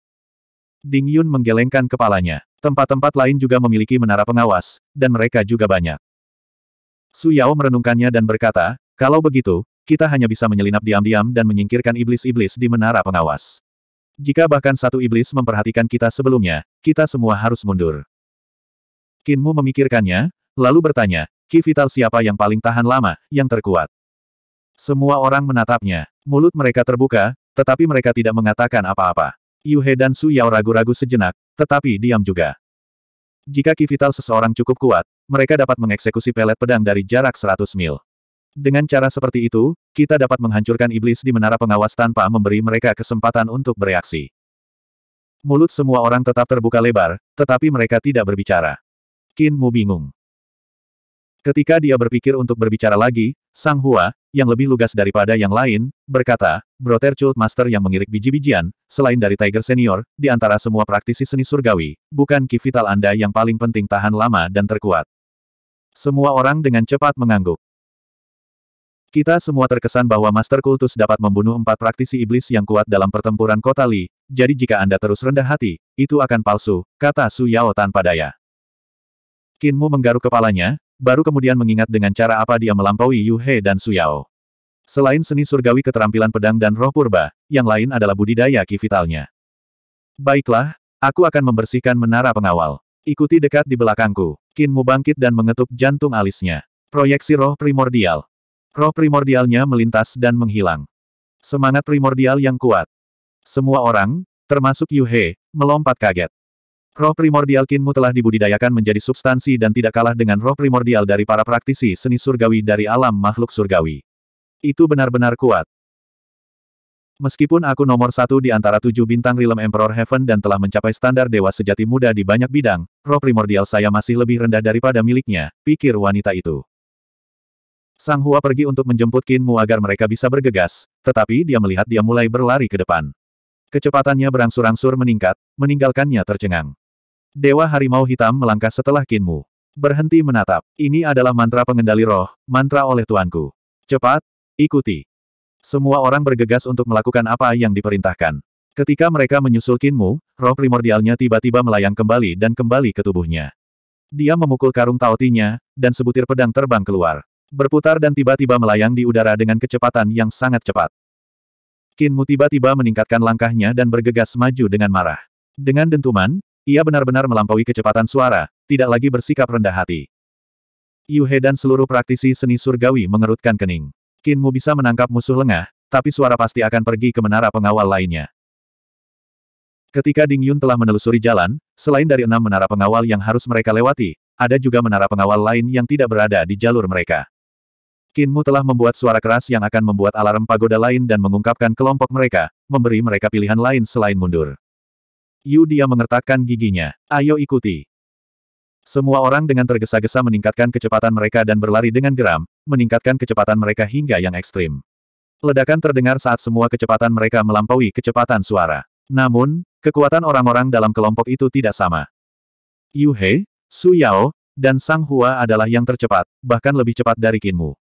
Ding Yun menggelengkan kepalanya. Tempat-tempat lain juga memiliki menara pengawas, dan mereka juga banyak. Su Yao merenungkannya dan berkata, kalau begitu, kita hanya bisa menyelinap diam-diam dan menyingkirkan iblis-iblis di menara pengawas. Jika bahkan satu iblis memperhatikan kita sebelumnya, kita semua harus mundur. Kinmu memikirkannya, lalu bertanya, Ki Vital siapa yang paling tahan lama, yang terkuat? Semua orang menatapnya. Mulut mereka terbuka, tetapi mereka tidak mengatakan apa-apa. Yuhe dan Su Yao ragu-ragu sejenak, tetapi diam juga. Jika Ki Vital seseorang cukup kuat, mereka dapat mengeksekusi pelet pedang dari jarak 100 mil. Dengan cara seperti itu, kita dapat menghancurkan iblis di menara pengawas tanpa memberi mereka kesempatan untuk bereaksi. Mulut semua orang tetap terbuka lebar, tetapi mereka tidak berbicara. Qin Mu bingung. Ketika dia berpikir untuk berbicara lagi, Sang Hua, yang lebih lugas daripada yang lain, berkata, "Brother Chult Master yang mengirik biji-bijian, selain dari Tiger Senior, di antara semua praktisi seni surgawi, bukan ki vital Anda yang paling penting tahan lama dan terkuat. Semua orang dengan cepat mengangguk. Kita semua terkesan bahwa Master Kultus dapat membunuh empat praktisi iblis yang kuat dalam pertempuran kota Li, jadi jika Anda terus rendah hati, itu akan palsu, kata Su Yao tanpa daya. Kinmu menggaruk kepalanya, baru kemudian mengingat dengan cara apa dia melampaui Yu He dan Su Yao. Selain seni surgawi keterampilan pedang dan roh purba, yang lain adalah budidaya ki Baiklah, aku akan membersihkan menara pengawal. Ikuti dekat di belakangku. Kinmu bangkit dan mengetuk jantung alisnya. Proyeksi roh primordial. Roh primordialnya melintas dan menghilang. Semangat primordial yang kuat. Semua orang, termasuk Yuhe, melompat kaget. Roh primordial Kinmu telah dibudidayakan menjadi substansi dan tidak kalah dengan roh primordial dari para praktisi seni surgawi dari alam makhluk surgawi. Itu benar-benar kuat. Meskipun aku nomor satu di antara tujuh bintang Realm Emperor Heaven dan telah mencapai standar dewa sejati muda di banyak bidang, roh primordial saya masih lebih rendah daripada miliknya, pikir wanita itu. Sang Hua pergi untuk menjemput Qin Mu agar mereka bisa bergegas, tetapi dia melihat dia mulai berlari ke depan. Kecepatannya berangsur-angsur meningkat, meninggalkannya tercengang. Dewa Harimau Hitam melangkah setelah Qin Mu. Berhenti menatap. Ini adalah mantra pengendali roh, mantra oleh tuanku. Cepat, ikuti. Semua orang bergegas untuk melakukan apa yang diperintahkan. Ketika mereka menyusul Qin Mu, roh primordialnya tiba-tiba melayang kembali dan kembali ke tubuhnya. Dia memukul karung tautinya, dan sebutir pedang terbang keluar. Berputar dan tiba-tiba melayang di udara dengan kecepatan yang sangat cepat. Kinmu tiba-tiba meningkatkan langkahnya dan bergegas maju dengan marah. Dengan dentuman, ia benar-benar melampaui kecepatan suara, tidak lagi bersikap rendah hati. Yuhe dan seluruh praktisi seni surgawi mengerutkan kening. Kinmu bisa menangkap musuh lengah, tapi suara pasti akan pergi ke menara pengawal lainnya. Ketika Ding Yun telah menelusuri jalan, selain dari enam menara pengawal yang harus mereka lewati, ada juga menara pengawal lain yang tidak berada di jalur mereka. Kinmu telah membuat suara keras yang akan membuat alarm pagoda lain dan mengungkapkan kelompok mereka, memberi mereka pilihan lain selain mundur. Yu dia mengertakkan giginya. Ayo ikuti. Semua orang dengan tergesa-gesa meningkatkan kecepatan mereka dan berlari dengan geram, meningkatkan kecepatan mereka hingga yang ekstrim. Ledakan terdengar saat semua kecepatan mereka melampaui kecepatan suara. Namun, kekuatan orang-orang dalam kelompok itu tidak sama. Yu He, Su Yao, dan Sang Hua adalah yang tercepat, bahkan lebih cepat dari Kinmu.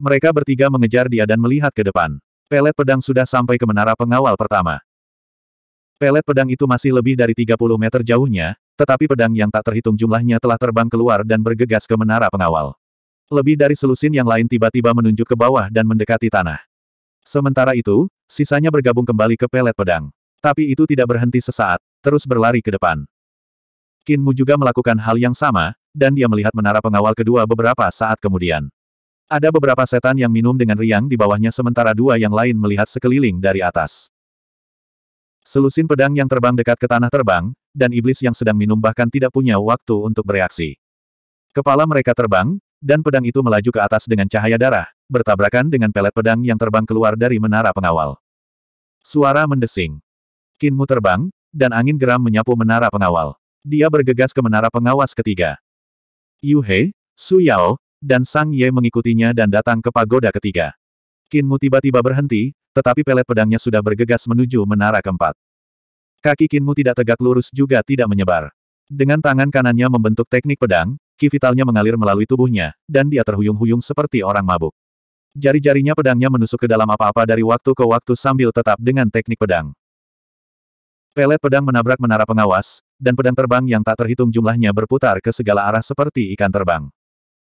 Mereka bertiga mengejar dia dan melihat ke depan. Pelet pedang sudah sampai ke menara pengawal pertama. Pelet pedang itu masih lebih dari 30 meter jauhnya, tetapi pedang yang tak terhitung jumlahnya telah terbang keluar dan bergegas ke menara pengawal. Lebih dari selusin yang lain tiba-tiba menunjuk ke bawah dan mendekati tanah. Sementara itu, sisanya bergabung kembali ke pelet pedang. Tapi itu tidak berhenti sesaat, terus berlari ke depan. Kinmu juga melakukan hal yang sama, dan dia melihat menara pengawal kedua beberapa saat kemudian. Ada beberapa setan yang minum dengan riang di bawahnya sementara dua yang lain melihat sekeliling dari atas. Selusin pedang yang terbang dekat ke tanah terbang, dan iblis yang sedang minum bahkan tidak punya waktu untuk bereaksi. Kepala mereka terbang, dan pedang itu melaju ke atas dengan cahaya darah, bertabrakan dengan pelet pedang yang terbang keluar dari menara pengawal. Suara mendesing. Kinmu terbang, dan angin geram menyapu menara pengawal. Dia bergegas ke menara pengawas ketiga. Yuhei, Su Yao, dan Sang Ye mengikutinya dan datang ke pagoda ketiga. Kinmu tiba-tiba berhenti, tetapi pelet pedangnya sudah bergegas menuju menara keempat. Kaki Kinmu tidak tegak lurus juga tidak menyebar. Dengan tangan kanannya membentuk teknik pedang, ki vitalnya mengalir melalui tubuhnya, dan dia terhuyung-huyung seperti orang mabuk. Jari-jarinya pedangnya menusuk ke dalam apa-apa dari waktu ke waktu sambil tetap dengan teknik pedang. Pelet pedang menabrak menara pengawas, dan pedang terbang yang tak terhitung jumlahnya berputar ke segala arah seperti ikan terbang.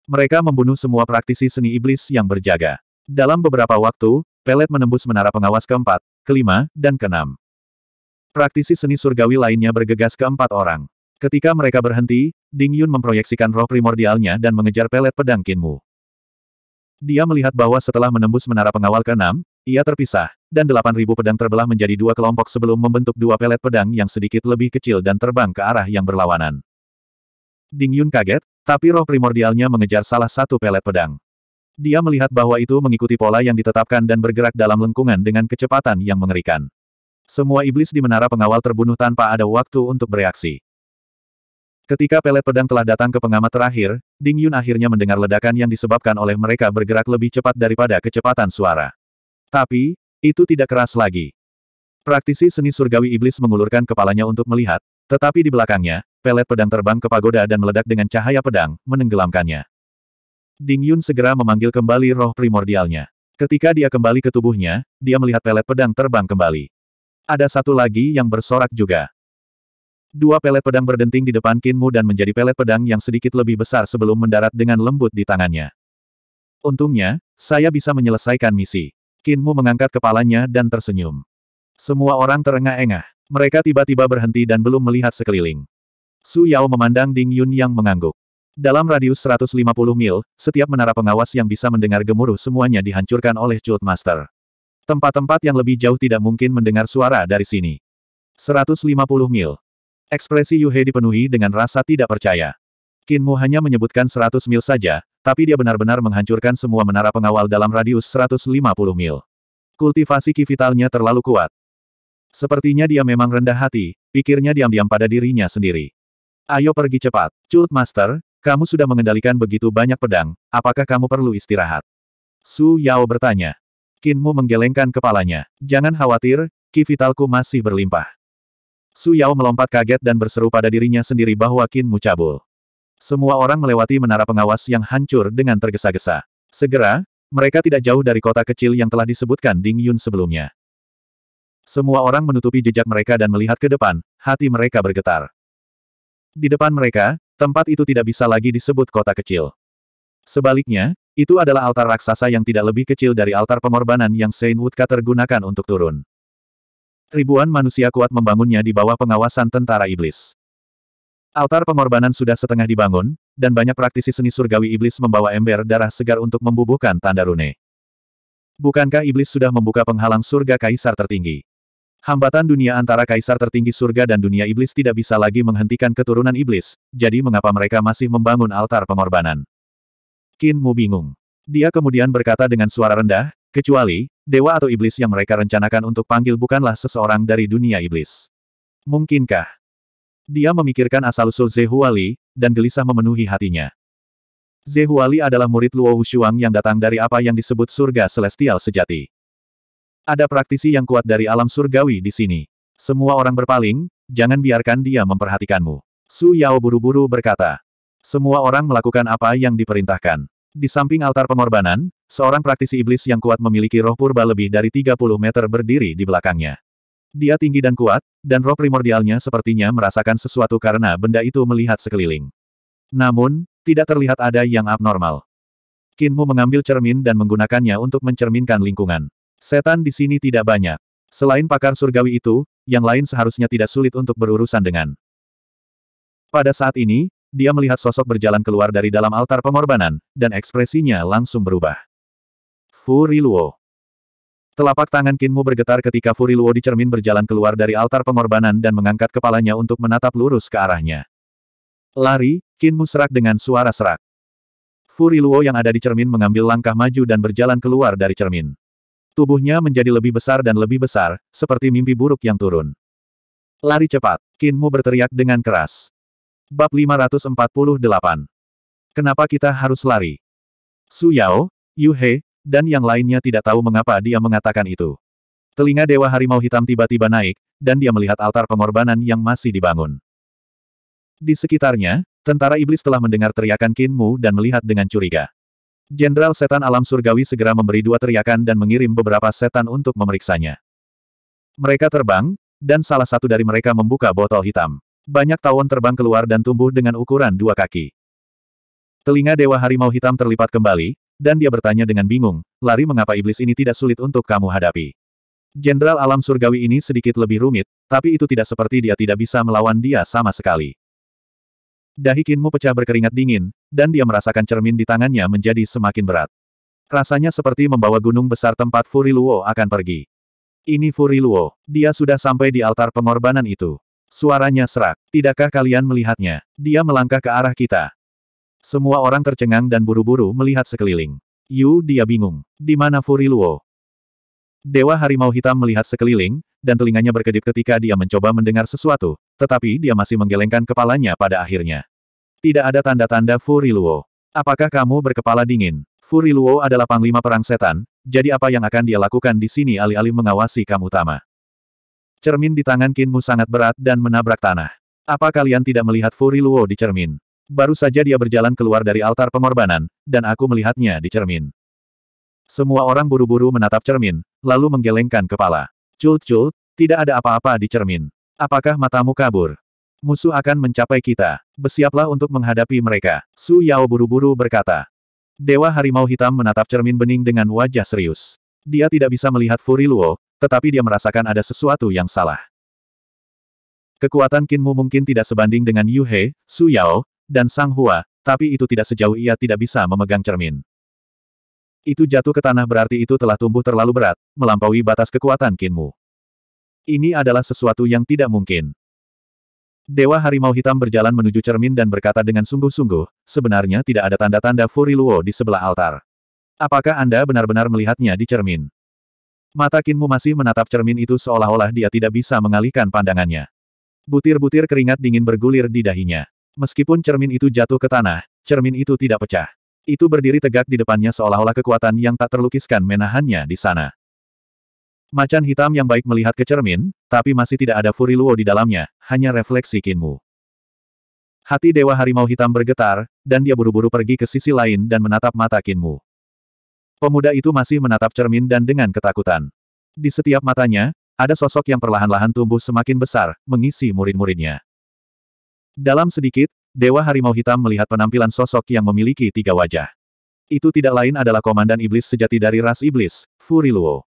Mereka membunuh semua praktisi seni iblis yang berjaga. Dalam beberapa waktu, pelet menembus menara pengawas keempat, kelima, dan keenam. Praktisi seni surgawi lainnya bergegas ke empat orang. Ketika mereka berhenti, Ding Yun memproyeksikan roh primordialnya dan mengejar pelet pedang Kinmu. Dia melihat bahwa setelah menembus menara pengawal keenam, ia terpisah, dan delapan ribu pedang terbelah menjadi dua kelompok sebelum membentuk dua pelet pedang yang sedikit lebih kecil dan terbang ke arah yang berlawanan. Ding Yun kaget, tapi roh primordialnya mengejar salah satu pelet pedang. Dia melihat bahwa itu mengikuti pola yang ditetapkan dan bergerak dalam lengkungan dengan kecepatan yang mengerikan. Semua iblis di menara pengawal terbunuh tanpa ada waktu untuk bereaksi. Ketika pelet pedang telah datang ke pengamat terakhir, Ding Yun akhirnya mendengar ledakan yang disebabkan oleh mereka bergerak lebih cepat daripada kecepatan suara. Tapi, itu tidak keras lagi. Praktisi seni surgawi iblis mengulurkan kepalanya untuk melihat, tetapi di belakangnya, pelet pedang terbang ke pagoda dan meledak dengan cahaya pedang, menenggelamkannya. Ding Yun segera memanggil kembali roh primordialnya. Ketika dia kembali ke tubuhnya, dia melihat pelet pedang terbang kembali. Ada satu lagi yang bersorak juga. Dua pelet pedang berdenting di depan Kinmu dan menjadi pelet pedang yang sedikit lebih besar sebelum mendarat dengan lembut di tangannya. Untungnya, saya bisa menyelesaikan misi. Kinmu mengangkat kepalanya dan tersenyum. Semua orang terengah-engah. Mereka tiba-tiba berhenti dan belum melihat sekeliling. Su Yao memandang Ding Yun yang mengangguk. Dalam radius 150 mil, setiap menara pengawas yang bisa mendengar gemuruh semuanya dihancurkan oleh Cult Master. Tempat-tempat yang lebih jauh tidak mungkin mendengar suara dari sini. 150 mil. Ekspresi Yuhe dipenuhi dengan rasa tidak percaya. Qin Mu hanya menyebutkan 100 mil saja, tapi dia benar-benar menghancurkan semua menara pengawal dalam radius 150 mil. Kultivasi kivitalnya terlalu kuat. Sepertinya dia memang rendah hati, pikirnya diam-diam pada dirinya sendiri. Ayo pergi cepat. Cult Master, kamu sudah mengendalikan begitu banyak pedang, apakah kamu perlu istirahat? Su Yao bertanya. Kinmu menggelengkan kepalanya. Jangan khawatir, ki vitalku masih berlimpah. Su Yao melompat kaget dan berseru pada dirinya sendiri bahwa Kinmu cabul. Semua orang melewati menara pengawas yang hancur dengan tergesa-gesa. Segera, mereka tidak jauh dari kota kecil yang telah disebutkan Ding Yun sebelumnya. Semua orang menutupi jejak mereka dan melihat ke depan, hati mereka bergetar. Di depan mereka, tempat itu tidak bisa lagi disebut kota kecil. Sebaliknya, itu adalah altar raksasa yang tidak lebih kecil dari altar pengorbanan yang Saint Woodcutter gunakan untuk turun. Ribuan manusia kuat membangunnya di bawah pengawasan tentara iblis. Altar pengorbanan sudah setengah dibangun, dan banyak praktisi seni surgawi iblis membawa ember darah segar untuk membubuhkan tanda rune. Bukankah iblis sudah membuka penghalang surga kaisar tertinggi? Hambatan dunia antara kaisar tertinggi surga dan dunia iblis tidak bisa lagi menghentikan keturunan iblis, jadi mengapa mereka masih membangun altar pengorbanan? Qin Mu bingung. Dia kemudian berkata dengan suara rendah, kecuali, dewa atau iblis yang mereka rencanakan untuk panggil bukanlah seseorang dari dunia iblis. Mungkinkah? Dia memikirkan asal-usul Zehuali, dan gelisah memenuhi hatinya. Zehuali adalah murid Luo Wushuang yang datang dari apa yang disebut surga celestial sejati. Ada praktisi yang kuat dari alam surgawi di sini. Semua orang berpaling, jangan biarkan dia memperhatikanmu. Su Yao buru-buru berkata. Semua orang melakukan apa yang diperintahkan. Di samping altar pengorbanan, seorang praktisi iblis yang kuat memiliki roh purba lebih dari 30 meter berdiri di belakangnya. Dia tinggi dan kuat, dan roh primordialnya sepertinya merasakan sesuatu karena benda itu melihat sekeliling. Namun, tidak terlihat ada yang abnormal. Kinmu mengambil cermin dan menggunakannya untuk mencerminkan lingkungan. Setan di sini tidak banyak. Selain pakar surgawi itu, yang lain seharusnya tidak sulit untuk berurusan dengan. Pada saat ini, dia melihat sosok berjalan keluar dari dalam altar pengorbanan, dan ekspresinya langsung berubah. Furiluo. Telapak tangan Kinmu bergetar ketika Furiluo di cermin berjalan keluar dari altar pengorbanan dan mengangkat kepalanya untuk menatap lurus ke arahnya. Lari, Kinmu serak dengan suara serak. Furiluo yang ada di cermin mengambil langkah maju dan berjalan keluar dari cermin. Tubuhnya menjadi lebih besar dan lebih besar, seperti mimpi buruk yang turun. Lari cepat, Kinmu berteriak dengan keras. Bab 548 Kenapa kita harus lari? Su Yao, Yu He, dan yang lainnya tidak tahu mengapa dia mengatakan itu. Telinga Dewa Harimau Hitam tiba-tiba naik, dan dia melihat altar pengorbanan yang masih dibangun. Di sekitarnya, tentara iblis telah mendengar teriakan Kinmu dan melihat dengan curiga. Jenderal setan alam surgawi segera memberi dua teriakan dan mengirim beberapa setan untuk memeriksanya. Mereka terbang, dan salah satu dari mereka membuka botol hitam. Banyak tawon terbang keluar dan tumbuh dengan ukuran dua kaki. Telinga Dewa Harimau Hitam terlipat kembali, dan dia bertanya dengan bingung, lari mengapa iblis ini tidak sulit untuk kamu hadapi. Jenderal alam surgawi ini sedikit lebih rumit, tapi itu tidak seperti dia tidak bisa melawan dia sama sekali dahi Kinmu pecah berkeringat dingin, dan dia merasakan cermin di tangannya menjadi semakin berat. Rasanya seperti membawa gunung besar tempat Furiluo akan pergi. Ini Furiluo, dia sudah sampai di altar pengorbanan itu. Suaranya serak, tidakkah kalian melihatnya? Dia melangkah ke arah kita. Semua orang tercengang dan buru-buru melihat sekeliling. Yu dia bingung. Di mana Furiluo? Dewa Harimau Hitam melihat sekeliling, dan telinganya berkedip ketika dia mencoba mendengar sesuatu, tetapi dia masih menggelengkan kepalanya pada akhirnya. Tidak ada tanda-tanda Furiluo. Apakah kamu berkepala dingin? Furiluo adalah panglima perang setan, jadi apa yang akan dia lakukan di sini alih-alih mengawasi kamu utama? Cermin di tangan Kinmu sangat berat dan menabrak tanah. Apa kalian tidak melihat Furiluo di cermin? Baru saja dia berjalan keluar dari altar pengorbanan, dan aku melihatnya di cermin. Semua orang buru-buru menatap cermin, lalu menggelengkan kepala. Cult-cult, tidak ada apa-apa di cermin. Apakah matamu kabur? Musuh akan mencapai kita. Bersiaplah untuk menghadapi mereka. Su Yao buru-buru berkata. Dewa Harimau Hitam menatap cermin bening dengan wajah serius. Dia tidak bisa melihat Furi Luo, tetapi dia merasakan ada sesuatu yang salah. Kekuatan Kinmu mungkin tidak sebanding dengan Yu He, Su Yao, dan Sang Hua, tapi itu tidak sejauh ia tidak bisa memegang cermin. Itu jatuh ke tanah berarti itu telah tumbuh terlalu berat, melampaui batas kekuatan Kinmu. Ini adalah sesuatu yang tidak mungkin. Dewa Harimau Hitam berjalan menuju cermin dan berkata dengan sungguh-sungguh, sebenarnya tidak ada tanda-tanda Furiluo di sebelah altar. Apakah Anda benar-benar melihatnya di cermin? Mata Kinmu masih menatap cermin itu seolah-olah dia tidak bisa mengalihkan pandangannya. Butir-butir keringat dingin bergulir di dahinya. Meskipun cermin itu jatuh ke tanah, cermin itu tidak pecah. Itu berdiri tegak di depannya seolah-olah kekuatan yang tak terlukiskan menahannya di sana. Macan hitam yang baik melihat ke cermin, tapi masih tidak ada Furiluo di dalamnya, hanya refleksi Kinmu. Hati Dewa Harimau Hitam bergetar, dan dia buru-buru pergi ke sisi lain dan menatap mata Kinmu. Pemuda itu masih menatap cermin dan dengan ketakutan. Di setiap matanya, ada sosok yang perlahan-lahan tumbuh semakin besar, mengisi murid-muridnya. Dalam sedikit, Dewa Harimau Hitam melihat penampilan sosok yang memiliki tiga wajah. Itu tidak lain adalah komandan iblis sejati dari ras iblis, Furiluo.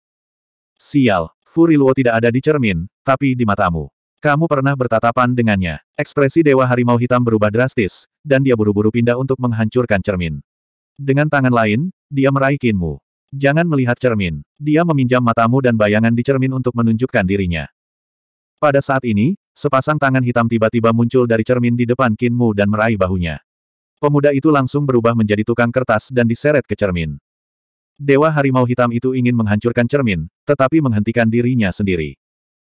Sial, Furiluo tidak ada di cermin, tapi di matamu. Kamu pernah bertatapan dengannya. Ekspresi Dewa Harimau Hitam berubah drastis, dan dia buru-buru pindah untuk menghancurkan cermin. Dengan tangan lain, dia meraih kinmu. Jangan melihat cermin. Dia meminjam matamu dan bayangan di cermin untuk menunjukkan dirinya. Pada saat ini, sepasang tangan hitam tiba-tiba muncul dari cermin di depan Kinmu dan meraih bahunya. Pemuda itu langsung berubah menjadi tukang kertas dan diseret ke cermin. Dewa harimau hitam itu ingin menghancurkan cermin, tetapi menghentikan dirinya sendiri.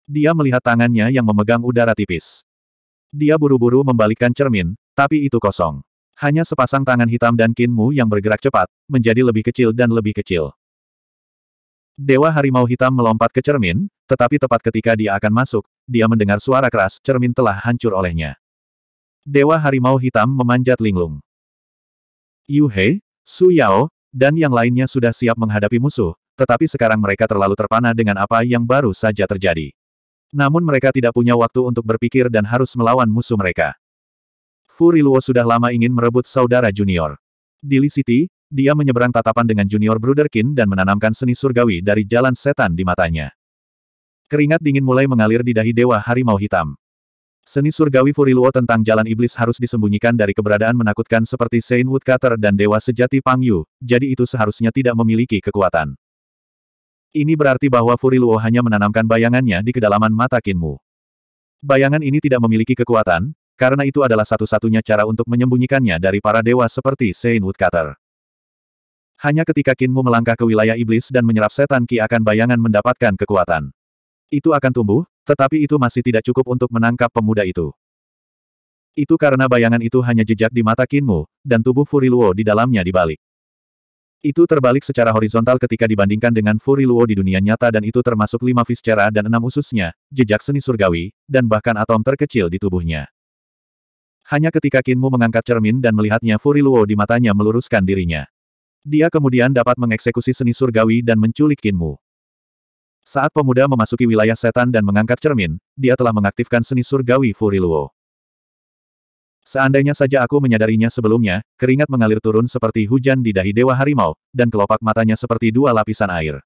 Dia melihat tangannya yang memegang udara tipis. Dia buru-buru membalikkan cermin, tapi itu kosong. Hanya sepasang tangan hitam dan kinmu yang bergerak cepat, menjadi lebih kecil dan lebih kecil. Dewa harimau hitam melompat ke cermin, tetapi tepat ketika dia akan masuk, dia mendengar suara keras, cermin telah hancur olehnya. Dewa harimau hitam memanjat linglung. Yuhei, Su Yao, dan yang lainnya sudah siap menghadapi musuh, tetapi sekarang mereka terlalu terpana dengan apa yang baru saja terjadi. Namun mereka tidak punya waktu untuk berpikir dan harus melawan musuh mereka. Fu Riluo sudah lama ingin merebut saudara junior. Di Li City, dia menyeberang tatapan dengan junior Bruderkin dan menanamkan seni surgawi dari jalan setan di matanya. Keringat dingin mulai mengalir di dahi Dewa Harimau Hitam. Seni surgawi Furiluo tentang jalan iblis harus disembunyikan dari keberadaan menakutkan seperti Saint Woodcutter dan Dewa Sejati Pang Yu, jadi itu seharusnya tidak memiliki kekuatan. Ini berarti bahwa Furiluo hanya menanamkan bayangannya di kedalaman mata Kinmu. Bayangan ini tidak memiliki kekuatan, karena itu adalah satu-satunya cara untuk menyembunyikannya dari para dewa seperti Saint Woodcutter. Hanya ketika Kinmu melangkah ke wilayah iblis dan menyerap setan Ki akan bayangan mendapatkan kekuatan. Itu akan tumbuh, tetapi itu masih tidak cukup untuk menangkap pemuda itu. Itu karena bayangan itu hanya jejak di mata Kinmu, dan tubuh Furiluo di dalamnya dibalik. Itu terbalik secara horizontal ketika dibandingkan dengan Furi Luo di dunia nyata dan itu termasuk lima viscera dan enam ususnya, jejak seni surgawi, dan bahkan atom terkecil di tubuhnya. Hanya ketika Kinmu mengangkat cermin dan melihatnya Furi Luo di matanya meluruskan dirinya. Dia kemudian dapat mengeksekusi seni surgawi dan menculik Kinmu. Saat pemuda memasuki wilayah setan dan mengangkat cermin, dia telah mengaktifkan seni surgawi Furiluo. Seandainya saja aku menyadarinya sebelumnya, keringat mengalir turun seperti hujan di dahi Dewa Harimau, dan kelopak matanya seperti dua lapisan air.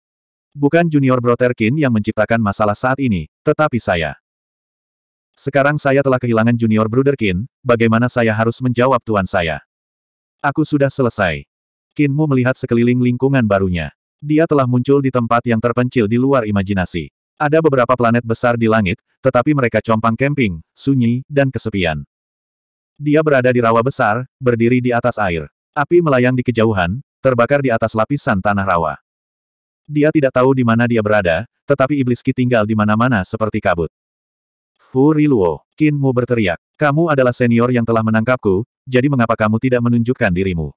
Bukan Junior Brother Kin yang menciptakan masalah saat ini, tetapi saya. Sekarang saya telah kehilangan Junior Kin, bagaimana saya harus menjawab tuan saya? Aku sudah selesai. Kinmu melihat sekeliling lingkungan barunya. Dia telah muncul di tempat yang terpencil di luar imajinasi. Ada beberapa planet besar di langit, tetapi mereka compang camping, sunyi, dan kesepian. Dia berada di rawa besar, berdiri di atas air. Api melayang di kejauhan, terbakar di atas lapisan tanah rawa. Dia tidak tahu di mana dia berada, tetapi iblis Ki tinggal di mana-mana seperti kabut. Luo, Kinmu berteriak. Kamu adalah senior yang telah menangkapku, jadi mengapa kamu tidak menunjukkan dirimu?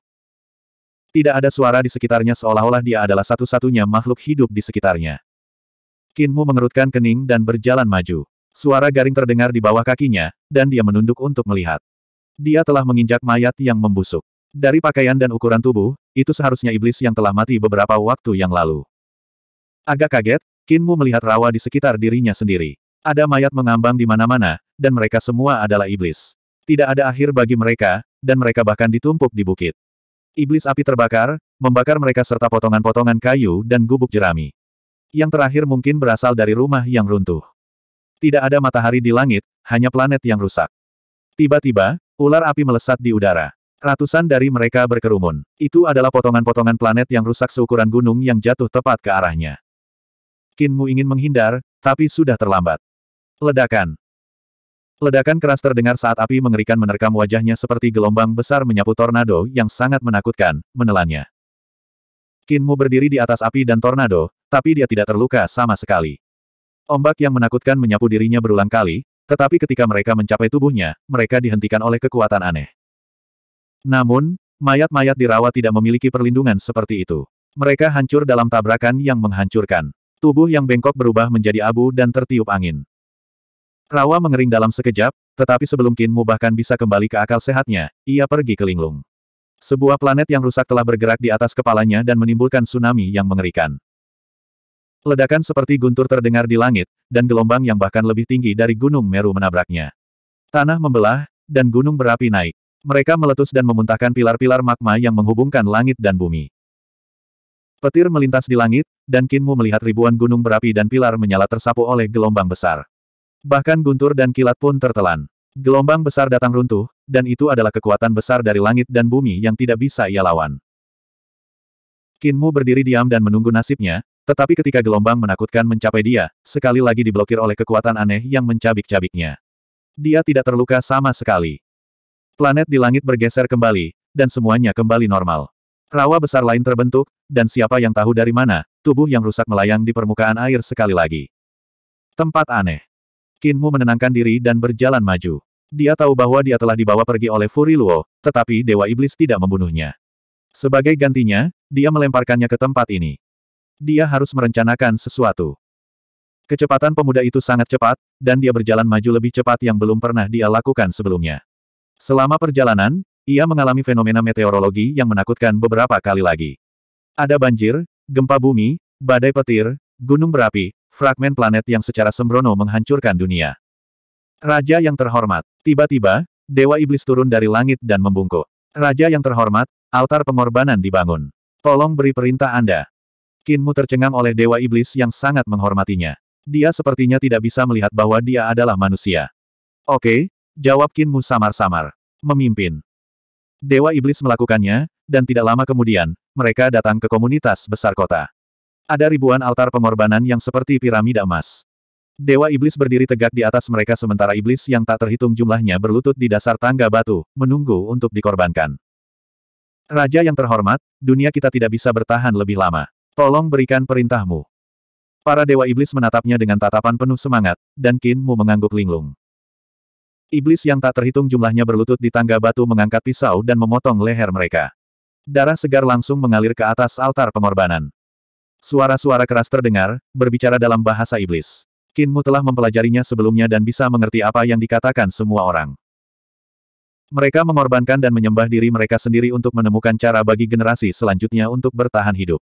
Tidak ada suara di sekitarnya seolah-olah dia adalah satu-satunya makhluk hidup di sekitarnya. Kinmu mengerutkan kening dan berjalan maju. Suara garing terdengar di bawah kakinya, dan dia menunduk untuk melihat. Dia telah menginjak mayat yang membusuk. Dari pakaian dan ukuran tubuh, itu seharusnya iblis yang telah mati beberapa waktu yang lalu. Agak kaget, Kinmu melihat rawa di sekitar dirinya sendiri. Ada mayat mengambang di mana-mana, dan mereka semua adalah iblis. Tidak ada akhir bagi mereka, dan mereka bahkan ditumpuk di bukit. Iblis api terbakar, membakar mereka serta potongan-potongan kayu dan gubuk jerami. Yang terakhir mungkin berasal dari rumah yang runtuh. Tidak ada matahari di langit, hanya planet yang rusak. Tiba-tiba, ular api melesat di udara. Ratusan dari mereka berkerumun. Itu adalah potongan-potongan planet yang rusak seukuran gunung yang jatuh tepat ke arahnya. Kinmu ingin menghindar, tapi sudah terlambat. Ledakan. Ledakan keras terdengar saat api mengerikan menerkam wajahnya seperti gelombang besar menyapu tornado yang sangat menakutkan, menelannya. Kinmu berdiri di atas api dan tornado, tapi dia tidak terluka sama sekali. Ombak yang menakutkan menyapu dirinya berulang kali, tetapi ketika mereka mencapai tubuhnya, mereka dihentikan oleh kekuatan aneh. Namun, mayat-mayat di rawa tidak memiliki perlindungan seperti itu. Mereka hancur dalam tabrakan yang menghancurkan. Tubuh yang bengkok berubah menjadi abu dan tertiup angin. Rawa mengering dalam sekejap, tetapi sebelum Kinmu bahkan bisa kembali ke akal sehatnya, ia pergi ke linglung. Sebuah planet yang rusak telah bergerak di atas kepalanya dan menimbulkan tsunami yang mengerikan. Ledakan seperti guntur terdengar di langit, dan gelombang yang bahkan lebih tinggi dari Gunung Meru menabraknya. Tanah membelah, dan gunung berapi naik. Mereka meletus dan memuntahkan pilar-pilar magma yang menghubungkan langit dan bumi. Petir melintas di langit, dan Kinmu melihat ribuan gunung berapi dan pilar menyala tersapu oleh gelombang besar. Bahkan guntur dan kilat pun tertelan. Gelombang besar datang runtuh, dan itu adalah kekuatan besar dari langit dan bumi yang tidak bisa ia lawan. Kinmu berdiri diam dan menunggu nasibnya, tetapi ketika gelombang menakutkan mencapai dia, sekali lagi diblokir oleh kekuatan aneh yang mencabik-cabiknya. Dia tidak terluka sama sekali. Planet di langit bergeser kembali, dan semuanya kembali normal. Rawa besar lain terbentuk, dan siapa yang tahu dari mana, tubuh yang rusak melayang di permukaan air sekali lagi. Tempat aneh. Kinmu menenangkan diri dan berjalan maju. Dia tahu bahwa dia telah dibawa pergi oleh Furi Luo, tetapi Dewa Iblis tidak membunuhnya. Sebagai gantinya, dia melemparkannya ke tempat ini. Dia harus merencanakan sesuatu. Kecepatan pemuda itu sangat cepat, dan dia berjalan maju lebih cepat yang belum pernah dia lakukan sebelumnya. Selama perjalanan, ia mengalami fenomena meteorologi yang menakutkan beberapa kali lagi. Ada banjir, gempa bumi, badai petir, gunung berapi, Fragmen planet yang secara sembrono menghancurkan dunia. Raja yang terhormat. Tiba-tiba, Dewa Iblis turun dari langit dan membungkuk. Raja yang terhormat, altar pengorbanan dibangun. Tolong beri perintah Anda. Kinmu tercengang oleh Dewa Iblis yang sangat menghormatinya. Dia sepertinya tidak bisa melihat bahwa dia adalah manusia. Oke, jawab Kinmu samar-samar. Memimpin. Dewa Iblis melakukannya, dan tidak lama kemudian, mereka datang ke komunitas besar kota. Ada ribuan altar pengorbanan yang seperti piramida emas. Dewa Iblis berdiri tegak di atas mereka sementara Iblis yang tak terhitung jumlahnya berlutut di dasar tangga batu, menunggu untuk dikorbankan. Raja yang terhormat, dunia kita tidak bisa bertahan lebih lama. Tolong berikan perintahmu. Para Dewa Iblis menatapnya dengan tatapan penuh semangat, dan Qin Mu mengangguk linglung. Iblis yang tak terhitung jumlahnya berlutut di tangga batu mengangkat pisau dan memotong leher mereka. Darah segar langsung mengalir ke atas altar pengorbanan. Suara-suara keras terdengar, berbicara dalam bahasa iblis. Kinmu telah mempelajarinya sebelumnya dan bisa mengerti apa yang dikatakan semua orang. Mereka mengorbankan dan menyembah diri mereka sendiri untuk menemukan cara bagi generasi selanjutnya untuk bertahan hidup.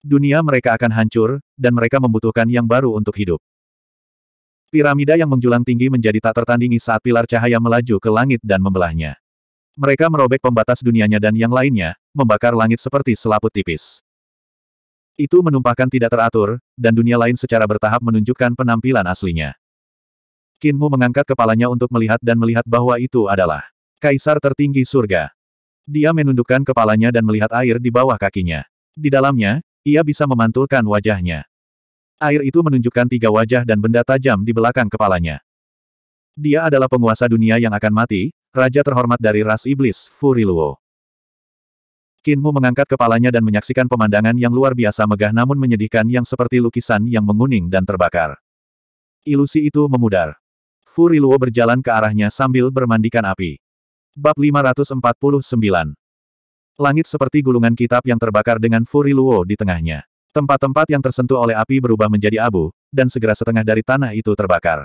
Dunia mereka akan hancur, dan mereka membutuhkan yang baru untuk hidup. Piramida yang menjulang tinggi menjadi tak tertandingi saat pilar cahaya melaju ke langit dan membelahnya. Mereka merobek pembatas dunianya dan yang lainnya, membakar langit seperti selaput tipis. Itu menumpahkan tidak teratur, dan dunia lain secara bertahap menunjukkan penampilan aslinya. Kinmu mengangkat kepalanya untuk melihat dan melihat bahwa itu adalah Kaisar Tertinggi Surga. Dia menundukkan kepalanya dan melihat air di bawah kakinya. Di dalamnya, ia bisa memantulkan wajahnya. Air itu menunjukkan tiga wajah dan benda tajam di belakang kepalanya. Dia adalah penguasa dunia yang akan mati, raja terhormat dari ras iblis, Furiluo. Kinmu mengangkat kepalanya dan menyaksikan pemandangan yang luar biasa megah namun menyedihkan yang seperti lukisan yang menguning dan terbakar. Ilusi itu memudar. Furiluo berjalan ke arahnya sambil bermandikan api. Bab 549 Langit seperti gulungan kitab yang terbakar dengan Furiluo di tengahnya. Tempat-tempat yang tersentuh oleh api berubah menjadi abu, dan segera setengah dari tanah itu terbakar.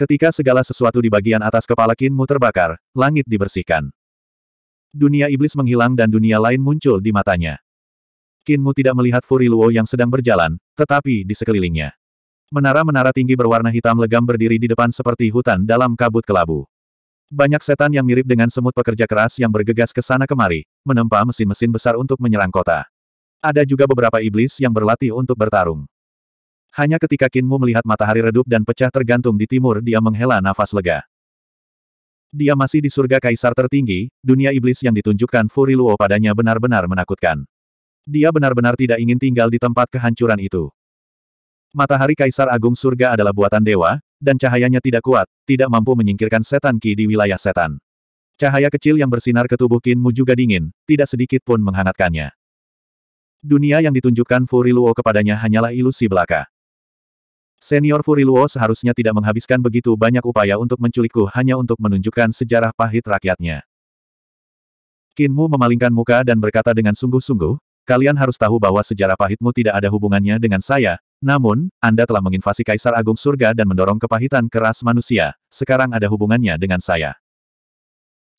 Ketika segala sesuatu di bagian atas kepala Kinmu terbakar, langit dibersihkan. Dunia iblis menghilang dan dunia lain muncul di matanya. Kinmu tidak melihat Furi Luo yang sedang berjalan, tetapi di sekelilingnya. Menara-menara tinggi berwarna hitam legam berdiri di depan seperti hutan dalam kabut kelabu. Banyak setan yang mirip dengan semut pekerja keras yang bergegas ke sana kemari, menempa mesin-mesin besar untuk menyerang kota. Ada juga beberapa iblis yang berlatih untuk bertarung. Hanya ketika Kinmu melihat matahari redup dan pecah tergantung di timur dia menghela nafas lega. Dia masih di surga kaisar tertinggi, dunia iblis yang ditunjukkan Furi Luo padanya benar-benar menakutkan. Dia benar-benar tidak ingin tinggal di tempat kehancuran itu. Matahari kaisar agung surga adalah buatan dewa, dan cahayanya tidak kuat, tidak mampu menyingkirkan setan ki di wilayah setan. Cahaya kecil yang bersinar ke tubuh Kinmu juga dingin, tidak sedikit pun menghangatkannya. Dunia yang ditunjukkan Furi Luo kepadanya hanyalah ilusi belaka. Senior Furiluo seharusnya tidak menghabiskan begitu banyak upaya untuk menculikku hanya untuk menunjukkan sejarah pahit rakyatnya. Kinmu memalingkan muka dan berkata dengan sungguh-sungguh, kalian harus tahu bahwa sejarah pahitmu tidak ada hubungannya dengan saya, namun, Anda telah menginvasi Kaisar Agung Surga dan mendorong kepahitan keras manusia, sekarang ada hubungannya dengan saya.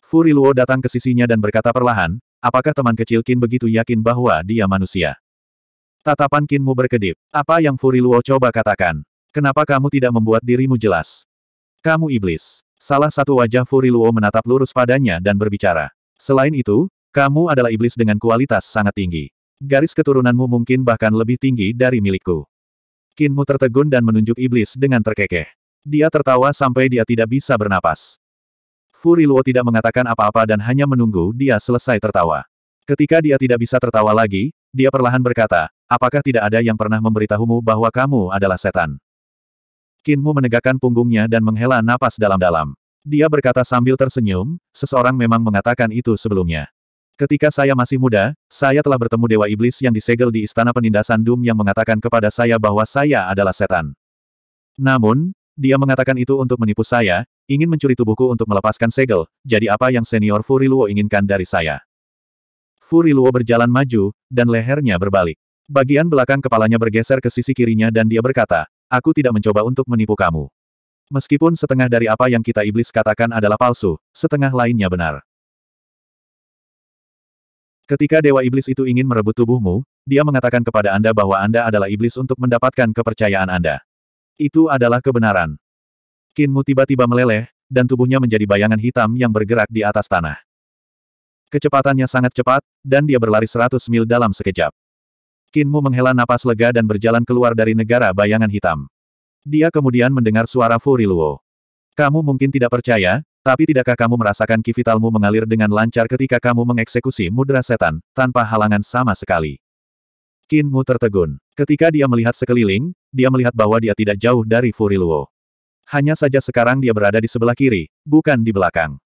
Furiluo datang ke sisinya dan berkata perlahan, apakah teman kecil Kin begitu yakin bahwa dia manusia? Tatapan Kinmu berkedip. Apa yang Furiluo coba katakan? Kenapa kamu tidak membuat dirimu jelas? Kamu iblis. Salah satu wajah Furiluo menatap lurus padanya dan berbicara. Selain itu, kamu adalah iblis dengan kualitas sangat tinggi. Garis keturunanmu mungkin bahkan lebih tinggi dari milikku. Kinmu tertegun dan menunjuk iblis dengan terkekeh. Dia tertawa sampai dia tidak bisa bernapas. Furiluo tidak mengatakan apa-apa dan hanya menunggu dia selesai tertawa. Ketika dia tidak bisa tertawa lagi, dia perlahan berkata, apakah tidak ada yang pernah memberitahumu bahwa kamu adalah setan? Kinmu menegakkan punggungnya dan menghela napas dalam-dalam. Dia berkata sambil tersenyum, seseorang memang mengatakan itu sebelumnya. Ketika saya masih muda, saya telah bertemu Dewa Iblis yang disegel di Istana Penindasan Doom yang mengatakan kepada saya bahwa saya adalah setan. Namun, dia mengatakan itu untuk menipu saya, ingin mencuri tubuhku untuk melepaskan segel, jadi apa yang senior Furiluo inginkan dari saya. Furiluo berjalan maju, dan lehernya berbalik. Bagian belakang kepalanya bergeser ke sisi kirinya dan dia berkata, Aku tidak mencoba untuk menipu kamu. Meskipun setengah dari apa yang kita iblis katakan adalah palsu, setengah lainnya benar. Ketika Dewa Iblis itu ingin merebut tubuhmu, dia mengatakan kepada Anda bahwa Anda adalah iblis untuk mendapatkan kepercayaan Anda. Itu adalah kebenaran. Kinmu tiba-tiba meleleh, dan tubuhnya menjadi bayangan hitam yang bergerak di atas tanah. Kecepatannya sangat cepat, dan dia berlari 100 mil dalam sekejap. Kinmu menghela napas lega dan berjalan keluar dari negara bayangan hitam. Dia kemudian mendengar suara Furiluo. Kamu mungkin tidak percaya, tapi tidakkah kamu merasakan kivitalmu mengalir dengan lancar ketika kamu mengeksekusi mudra setan, tanpa halangan sama sekali? Kinmu tertegun. Ketika dia melihat sekeliling, dia melihat bahwa dia tidak jauh dari Furiluo. Hanya saja sekarang dia berada di sebelah kiri, bukan di belakang.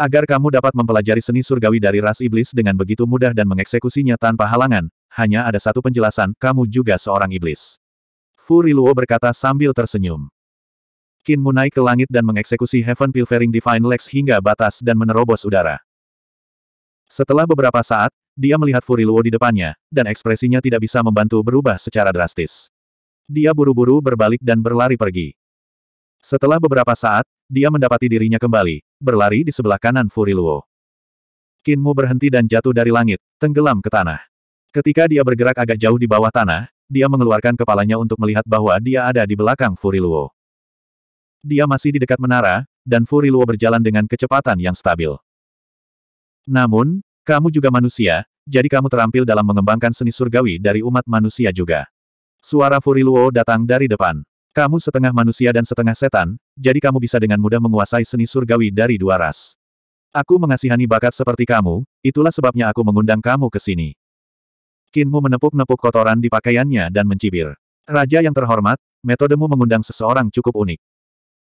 Agar kamu dapat mempelajari seni surgawi dari ras iblis dengan begitu mudah dan mengeksekusinya tanpa halangan, hanya ada satu penjelasan, kamu juga seorang iblis. Fu Riluo berkata sambil tersenyum. Qin Mu naik ke langit dan mengeksekusi Heaven Pilfering Divine Lex hingga batas dan menerobos udara. Setelah beberapa saat, dia melihat Fu Riluo di depannya, dan ekspresinya tidak bisa membantu berubah secara drastis. Dia buru-buru berbalik dan berlari pergi. Setelah beberapa saat, dia mendapati dirinya kembali, berlari di sebelah kanan Furiluo. Kinmu berhenti dan jatuh dari langit, tenggelam ke tanah. Ketika dia bergerak agak jauh di bawah tanah, dia mengeluarkan kepalanya untuk melihat bahwa dia ada di belakang Furiluo. Dia masih di dekat menara, dan Furiluo berjalan dengan kecepatan yang stabil. Namun, kamu juga manusia, jadi kamu terampil dalam mengembangkan seni surgawi dari umat manusia juga. Suara Furiluo datang dari depan. Kamu setengah manusia dan setengah setan, jadi kamu bisa dengan mudah menguasai seni surgawi dari dua ras. Aku mengasihani bakat seperti kamu, itulah sebabnya aku mengundang kamu ke sini. Kinmu menepuk-nepuk kotoran di pakaiannya dan mencibir. Raja yang terhormat, metodemu mengundang seseorang cukup unik.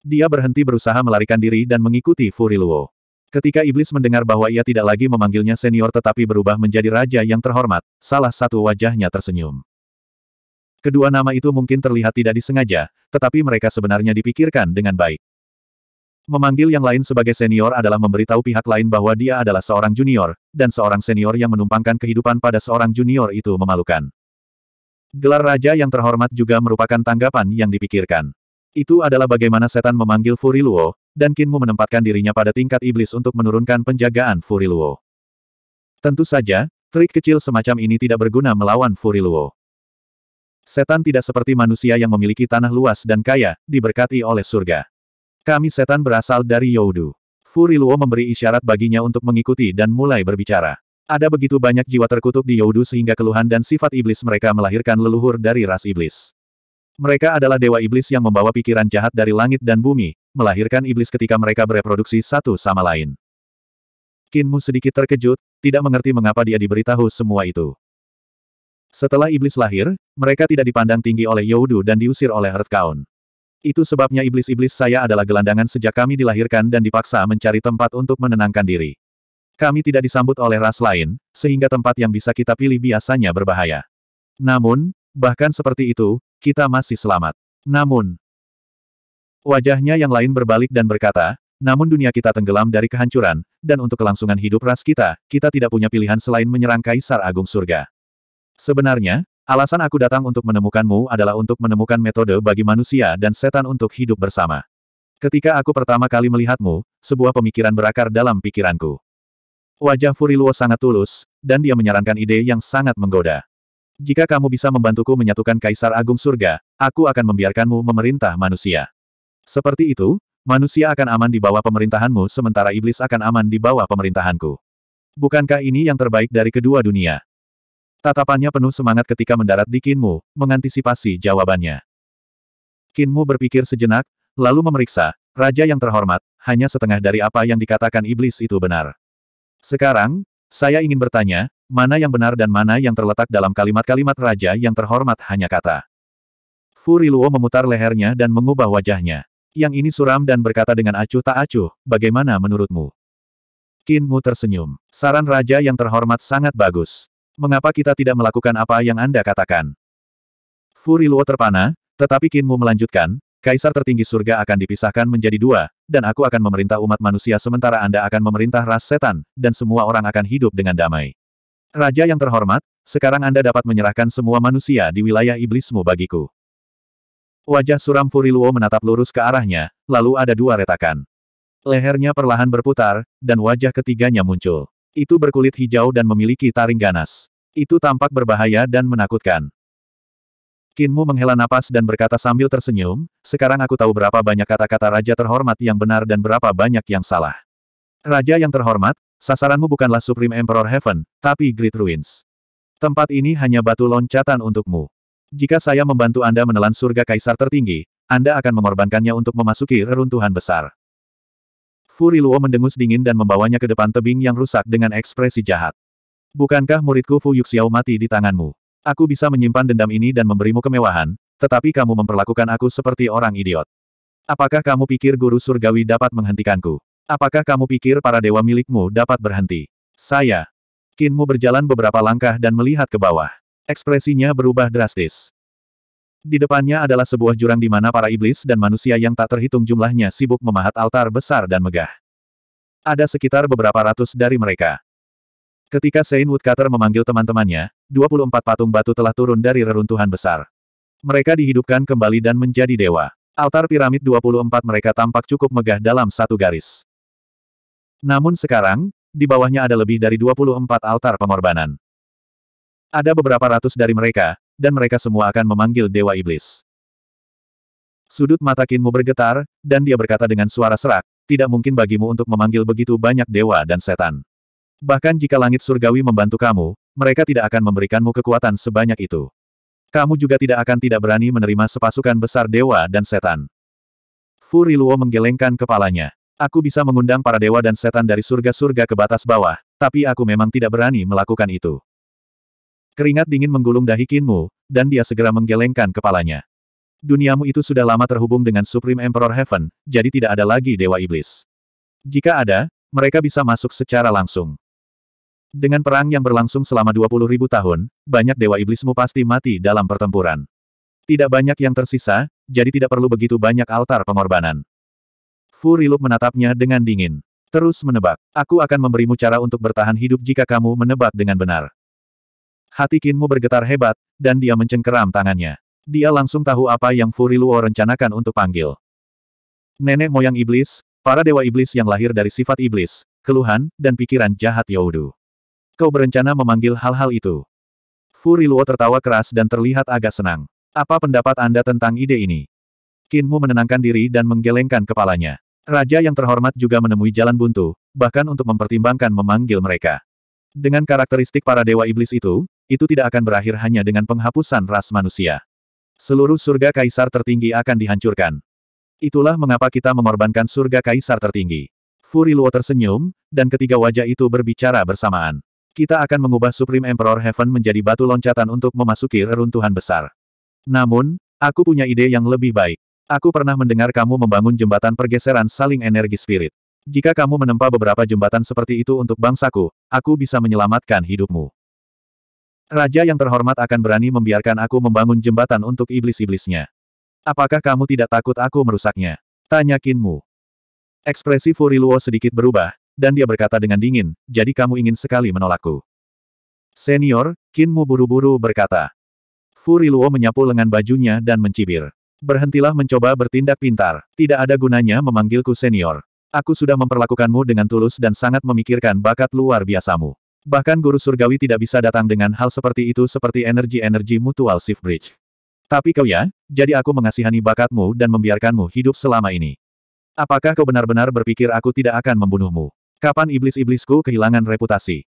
Dia berhenti berusaha melarikan diri dan mengikuti Furiluo. Ketika iblis mendengar bahwa ia tidak lagi memanggilnya senior tetapi berubah menjadi raja yang terhormat, salah satu wajahnya tersenyum. Kedua nama itu mungkin terlihat tidak disengaja, tetapi mereka sebenarnya dipikirkan dengan baik. Memanggil yang lain sebagai senior adalah memberitahu pihak lain bahwa dia adalah seorang junior, dan seorang senior yang menumpangkan kehidupan pada seorang junior itu memalukan. Gelar raja yang terhormat juga merupakan tanggapan yang dipikirkan. Itu adalah bagaimana setan memanggil Furiluo, dan Kinmu menempatkan dirinya pada tingkat iblis untuk menurunkan penjagaan Furiluo. Tentu saja, trik kecil semacam ini tidak berguna melawan Furiluo. Setan tidak seperti manusia yang memiliki tanah luas dan kaya, diberkati oleh surga. Kami setan berasal dari Youdu. Furiluo memberi isyarat baginya untuk mengikuti dan mulai berbicara. Ada begitu banyak jiwa terkutuk di Youdu sehingga keluhan dan sifat iblis mereka melahirkan leluhur dari ras iblis. Mereka adalah dewa iblis yang membawa pikiran jahat dari langit dan bumi, melahirkan iblis ketika mereka bereproduksi satu sama lain. Kinmu sedikit terkejut, tidak mengerti mengapa dia diberitahu semua itu. Setelah iblis lahir, mereka tidak dipandang tinggi oleh Yaudu dan diusir oleh Earthkaun. Itu sebabnya iblis-iblis saya adalah gelandangan sejak kami dilahirkan dan dipaksa mencari tempat untuk menenangkan diri. Kami tidak disambut oleh ras lain, sehingga tempat yang bisa kita pilih biasanya berbahaya. Namun, bahkan seperti itu, kita masih selamat. Namun, wajahnya yang lain berbalik dan berkata, namun dunia kita tenggelam dari kehancuran, dan untuk kelangsungan hidup ras kita, kita tidak punya pilihan selain menyerang Kaisar Agung Surga. Sebenarnya, alasan aku datang untuk menemukanmu adalah untuk menemukan metode bagi manusia dan setan untuk hidup bersama. Ketika aku pertama kali melihatmu, sebuah pemikiran berakar dalam pikiranku. Wajah Furiluo sangat tulus, dan dia menyarankan ide yang sangat menggoda. Jika kamu bisa membantuku menyatukan Kaisar Agung Surga, aku akan membiarkanmu memerintah manusia. Seperti itu, manusia akan aman di bawah pemerintahanmu sementara iblis akan aman di bawah pemerintahanku. Bukankah ini yang terbaik dari kedua dunia? Tatapannya penuh semangat ketika mendarat di Kinmu, mengantisipasi jawabannya. Kinmu berpikir sejenak, lalu memeriksa, Raja yang terhormat, hanya setengah dari apa yang dikatakan iblis itu benar. Sekarang, saya ingin bertanya, mana yang benar dan mana yang terletak dalam kalimat-kalimat Raja yang terhormat hanya kata. Fu Riluo memutar lehernya dan mengubah wajahnya. Yang ini suram dan berkata dengan acuh tak acuh, bagaimana menurutmu? Kinmu tersenyum. Saran Raja yang terhormat sangat bagus. Mengapa kita tidak melakukan apa yang Anda katakan? Furiluo terpana, tetapi Kinmu melanjutkan, Kaisar tertinggi surga akan dipisahkan menjadi dua, dan aku akan memerintah umat manusia sementara Anda akan memerintah ras setan, dan semua orang akan hidup dengan damai. Raja yang terhormat, sekarang Anda dapat menyerahkan semua manusia di wilayah iblismu bagiku. Wajah suram Furiluo menatap lurus ke arahnya, lalu ada dua retakan. Lehernya perlahan berputar, dan wajah ketiganya muncul. Itu berkulit hijau dan memiliki taring ganas. Itu tampak berbahaya dan menakutkan. Kinmu menghela napas dan berkata sambil tersenyum, sekarang aku tahu berapa banyak kata-kata raja terhormat yang benar dan berapa banyak yang salah. Raja yang terhormat, sasaranmu bukanlah Supreme Emperor Heaven, tapi Great Ruins. Tempat ini hanya batu loncatan untukmu. Jika saya membantu Anda menelan surga kaisar tertinggi, Anda akan mengorbankannya untuk memasuki reruntuhan besar. Furiluo mendengus dingin dan membawanya ke depan tebing yang rusak dengan ekspresi jahat. Bukankah muridku Fu Yuxiao mati di tanganmu? Aku bisa menyimpan dendam ini dan memberimu kemewahan, tetapi kamu memperlakukan aku seperti orang idiot. Apakah kamu pikir guru surgawi dapat menghentikanku? Apakah kamu pikir para dewa milikmu dapat berhenti? Saya. Kinmu berjalan beberapa langkah dan melihat ke bawah. Ekspresinya berubah drastis. Di depannya adalah sebuah jurang di mana para iblis dan manusia yang tak terhitung jumlahnya sibuk memahat altar besar dan megah. Ada sekitar beberapa ratus dari mereka. Ketika Saint Woodcutter memanggil teman-temannya, 24 patung batu telah turun dari reruntuhan besar. Mereka dihidupkan kembali dan menjadi dewa. Altar piramid 24 mereka tampak cukup megah dalam satu garis. Namun sekarang, di bawahnya ada lebih dari 24 altar pengorbanan. Ada beberapa ratus dari mereka, dan mereka semua akan memanggil Dewa Iblis. Sudut mata Kinmu bergetar, dan dia berkata dengan suara serak, tidak mungkin bagimu untuk memanggil begitu banyak dewa dan setan. Bahkan jika langit surgawi membantu kamu, mereka tidak akan memberikanmu kekuatan sebanyak itu. Kamu juga tidak akan tidak berani menerima sepasukan besar dewa dan setan. Fu Riluo menggelengkan kepalanya. Aku bisa mengundang para dewa dan setan dari surga-surga ke batas bawah, tapi aku memang tidak berani melakukan itu. Keringat dingin menggulung dahi Kinmu, dan dia segera menggelengkan kepalanya. Duniamu itu sudah lama terhubung dengan Supreme Emperor Heaven, jadi tidak ada lagi Dewa Iblis. Jika ada, mereka bisa masuk secara langsung. Dengan perang yang berlangsung selama 20 ribu tahun, banyak Dewa Iblismu pasti mati dalam pertempuran. Tidak banyak yang tersisa, jadi tidak perlu begitu banyak altar pengorbanan. Fu Rilup menatapnya dengan dingin. Terus menebak. Aku akan memberimu cara untuk bertahan hidup jika kamu menebak dengan benar. Hati Kinmu bergetar hebat, dan dia mencengkeram tangannya. Dia langsung tahu apa yang Furi Luo rencanakan untuk panggil. Nenek moyang iblis, para dewa iblis yang lahir dari sifat iblis, keluhan, dan pikiran jahat Yaudu. Kau berencana memanggil hal-hal itu. Furi Luo tertawa keras dan terlihat agak senang. Apa pendapat Anda tentang ide ini? Kinmu menenangkan diri dan menggelengkan kepalanya. Raja yang terhormat juga menemui jalan buntu, bahkan untuk mempertimbangkan memanggil mereka. Dengan karakteristik para dewa iblis itu, itu tidak akan berakhir hanya dengan penghapusan ras manusia. Seluruh surga kaisar tertinggi akan dihancurkan. Itulah mengapa kita mengorbankan surga kaisar tertinggi. Luo tersenyum, dan ketiga wajah itu berbicara bersamaan. Kita akan mengubah Supreme Emperor Heaven menjadi batu loncatan untuk memasuki reruntuhan besar. Namun, aku punya ide yang lebih baik. Aku pernah mendengar kamu membangun jembatan pergeseran saling energi spirit. Jika kamu menempa beberapa jembatan seperti itu untuk bangsaku, aku bisa menyelamatkan hidupmu. Raja yang terhormat akan berani membiarkan aku membangun jembatan untuk iblis-iblisnya. Apakah kamu tidak takut aku merusaknya? Tanya Kinmu. Ekspresi Furiluo sedikit berubah, dan dia berkata dengan dingin, jadi kamu ingin sekali menolakku. Senior, Kinmu buru-buru berkata. Furiluo menyapu lengan bajunya dan mencibir. Berhentilah mencoba bertindak pintar, tidak ada gunanya memanggilku senior. Aku sudah memperlakukanmu dengan tulus dan sangat memikirkan bakat luar biasamu. Bahkan guru surgawi tidak bisa datang dengan hal seperti itu seperti energi-energi mutual shift bridge. Tapi kau ya, jadi aku mengasihani bakatmu dan membiarkanmu hidup selama ini. Apakah kau benar-benar berpikir aku tidak akan membunuhmu? Kapan iblis-iblisku kehilangan reputasi?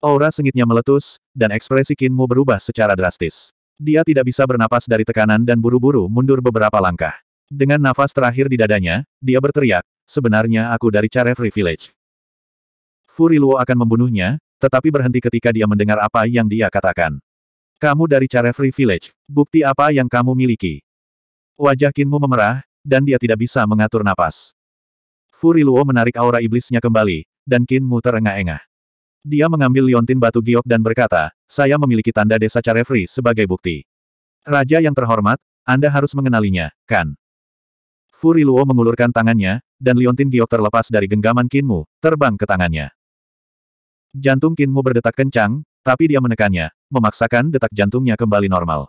Aura sengitnya meletus, dan ekspresi Kinmu berubah secara drastis. Dia tidak bisa bernapas dari tekanan dan buru-buru mundur beberapa langkah. Dengan nafas terakhir di dadanya, dia berteriak, sebenarnya aku dari Charefree Village. Furiluo akan membunuhnya, tetapi berhenti ketika dia mendengar apa yang dia katakan. Kamu dari Carefree Village, bukti apa yang kamu miliki? Wajah Kinmu memerah, dan dia tidak bisa mengatur napas. Furi Luo menarik aura iblisnya kembali, dan Kinmu terengah-engah. Dia mengambil liontin batu giok dan berkata, saya memiliki tanda desa Carefree sebagai bukti. Raja yang terhormat, Anda harus mengenalinya, kan? Furi Luo mengulurkan tangannya, dan liontin giok terlepas dari genggaman Kinmu, terbang ke tangannya. Jantung Kinmu berdetak kencang, tapi dia menekannya, memaksakan detak jantungnya kembali normal.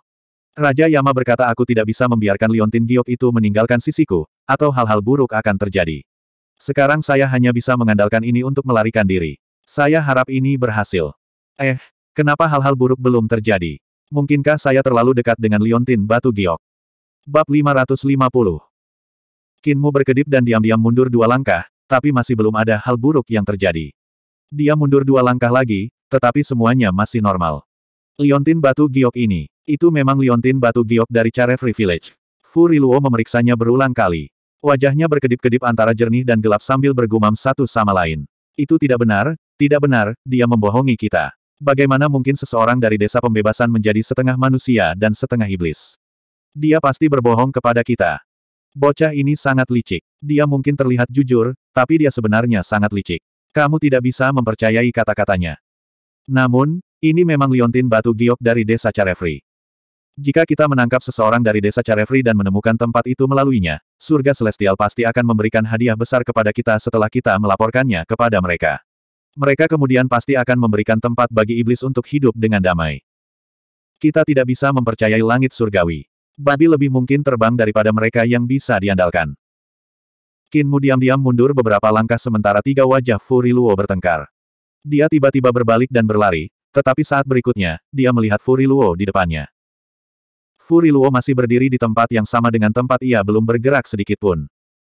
Raja Yama berkata aku tidak bisa membiarkan Liontin Giok itu meninggalkan sisiku, atau hal-hal buruk akan terjadi. Sekarang saya hanya bisa mengandalkan ini untuk melarikan diri. Saya harap ini berhasil. Eh, kenapa hal-hal buruk belum terjadi? Mungkinkah saya terlalu dekat dengan Liontin Batu Giok? Bab 550 Kinmu berkedip dan diam-diam mundur dua langkah, tapi masih belum ada hal buruk yang terjadi. Dia mundur dua langkah lagi, tetapi semuanya masih normal. Liontin batu giok ini. Itu memang liontin batu giok dari Charefree Village. Fu Riluo memeriksanya berulang kali. Wajahnya berkedip-kedip antara jernih dan gelap sambil bergumam satu sama lain. Itu tidak benar, tidak benar, dia membohongi kita. Bagaimana mungkin seseorang dari desa pembebasan menjadi setengah manusia dan setengah iblis? Dia pasti berbohong kepada kita. Bocah ini sangat licik. Dia mungkin terlihat jujur, tapi dia sebenarnya sangat licik. Kamu tidak bisa mempercayai kata-katanya. Namun, ini memang Liontin Batu Giok dari desa Carefree. Jika kita menangkap seseorang dari desa Carefree dan menemukan tempat itu melaluinya, surga celestial pasti akan memberikan hadiah besar kepada kita setelah kita melaporkannya kepada mereka. Mereka kemudian pasti akan memberikan tempat bagi iblis untuk hidup dengan damai. Kita tidak bisa mempercayai langit surgawi. Babi lebih mungkin terbang daripada mereka yang bisa diandalkan. Kinmu diam-diam mundur beberapa langkah sementara tiga wajah Furi Luo bertengkar. Dia tiba-tiba berbalik dan berlari, tetapi saat berikutnya, dia melihat Furi Luo di depannya. Furi Luo masih berdiri di tempat yang sama dengan tempat ia belum bergerak sedikit pun.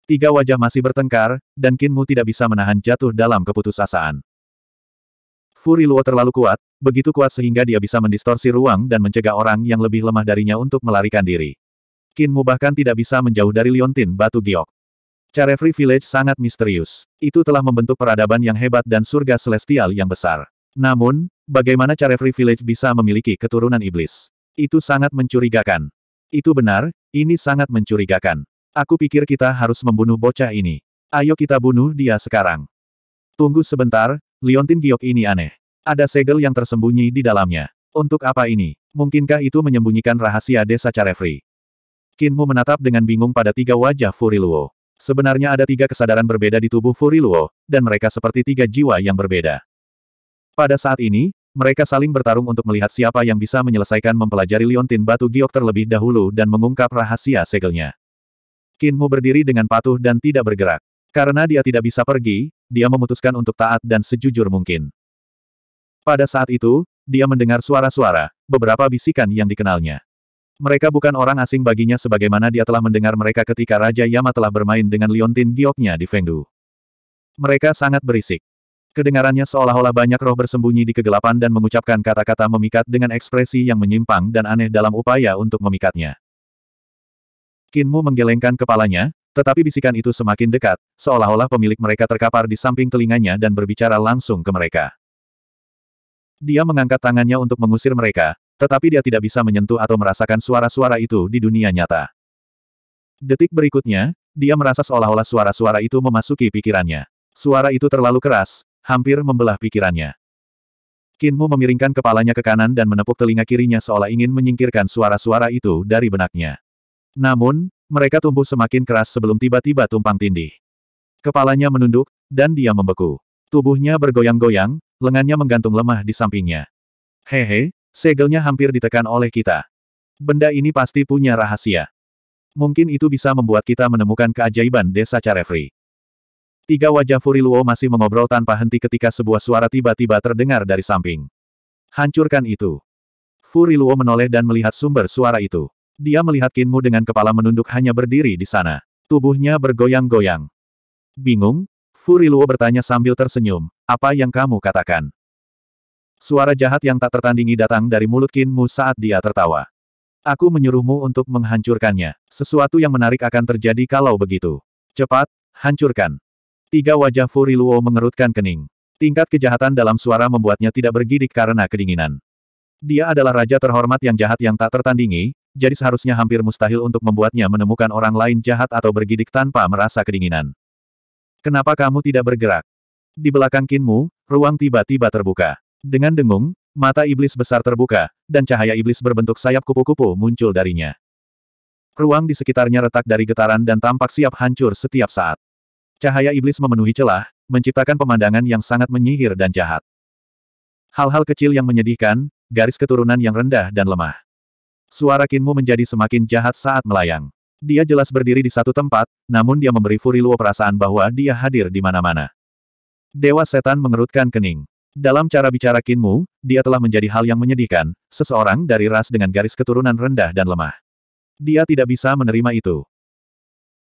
Tiga wajah masih bertengkar, dan Kinmu tidak bisa menahan jatuh dalam keputusasaan. Furi Luo terlalu kuat, begitu kuat sehingga dia bisa mendistorsi ruang dan mencegah orang yang lebih lemah darinya untuk melarikan diri. Kinmu bahkan tidak bisa menjauh dari Liontin Batu Giok. Free Village sangat misterius. Itu telah membentuk peradaban yang hebat dan surga celestial yang besar. Namun, bagaimana Free Village bisa memiliki keturunan iblis? Itu sangat mencurigakan. Itu benar, ini sangat mencurigakan. Aku pikir kita harus membunuh bocah ini. Ayo kita bunuh dia sekarang. Tunggu sebentar, Liontin giok ini aneh. Ada segel yang tersembunyi di dalamnya. Untuk apa ini? Mungkinkah itu menyembunyikan rahasia desa Carefree? Kinmu menatap dengan bingung pada tiga wajah Furiluo. Sebenarnya ada tiga kesadaran berbeda di tubuh Furiluo, dan mereka seperti tiga jiwa yang berbeda. Pada saat ini, mereka saling bertarung untuk melihat siapa yang bisa menyelesaikan mempelajari liontin batu giok terlebih dahulu dan mengungkap rahasia segelnya. Kinmu berdiri dengan patuh dan tidak bergerak. Karena dia tidak bisa pergi, dia memutuskan untuk taat dan sejujur mungkin. Pada saat itu, dia mendengar suara-suara, beberapa bisikan yang dikenalnya. Mereka bukan orang asing baginya sebagaimana dia telah mendengar mereka ketika Raja Yama telah bermain dengan liontin gioknya di Fengdu. Mereka sangat berisik. Kedengarannya seolah-olah banyak roh bersembunyi di kegelapan dan mengucapkan kata-kata memikat dengan ekspresi yang menyimpang dan aneh dalam upaya untuk memikatnya. Kinmu menggelengkan kepalanya, tetapi bisikan itu semakin dekat, seolah-olah pemilik mereka terkapar di samping telinganya dan berbicara langsung ke mereka. Dia mengangkat tangannya untuk mengusir mereka, tetapi dia tidak bisa menyentuh atau merasakan suara-suara itu di dunia nyata. Detik berikutnya, dia merasa seolah-olah suara-suara itu memasuki pikirannya. Suara itu terlalu keras, hampir membelah pikirannya. Kinmu memiringkan kepalanya ke kanan dan menepuk telinga kirinya seolah ingin menyingkirkan suara-suara itu dari benaknya. Namun, mereka tumbuh semakin keras sebelum tiba-tiba tumpang tindih. Kepalanya menunduk, dan dia membeku. Tubuhnya bergoyang-goyang, lengannya menggantung lemah di sampingnya. Hehe, Segelnya hampir ditekan oleh kita. Benda ini pasti punya rahasia. Mungkin itu bisa membuat kita menemukan keajaiban desa Carefree. Tiga wajah Furiluo masih mengobrol tanpa henti ketika sebuah suara tiba-tiba terdengar dari samping. Hancurkan itu. Furiluo menoleh dan melihat sumber suara itu. Dia melihat Kinmu dengan kepala menunduk hanya berdiri di sana. Tubuhnya bergoyang-goyang. Bingung? Furiluo bertanya sambil tersenyum, apa yang kamu katakan? Suara jahat yang tak tertandingi datang dari mulut Kinmu saat dia tertawa. Aku menyuruhmu untuk menghancurkannya. Sesuatu yang menarik akan terjadi kalau begitu. Cepat, hancurkan. Tiga wajah Furiluo mengerutkan kening. Tingkat kejahatan dalam suara membuatnya tidak bergidik karena kedinginan. Dia adalah raja terhormat yang jahat yang tak tertandingi, jadi seharusnya hampir mustahil untuk membuatnya menemukan orang lain jahat atau bergidik tanpa merasa kedinginan. Kenapa kamu tidak bergerak? Di belakang Kinmu, ruang tiba-tiba terbuka. Dengan dengung, mata iblis besar terbuka, dan cahaya iblis berbentuk sayap kupu-kupu muncul darinya. Ruang di sekitarnya retak dari getaran dan tampak siap hancur setiap saat. Cahaya iblis memenuhi celah, menciptakan pemandangan yang sangat menyihir dan jahat. Hal-hal kecil yang menyedihkan, garis keturunan yang rendah dan lemah. Suara Kinmu menjadi semakin jahat saat melayang. Dia jelas berdiri di satu tempat, namun dia memberi Furiluo perasaan bahwa dia hadir di mana-mana. Dewa setan mengerutkan kening. Dalam cara bicara Kinmu, dia telah menjadi hal yang menyedihkan, seseorang dari ras dengan garis keturunan rendah dan lemah. Dia tidak bisa menerima itu.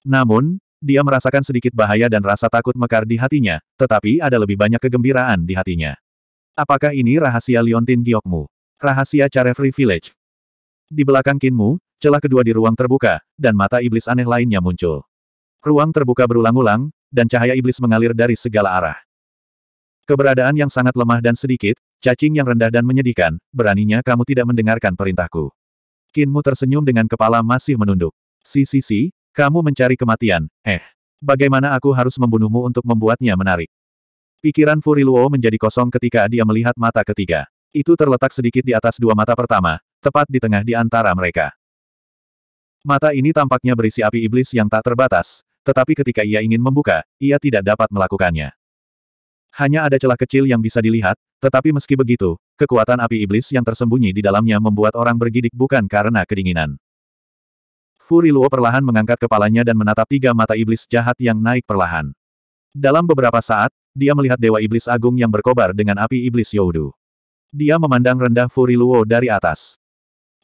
Namun, dia merasakan sedikit bahaya dan rasa takut mekar di hatinya, tetapi ada lebih banyak kegembiraan di hatinya. Apakah ini rahasia Liontin Giokmu? Rahasia Carefree Village? Di belakang Kinmu, celah kedua di ruang terbuka, dan mata iblis aneh lainnya muncul. Ruang terbuka berulang-ulang, dan cahaya iblis mengalir dari segala arah. Keberadaan yang sangat lemah dan sedikit, cacing yang rendah dan menyedihkan, beraninya kamu tidak mendengarkan perintahku. Kinmu tersenyum dengan kepala masih menunduk. Si si si, kamu mencari kematian, eh. Bagaimana aku harus membunuhmu untuk membuatnya menarik? Pikiran Furiluo menjadi kosong ketika dia melihat mata ketiga. Itu terletak sedikit di atas dua mata pertama, tepat di tengah di antara mereka. Mata ini tampaknya berisi api iblis yang tak terbatas, tetapi ketika ia ingin membuka, ia tidak dapat melakukannya. Hanya ada celah kecil yang bisa dilihat, tetapi meski begitu, kekuatan api iblis yang tersembunyi di dalamnya membuat orang bergidik bukan karena kedinginan. Furi Luo perlahan mengangkat kepalanya dan menatap tiga mata iblis jahat yang naik perlahan. Dalam beberapa saat, dia melihat Dewa Iblis Agung yang berkobar dengan api iblis Yodu. Dia memandang rendah Furi Luo dari atas.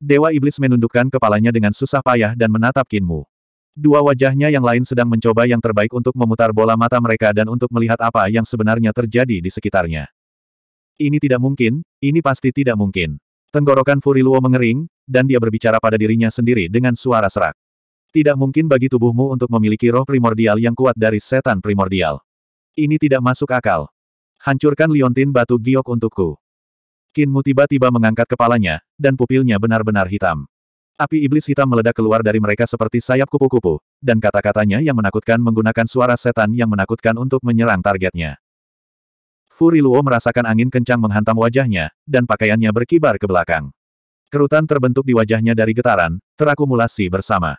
Dewa Iblis menundukkan kepalanya dengan susah payah dan menatap Kinmu. Dua wajahnya yang lain sedang mencoba yang terbaik untuk memutar bola mata mereka dan untuk melihat apa yang sebenarnya terjadi di sekitarnya. Ini tidak mungkin, ini pasti tidak mungkin. Tenggorokan Furiluo mengering, dan dia berbicara pada dirinya sendiri dengan suara serak. Tidak mungkin bagi tubuhmu untuk memiliki roh primordial yang kuat dari setan primordial. Ini tidak masuk akal. Hancurkan liontin batu giok untukku. Kinmu tiba-tiba mengangkat kepalanya, dan pupilnya benar-benar hitam. Api iblis hitam meledak keluar dari mereka seperti sayap kupu-kupu, dan kata-katanya yang menakutkan menggunakan suara setan yang menakutkan untuk menyerang targetnya. Furi Luo merasakan angin kencang menghantam wajahnya, dan pakaiannya berkibar ke belakang. Kerutan terbentuk di wajahnya dari getaran, terakumulasi bersama.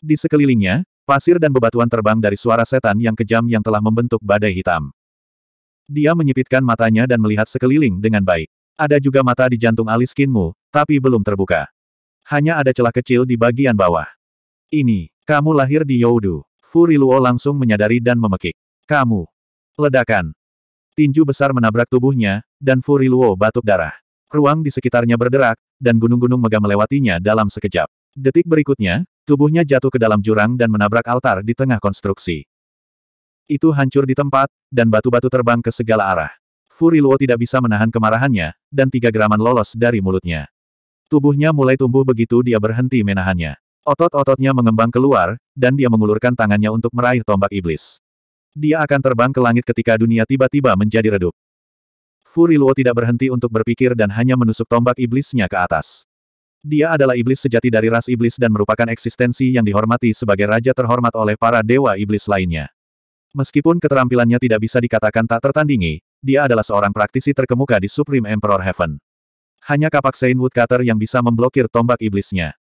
Di sekelilingnya, pasir dan bebatuan terbang dari suara setan yang kejam yang telah membentuk badai hitam. Dia menyipitkan matanya dan melihat sekeliling dengan baik. Ada juga mata di jantung alis Kinmu, tapi belum terbuka. Hanya ada celah kecil di bagian bawah. Ini, kamu lahir di Youdu. Luo langsung menyadari dan memekik. Kamu. Ledakan. Tinju besar menabrak tubuhnya, dan Furi Luo batuk darah. Ruang di sekitarnya berderak, dan gunung-gunung megah melewatinya dalam sekejap. Detik berikutnya, tubuhnya jatuh ke dalam jurang dan menabrak altar di tengah konstruksi. Itu hancur di tempat, dan batu-batu terbang ke segala arah. Furi Luo tidak bisa menahan kemarahannya, dan tiga geraman lolos dari mulutnya. Tubuhnya mulai tumbuh begitu dia berhenti menahannya. Otot-ototnya mengembang keluar, dan dia mengulurkan tangannya untuk meraih tombak iblis. Dia akan terbang ke langit ketika dunia tiba-tiba menjadi redup. Furi Luo tidak berhenti untuk berpikir dan hanya menusuk tombak iblisnya ke atas. Dia adalah iblis sejati dari ras iblis dan merupakan eksistensi yang dihormati sebagai raja terhormat oleh para dewa iblis lainnya. Meskipun keterampilannya tidak bisa dikatakan tak tertandingi, dia adalah seorang praktisi terkemuka di Supreme Emperor Heaven. Hanya kapak Sein Woodcutter yang bisa memblokir tombak iblisnya.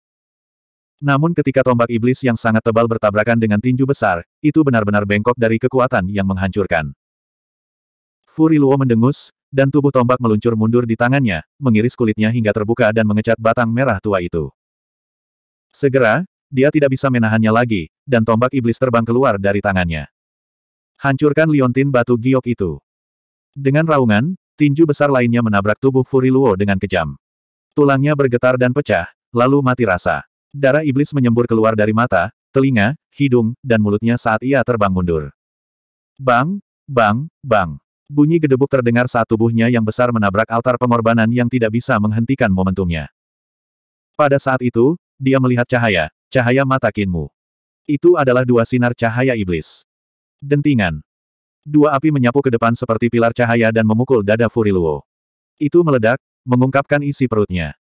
Namun ketika tombak iblis yang sangat tebal bertabrakan dengan tinju besar, itu benar-benar bengkok dari kekuatan yang menghancurkan. Furi Luo mendengus, dan tubuh tombak meluncur mundur di tangannya, mengiris kulitnya hingga terbuka dan mengecat batang merah tua itu. Segera, dia tidak bisa menahannya lagi, dan tombak iblis terbang keluar dari tangannya. Hancurkan liontin batu giok itu. Dengan raungan, Tinju besar lainnya menabrak tubuh Furiluo dengan kejam. Tulangnya bergetar dan pecah, lalu mati rasa. Darah iblis menyembur keluar dari mata, telinga, hidung, dan mulutnya saat ia terbang mundur. Bang, bang, bang. Bunyi gedebuk terdengar saat tubuhnya yang besar menabrak altar pengorbanan yang tidak bisa menghentikan momentumnya. Pada saat itu, dia melihat cahaya, cahaya mata Kinmu. Itu adalah dua sinar cahaya iblis. Dentingan dua api menyapu ke depan seperti pilar cahaya dan memukul dada Furiluo. Itu meledak, mengungkapkan isi perutnya.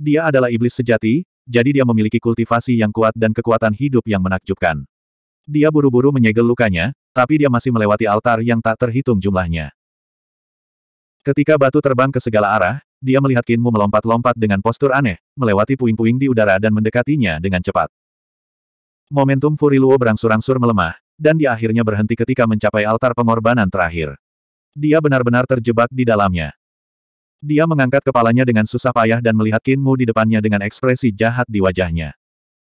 Dia adalah iblis sejati, jadi dia memiliki kultivasi yang kuat dan kekuatan hidup yang menakjubkan. Dia buru-buru menyegel lukanya, tapi dia masih melewati altar yang tak terhitung jumlahnya. Ketika batu terbang ke segala arah, dia melihat Kinmu melompat-lompat dengan postur aneh, melewati puing-puing di udara dan mendekatinya dengan cepat. Momentum Furiluo berangsur-angsur melemah, dan dia akhirnya berhenti ketika mencapai altar pengorbanan terakhir. Dia benar-benar terjebak di dalamnya. Dia mengangkat kepalanya dengan susah payah dan melihat Kinmu di depannya dengan ekspresi jahat di wajahnya.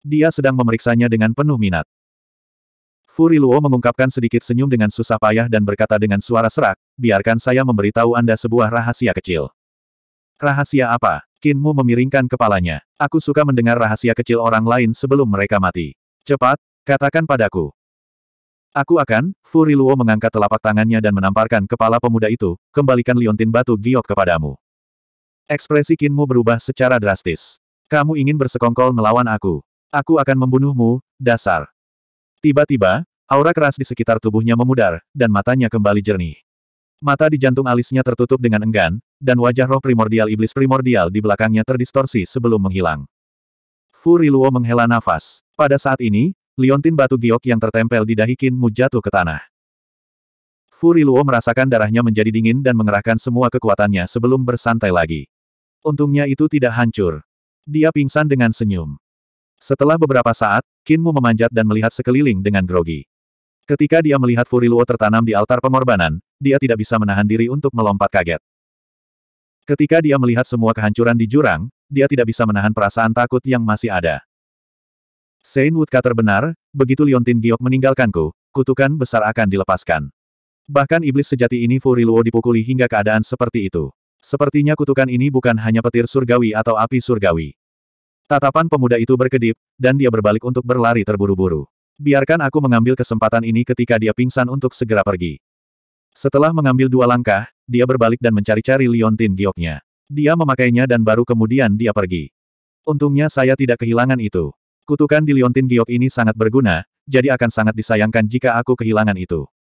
Dia sedang memeriksanya dengan penuh minat. Furiluo mengungkapkan sedikit senyum dengan susah payah dan berkata dengan suara serak, biarkan saya memberitahu Anda sebuah rahasia kecil. Rahasia apa? Kinmu memiringkan kepalanya. Aku suka mendengar rahasia kecil orang lain sebelum mereka mati. Cepat, katakan padaku. Aku akan, Furiluo mengangkat telapak tangannya dan menamparkan kepala pemuda itu, kembalikan liontin batu giok kepadamu. Ekspresi Kinmu berubah secara drastis. Kamu ingin bersekongkol melawan aku. Aku akan membunuhmu, dasar. Tiba-tiba, aura keras di sekitar tubuhnya memudar, dan matanya kembali jernih. Mata di jantung alisnya tertutup dengan enggan, dan wajah roh primordial iblis primordial di belakangnya terdistorsi sebelum menghilang. Furiluo menghela nafas. Pada saat ini, liontin batu giok yang tertempel di dahi Qin jatuh ke tanah. Furi Luo merasakan darahnya menjadi dingin dan mengerahkan semua kekuatannya sebelum bersantai lagi. Untungnya itu tidak hancur. Dia pingsan dengan senyum. Setelah beberapa saat, Kinmu memanjat dan melihat sekeliling dengan grogi. Ketika dia melihat Furi Luo tertanam di altar pengorbanan, dia tidak bisa menahan diri untuk melompat kaget. Ketika dia melihat semua kehancuran di jurang, dia tidak bisa menahan perasaan takut yang masih ada. Sein Woodcutter terbenar, begitu Liontin Giok meninggalkanku, kutukan besar akan dilepaskan. Bahkan iblis sejati ini Furiluo dipukuli hingga keadaan seperti itu. Sepertinya kutukan ini bukan hanya petir surgawi atau api surgawi. Tatapan pemuda itu berkedip, dan dia berbalik untuk berlari terburu-buru. Biarkan aku mengambil kesempatan ini ketika dia pingsan untuk segera pergi. Setelah mengambil dua langkah, dia berbalik dan mencari-cari liontin gioknya. Dia memakainya dan baru kemudian dia pergi. Untungnya saya tidak kehilangan itu. Kutukan di Liontin Giok ini sangat berguna, jadi akan sangat disayangkan jika aku kehilangan itu.